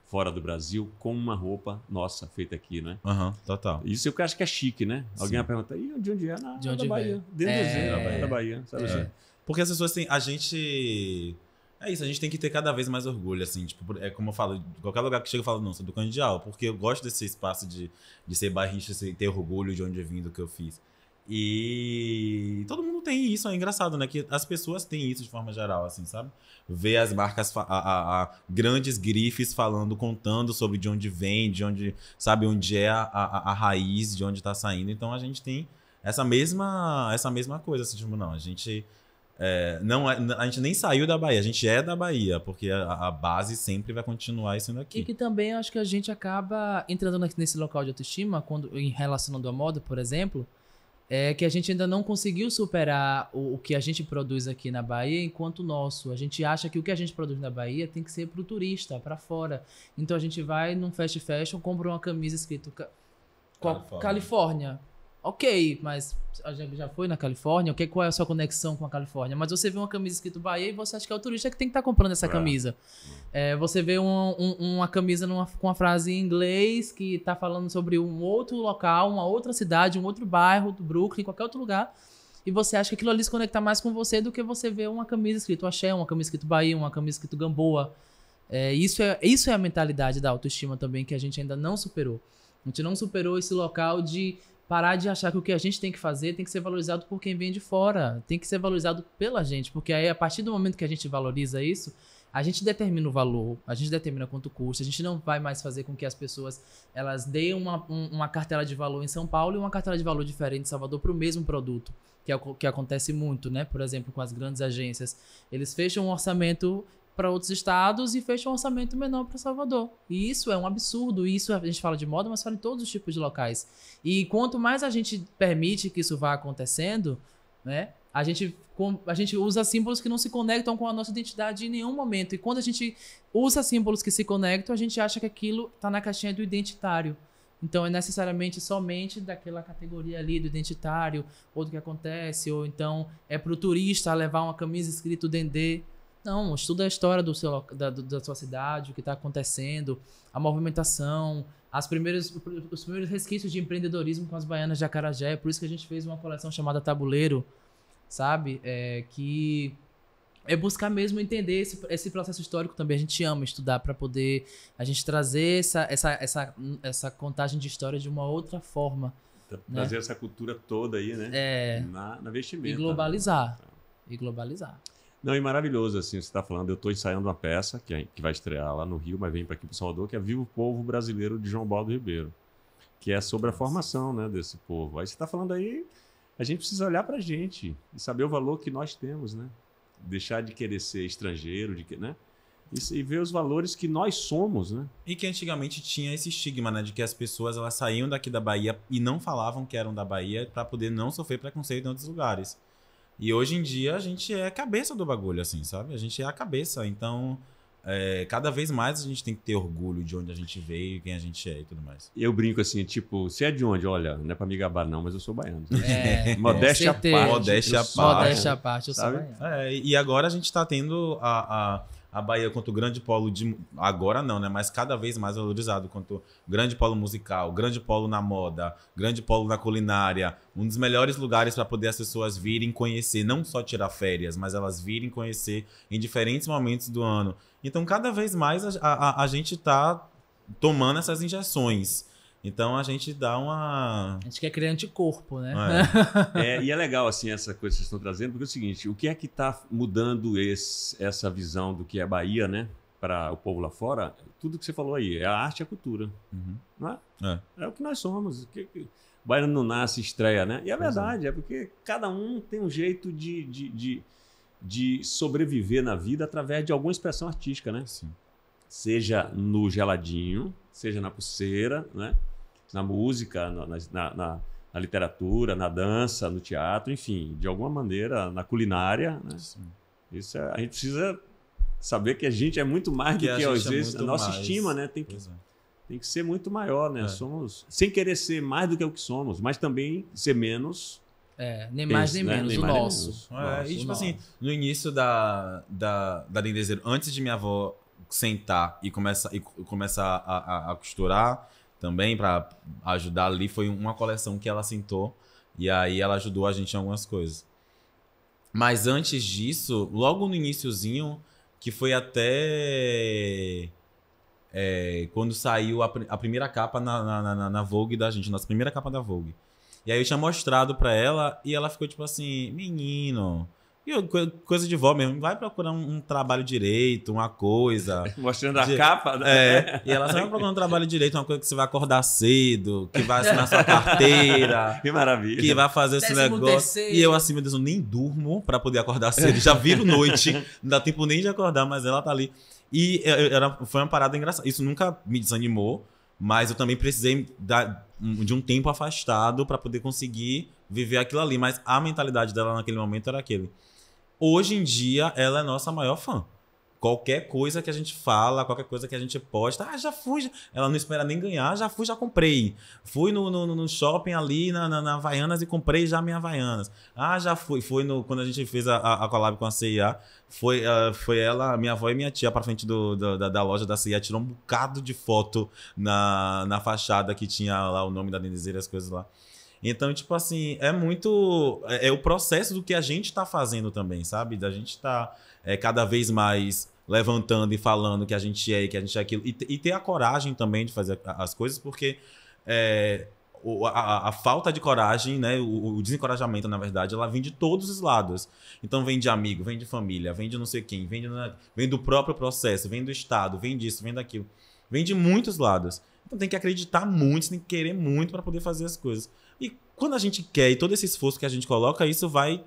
Speaker 1: fora do Brasil, com uma roupa nossa feita aqui, né? Aham, uhum, total. Isso eu acho que é chique, né? Alguém vai perguntar, e de onde é? Na, de onde da Bahia. Dentro é... da Bahia, sabe é... assim?
Speaker 2: Porque as pessoas têm. A gente. É isso, a gente tem que ter cada vez mais orgulho, assim, tipo, é como eu falo, qualquer lugar que chega eu falo, não, sou do Candial, porque eu gosto desse espaço de, de ser barrista, de ter orgulho de onde eu vim, do que eu fiz. E todo mundo tem isso, é engraçado, né? Que as pessoas têm isso de forma geral, assim, sabe? Ver as marcas, a, a, a grandes grifes falando, contando sobre de onde vem, de onde, sabe, onde é a, a, a raiz, de onde tá saindo. Então a gente tem essa mesma, essa mesma coisa, assim, tipo, não, a gente é, não, é, a gente nem saiu da Bahia, a gente é da Bahia, porque a, a base sempre vai continuar sendo aqui. E
Speaker 3: que também acho que a gente acaba entrando nesse local de autoestima, quando em relacionando à moda, por exemplo, é que a gente ainda não conseguiu superar o, o que a gente produz aqui na Bahia enquanto nosso. A gente acha que o que a gente produz na Bahia tem que ser para o turista, para fora. Então a gente vai num fast fashion, compra uma camisa escrito Califórnia. Califórnia ok, mas já, já foi na Califórnia, ok, qual é a sua conexão com a Califórnia? Mas você vê uma camisa escrito Bahia e você acha que é o turista que tem que estar tá comprando essa é. camisa. É, você vê um, um, uma camisa numa, com a frase em inglês que está falando sobre um outro local, uma outra cidade, um outro bairro do Brooklyn, qualquer outro lugar. E você acha que aquilo ali se conecta mais com você do que você vê uma camisa escrito Axé, uma camisa escrito Bahia, uma camisa escrito Gamboa. É, isso, é, isso é a mentalidade da autoestima também que a gente ainda não superou. A gente não superou esse local de parar de achar que o que a gente tem que fazer tem que ser valorizado por quem vem de fora, tem que ser valorizado pela gente, porque aí a partir do momento que a gente valoriza isso, a gente determina o valor, a gente determina quanto custa, a gente não vai mais fazer com que as pessoas elas deem uma, um, uma cartela de valor em São Paulo e uma cartela de valor diferente em Salvador para o mesmo produto. Que, é o que acontece muito, né? Por exemplo, com as grandes agências. Eles fecham um orçamento para outros estados e fecha um orçamento menor para Salvador. E isso é um absurdo. Isso a gente fala de moda, mas fala em todos os tipos de locais. E quanto mais a gente permite que isso vá acontecendo, né? A gente, a gente usa símbolos que não se conectam com a nossa identidade em nenhum momento. E quando a gente usa símbolos que se conectam, a gente acha que aquilo está na caixinha do identitário. Então é necessariamente somente daquela categoria ali do identitário, ou do que acontece, ou então é para o turista levar uma camisa escrito Dendê não, estuda a história do seu, da, da sua cidade, o que está acontecendo, a movimentação, as primeiras, os primeiros resquícios de empreendedorismo com as baianas de Acarajé. É por isso que a gente fez uma coleção chamada Tabuleiro, sabe? É, que é buscar mesmo entender esse, esse processo histórico também. A gente ama estudar para poder a gente trazer essa, essa, essa, essa contagem de história de uma outra forma.
Speaker 1: né? Trazer essa cultura toda aí, né? É. Na, na vestimenta. Né? E
Speaker 3: globalizar. Né? E globalizar.
Speaker 1: Não, e maravilhoso, assim, você está falando. Eu estou ensaiando uma peça que, que vai estrear lá no Rio, mas vem para aqui para Salvador, que é Vivo Povo Brasileiro de João Baldo Ribeiro, que é sobre a formação né, desse povo. Aí você está falando aí, a gente precisa olhar para a gente e saber o valor que nós temos, né? Deixar de querer ser
Speaker 2: estrangeiro, de que, né? e, ver
Speaker 1: os valores que nós somos, né?
Speaker 2: E que antigamente tinha esse estigma, né, de que as pessoas elas saíam daqui da Bahia e não falavam que eram da Bahia para poder não sofrer preconceito em outros lugares. E hoje em dia a gente é a cabeça do bagulho, assim, sabe? A gente é a cabeça. Então, é, cada vez mais a gente tem que ter orgulho de onde a gente veio, quem a gente é e tudo mais.
Speaker 1: Eu brinco assim, tipo, você é de onde? Olha, não é pra me gabar não, mas eu sou baiano. É, é modéstia à parte. Modéstia à parte. Modéstia à
Speaker 2: parte, eu sou baiano. É, e agora a gente tá tendo a, a a Bahia quanto grande polo de. Agora não, né? Mas cada vez mais valorizado quanto grande polo musical, grande polo na moda, grande polo na culinária. Um dos melhores lugares para poder as pessoas virem conhecer, não só tirar férias, mas elas virem conhecer em diferentes momentos do ano. Então, cada vez mais a, a, a gente está tomando essas injeções. Então a gente dá uma. A gente quer criar anticorpo, né?
Speaker 1: É. é e é legal assim essa coisa que vocês estão trazendo, porque é o seguinte: o que é que está mudando esse, essa visão do que é Bahia, né? Para o povo lá fora, tudo que você falou aí é a arte e a cultura. Uhum. Não é? É. é o que nós somos. Que, que... O não nasce, estreia, né? E é verdade, é. é porque cada um tem um jeito de, de, de, de sobreviver na vida através de alguma expressão artística, né? Sim. Seja no geladinho, seja na pulseira, né? na música, na, na, na, na literatura, na dança, no teatro, enfim, de alguma maneira, na culinária. Né? Isso é, a gente precisa saber que a gente é muito mais do que, que às é vezes é a nossa mais. estima, né? Tem que, é. tem que ser muito maior, né? É. Somos sem querer ser mais do que o que somos, mas também ser menos. É, nem mais nem, menos, o nosso. e tipo assim,
Speaker 2: no início da, da, da Lindezeiro, antes de minha avó sentar e começar, e começa a, a, a costurar, também para ajudar ali. Foi uma coleção que ela sentou e aí ela ajudou a gente em algumas coisas. Mas antes disso, logo no iníciozinho, que foi até é, quando saiu a, a primeira capa na, na, na, na, Vogue da gente, nossa primeira capa da Vogue. E aí eu tinha mostrado para ela e ela ficou tipo assim, menino, coisa de vó mesmo. Vai procurar um, um trabalho direito, uma coisa. Mostrando de... a capa, né? É. E ela vai procurar um trabalho direito, uma coisa que você vai acordar cedo, que vai assinar sua carteira. Que maravilha. Que vai fazer Décimo esse negócio. Terceiro. E eu, assim, meu Deus, eu nem durmo para poder acordar cedo. Já viro noite, não dá tempo nem de acordar, mas ela tá ali. E é, é, era, foi uma parada engraçada. Isso nunca me desanimou, mas eu também precisei de um tempo afastado para poder conseguir viver aquilo ali. Mas a mentalidade dela naquele momento era aquele hoje em dia ela é nossa maior fã. Qualquer coisa que a gente fala, qualquer coisa que a gente posta, ah, já fui. Ela não espera nem ganhar, já fui, já comprei. Fui no, no, no shopping ali na, na, na Havaianas e comprei já minha Havaianas. Ah, já fui. Foi no, quando a gente fez a, a, collab com a CIA, foi, uh, foi ela, minha avó e minha tia pra frente do, do da, da, loja da CIA, tirou um bocado de foto na, na fachada que tinha lá o nome da Denise e as coisas lá. Então, tipo assim, é muito. É, é o processo do que a gente está fazendo também, sabe? Da gente está é, cada vez mais levantando e falando que a gente é, que a gente é aquilo. E, e ter a coragem também de fazer as coisas, porque. É, a, a, falta de coragem, né, o, o, desencorajamento, na verdade, ela vem de todos os lados. Então vem de amigo, vem de família, vem de não sei quem, vem, de, vem do próprio processo, vem do Estado, vem disso, vem daquilo. Vem de muitos lados. Então tem que acreditar muito, tem que querer muito para poder fazer as coisas quando a gente quer e todo esse esforço que a gente coloca, isso vai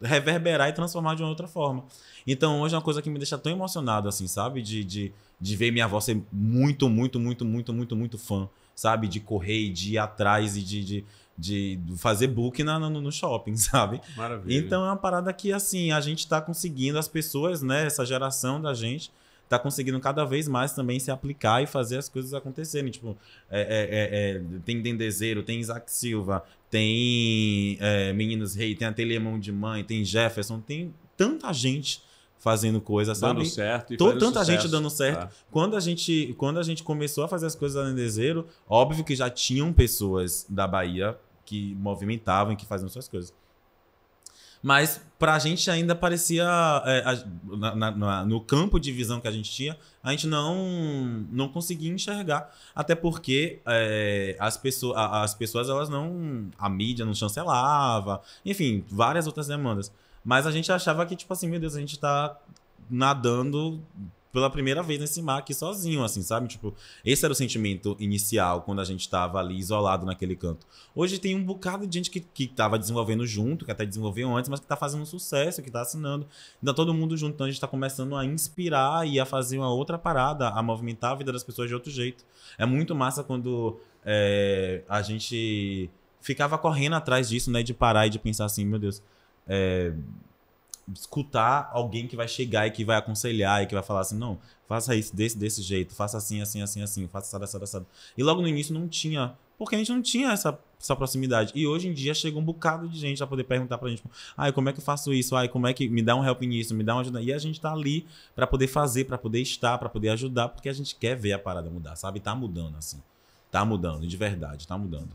Speaker 2: reverberar e transformar de uma outra forma. Então hoje é uma coisa que me deixa tão emocionado, assim, sabe? De, de, de ver minha avó ser muito, muito, muito, muito, muito, muito fã, sabe? De correr e de ir atrás e de, de de fazer book na, no, no, shopping, sabe? Maravilha. Então é uma parada que, assim, a gente está conseguindo, as pessoas, né, essa geração da gente, tá conseguindo cada vez mais também se aplicar e fazer as coisas acontecerem. Tipo, é, é, é, é tem Dendezeiro, tem Isaac Silva, tem é, Meninos Rei, tem Ateliê Mão de Mãe, tem Jefferson, tem tanta gente fazendo coisas, sabe? Dando certo. E Tô, tanta sucesso. gente dando certo. Ah. Quando, a gente, quando a gente começou a fazer as coisas da Dendezeiro, óbvio que já tinham pessoas da Bahia que movimentavam, e que faziam suas coisas. Mas pra gente ainda parecia. É, a, na, na, no campo de visão que a gente tinha, a gente não, não conseguia enxergar. Até porque é, as, pessoas as pessoas, elas não. A mídia não chancelava, enfim, várias outras demandas. Mas a gente achava que, tipo assim, meu Deus, a gente tá nadando pela primeira vez nesse mar aqui sozinho, assim, sabe? Tipo, esse era o sentimento inicial quando a gente estava ali isolado naquele canto. Hoje tem um bocado de gente que, que tava desenvolvendo junto, que até desenvolveu antes, mas que tá fazendo um sucesso, que tá assinando. Então todo mundo junto, então a gente tá começando a inspirar e a fazer uma outra parada, a movimentar a vida das pessoas de outro jeito. É muito massa quando é, a gente ficava correndo atrás disso, né? De parar e de pensar assim, meu Deus, é escutar alguém que vai chegar e que vai aconselhar e que vai falar assim, não, faça isso desse, desse jeito, faça assim, assim, assim, assim, faça essa, essa, essa. E logo no início não tinha, porque a gente não tinha essa, essa proximidade. E hoje em dia chega um bocado de gente a poder perguntar pra gente, ai, como é que eu faço isso? Ai, como é que me dá um help nisso? Me dá uma ajuda. E a gente tá ali para poder fazer, para poder estar, para poder ajudar, porque a gente quer ver a parada mudar, sabe? Tá mudando assim. Tá mudando, de verdade, tá mudando.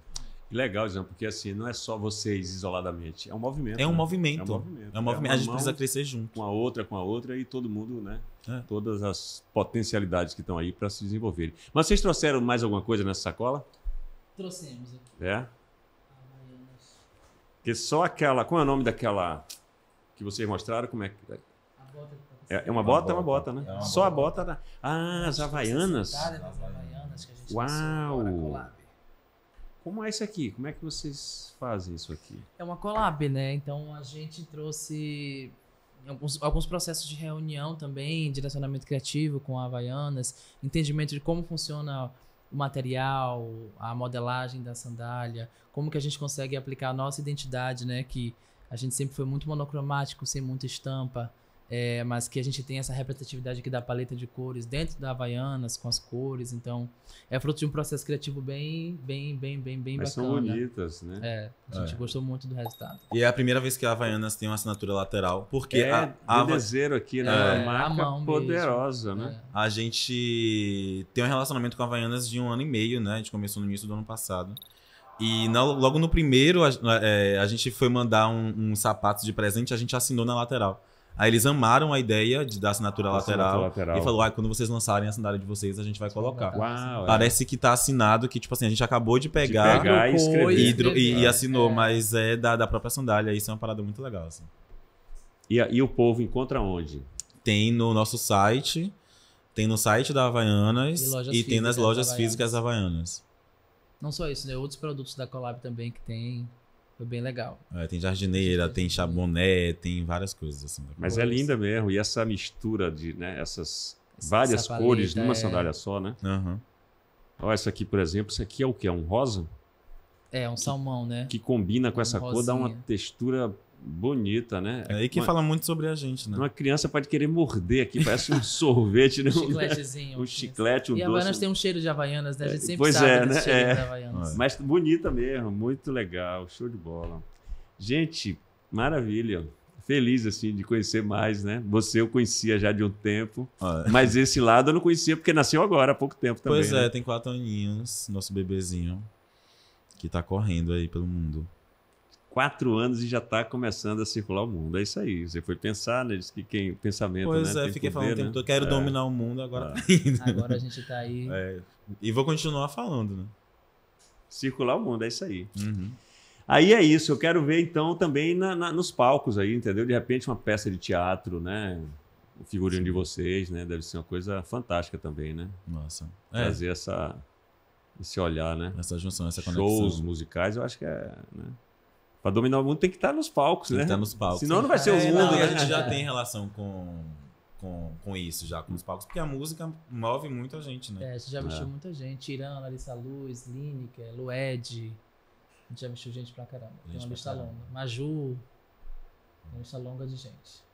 Speaker 1: Legal, Jean, porque assim, não é só vocês isoladamente, é um movimento. É um né? movimento. É um movimento. É um é movimento. É a gente precisa crescer junto. Com a outra, com a outra e todo mundo, né? É. Todas as potencialidades que estão aí para se desenvolverem. Mas vocês trouxeram mais alguma coisa nessa sacola? Trouxemos aqui. É? Ah, porque só aquela. Qual é o nome daquela que vocês mostraram? Como é que. É, é, é uma bota? É uma bota, né? É uma só bota. a bota da. Ah, as havaianas. As havaianas que a gente Uau! Como é isso aqui? Como é que vocês fazem isso aqui?
Speaker 3: É uma collab, né? Então a gente trouxe alguns, alguns processos de reunião também, direcionamento criativo com a Havaianas, entendimento de como funciona o material, a modelagem da sandália, como que a gente consegue aplicar a nossa identidade, né? Que a gente sempre foi muito monocromático, sem muita estampa é, mas que a gente tem essa representatividade aqui da paleta de cores dentro da Havaianas, com as cores, então é fruto de um processo criativo bem, bem, bem, bem, bem mas bacana. são bonitas, né? É, a gente é. gostou muito do resultado.
Speaker 2: E é a primeira vez que a Havaianas tem uma assinatura lateral, porque é, a, a desejo aqui, né? É, é marca a mão poderosa, mesmo. né? É. A gente tem um relacionamento com a Havaianas de um ano e meio, né? A gente começou no início do ano passado. E na, logo no primeiro, a, é, a, gente foi mandar um, um sapato de presente, a gente assinou na lateral. Aí eles amaram a ideia de, da assinatura, assinatura lateral, lateral, E falou: ah, quando vocês lançarem a assinatura de vocês, a gente vai colocar. Uau, é. Parece é. que tá assinado que, tipo assim, a gente acabou de pegar, de pegar e, escrever. E, e é. assinou, é. mas é da, da própria sandália. Isso é uma parada muito legal. Assim. E, e o povo encontra onde? Tem no nosso site, tem no site da Havaianas e, e tem nas lojas da físicas da Havaianas.
Speaker 3: Não só isso, né? Outros produtos da Collab também que tem. Foi bem
Speaker 2: legal. É, tem jardineira, tem chabonete tem várias coisas assim. Mas é linda assim. mesmo. E essa
Speaker 1: mistura de né, essas várias essa paleta, cores numa é... sandália só, né? Uhum. Ó, essa aqui, por exemplo, isso aqui é o que? É um rosa? É, um salmão, né? Que combina com um essa rosinha. cor, dá uma textura bonita, né? É aí que uma, fala
Speaker 2: muito sobre a gente, né?
Speaker 1: Uma criança pode querer morder aqui, parece um sorvete, né? Um chicletezinho. Um chiclete, um e doce. E Havaianas tem
Speaker 3: um cheiro de Havaianas, né? A gente é, sempre pois sabe é, né? cheiro é. de Havaianas.
Speaker 1: Mas bonita mesmo, muito legal, show de bola. Gente, maravilha. Feliz, assim, de conhecer mais, né? Você eu conhecia já de um tempo, ah, é. mas esse lado eu não conhecia porque nasceu agora, há pouco tempo também. Pois é, né? tem
Speaker 2: quatro aninhos, nosso bebezinho, que tá correndo aí pelo mundo
Speaker 1: quatro anos e já está começando a circular o mundo. É isso aí. Você foi pensar, né? Diz que quem pensamento. Pois né? é, Tem fiquei poder, falando o tempo né? todo, quero é. dominar o mundo agora. Ah. Tá né? agora a gente está aí. É. E vou continuar falando, né? Circular o mundo, é isso aí. Uhum. Aí é isso, eu quero ver então também na, na, nos palcos aí, entendeu? De repente uma peça de teatro, né? O figurino Sim. de vocês, né? Deve ser uma coisa fantástica também, né? Nossa. É. Trazer essa, esse olhar, né? Essa junção, essa conexão. Shows musicais, eu acho que é. Né? Para dominar o mundo tem que estar tá nos palcos, tem né? Estar tá nos palcos. Senão não vai é, ser é, o mundo. Não, A né? gente já tem
Speaker 2: relação com, com, com isso, já com os palcos, porque a música move muita gente, né? É, você já mexeu é. muita gente.
Speaker 3: Irã, Larissa Luz, Lineker, Lued. A gente já mexeu gente pra caramba. Gente tem uma lista longa. Maju. uma lista longa de gente.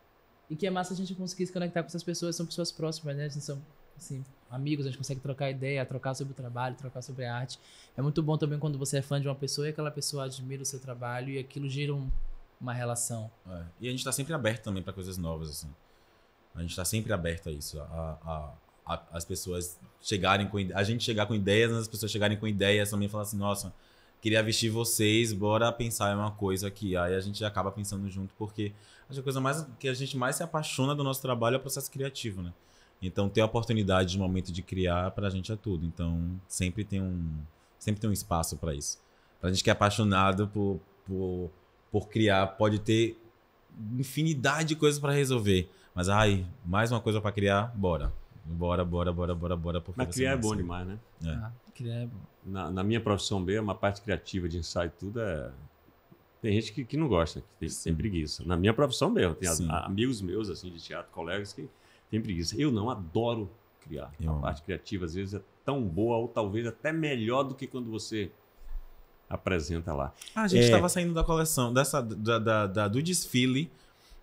Speaker 3: E que é massa a gente conseguir se conectar com essas pessoas, são pessoas próximas, né? A gente são, assim, amigos, a gente consegue trocar ideia, trocar sobre o trabalho, trocar sobre a arte. É muito bom também quando você é fã de uma pessoa e aquela pessoa admira o seu trabalho e aquilo gira um, uma relação.
Speaker 2: É. E a gente está sempre aberto também para coisas novas, assim. A gente está sempre aberto a isso, a, a as pessoas chegarem com a gente chegar com ideias, as pessoas chegarem com ideias também falar assim, nossa, queria vestir vocês, bora pensar em uma coisa aqui. Aí a gente acaba pensando junto porque a coisa mais que a gente mais se apaixona do nosso trabalho é o processo criativo, né? Então, ter a oportunidade de momento de criar, para a gente é tudo. Então, sempre tem um, sempre tem um espaço para isso. Para a gente que é apaixonado por, por, por criar, pode ter infinidade de coisas para resolver. Mas, ai, mais uma coisa para criar, bora. Bora, bora, bora, bora, bora. Porque Mas criar é bom sabe. demais, né? É. Ah,
Speaker 1: criar é bom. Na, na minha profissão B, uma parte criativa de ensaio tudo é... Tem gente que, que não gosta, que tem, tem preguiça. Na minha profissão mesmo, tem as, amigos meus, assim, de teatro, colegas que tem preguiça. Eu não adoro criar. Eu a parte criativa às vezes é tão boa ou talvez
Speaker 2: até melhor do que quando você
Speaker 1: apresenta lá.
Speaker 2: Ah, a gente estava é... saindo da coleção, dessa da, da, da do desfile.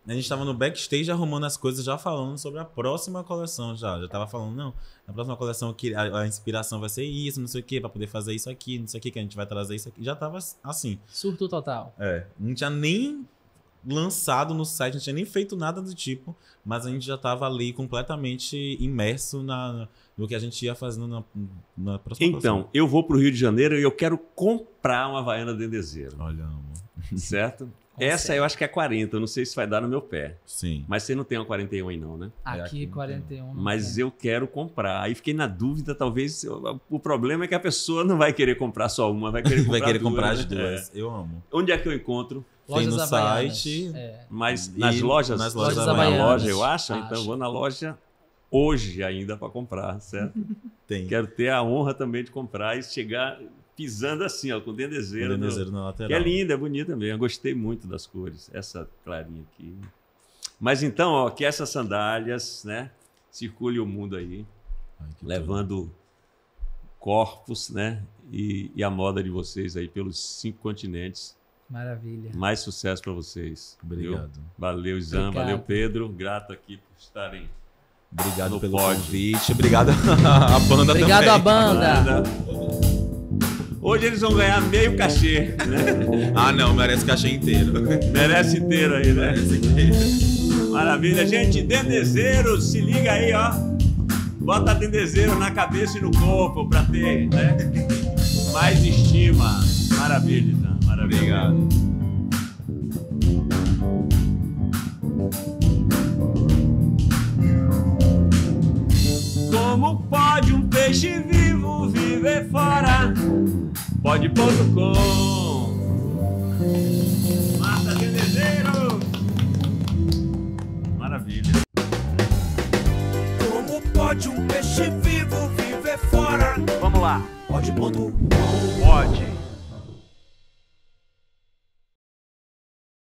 Speaker 2: A gente estava no backstage arrumando as coisas, já falando sobre a próxima coleção, já. Já estava falando, não, na próxima coleção que a, a, inspiração vai ser isso, não sei o quê, para poder fazer isso aqui, não sei o quê, que a gente vai trazer isso aqui. Já estava assim. Surto total. É. Não tinha nem lançado no site, não tinha nem feito nada do tipo, mas a gente já estava ali completamente imerso na, no que a gente ia fazendo na, na próxima Então, próxima.
Speaker 1: eu vou para o Rio de Janeiro e eu quero comprar uma vaiana Dendezeiro. Olha, amor. Certo? Tá Essa eu acho que é 40, eu não sei se vai dar no meu pé. Sim. Mas você não tem uma 41 aí, não, né? Aqui, é aqui 41. mas eu quero comprar. Aí fiquei na dúvida, talvez. O problema é que a pessoa não vai querer comprar só uma, vai querer comprar, vai querer duas, comprar as né? duas. É. Eu amo. É. Onde é que eu encontro? Tem lojas no Havaianas. site. É. Mas nas lojas, nas lojas, lojas na loja, eu acho? acho. Então vou na loja hoje ainda para comprar, certo? Tem. Quero ter a honra também de comprar e chegar pisando assim, ó, com dendezeiro, Com dendezeiro no... na lateral. Que é linda, é bonita mesmo. Eu gostei muito das cores. Essa clarinha aqui. Mas então, ó, que essas sandálias, né? Circule o mundo aí, Ai, levando corpos, né? E, e a moda de vocês aí pelos cinco continentes. Maravilha. Mais sucesso para vocês. Obrigado. Viu? Valeu, Isan. Obrigado. Valeu, Pedro. Grato aqui por estarem. Obrigado no pelo convite. Obrigado à banda Obrigado também. Obrigado à banda. A
Speaker 2: banda. Hoje eles vão ganhar meio cachê. Né? ah, não, merece cachê
Speaker 1: inteiro. Merece inteiro aí, né? Merece inteiro. Maravilha. Gente, dendezeiro, se liga aí, ó. Bota dendezeiro na cabeça e no corpo pra ter né? mais estima. Maravilha, então. Maravilha. Obrigado. Como pode um peixe vivo? viver fora. Pode.com Marta Dedezeiro. Maravilha. Como pode um peixe vivo viver fora? Vamos lá. Pode.com Pode.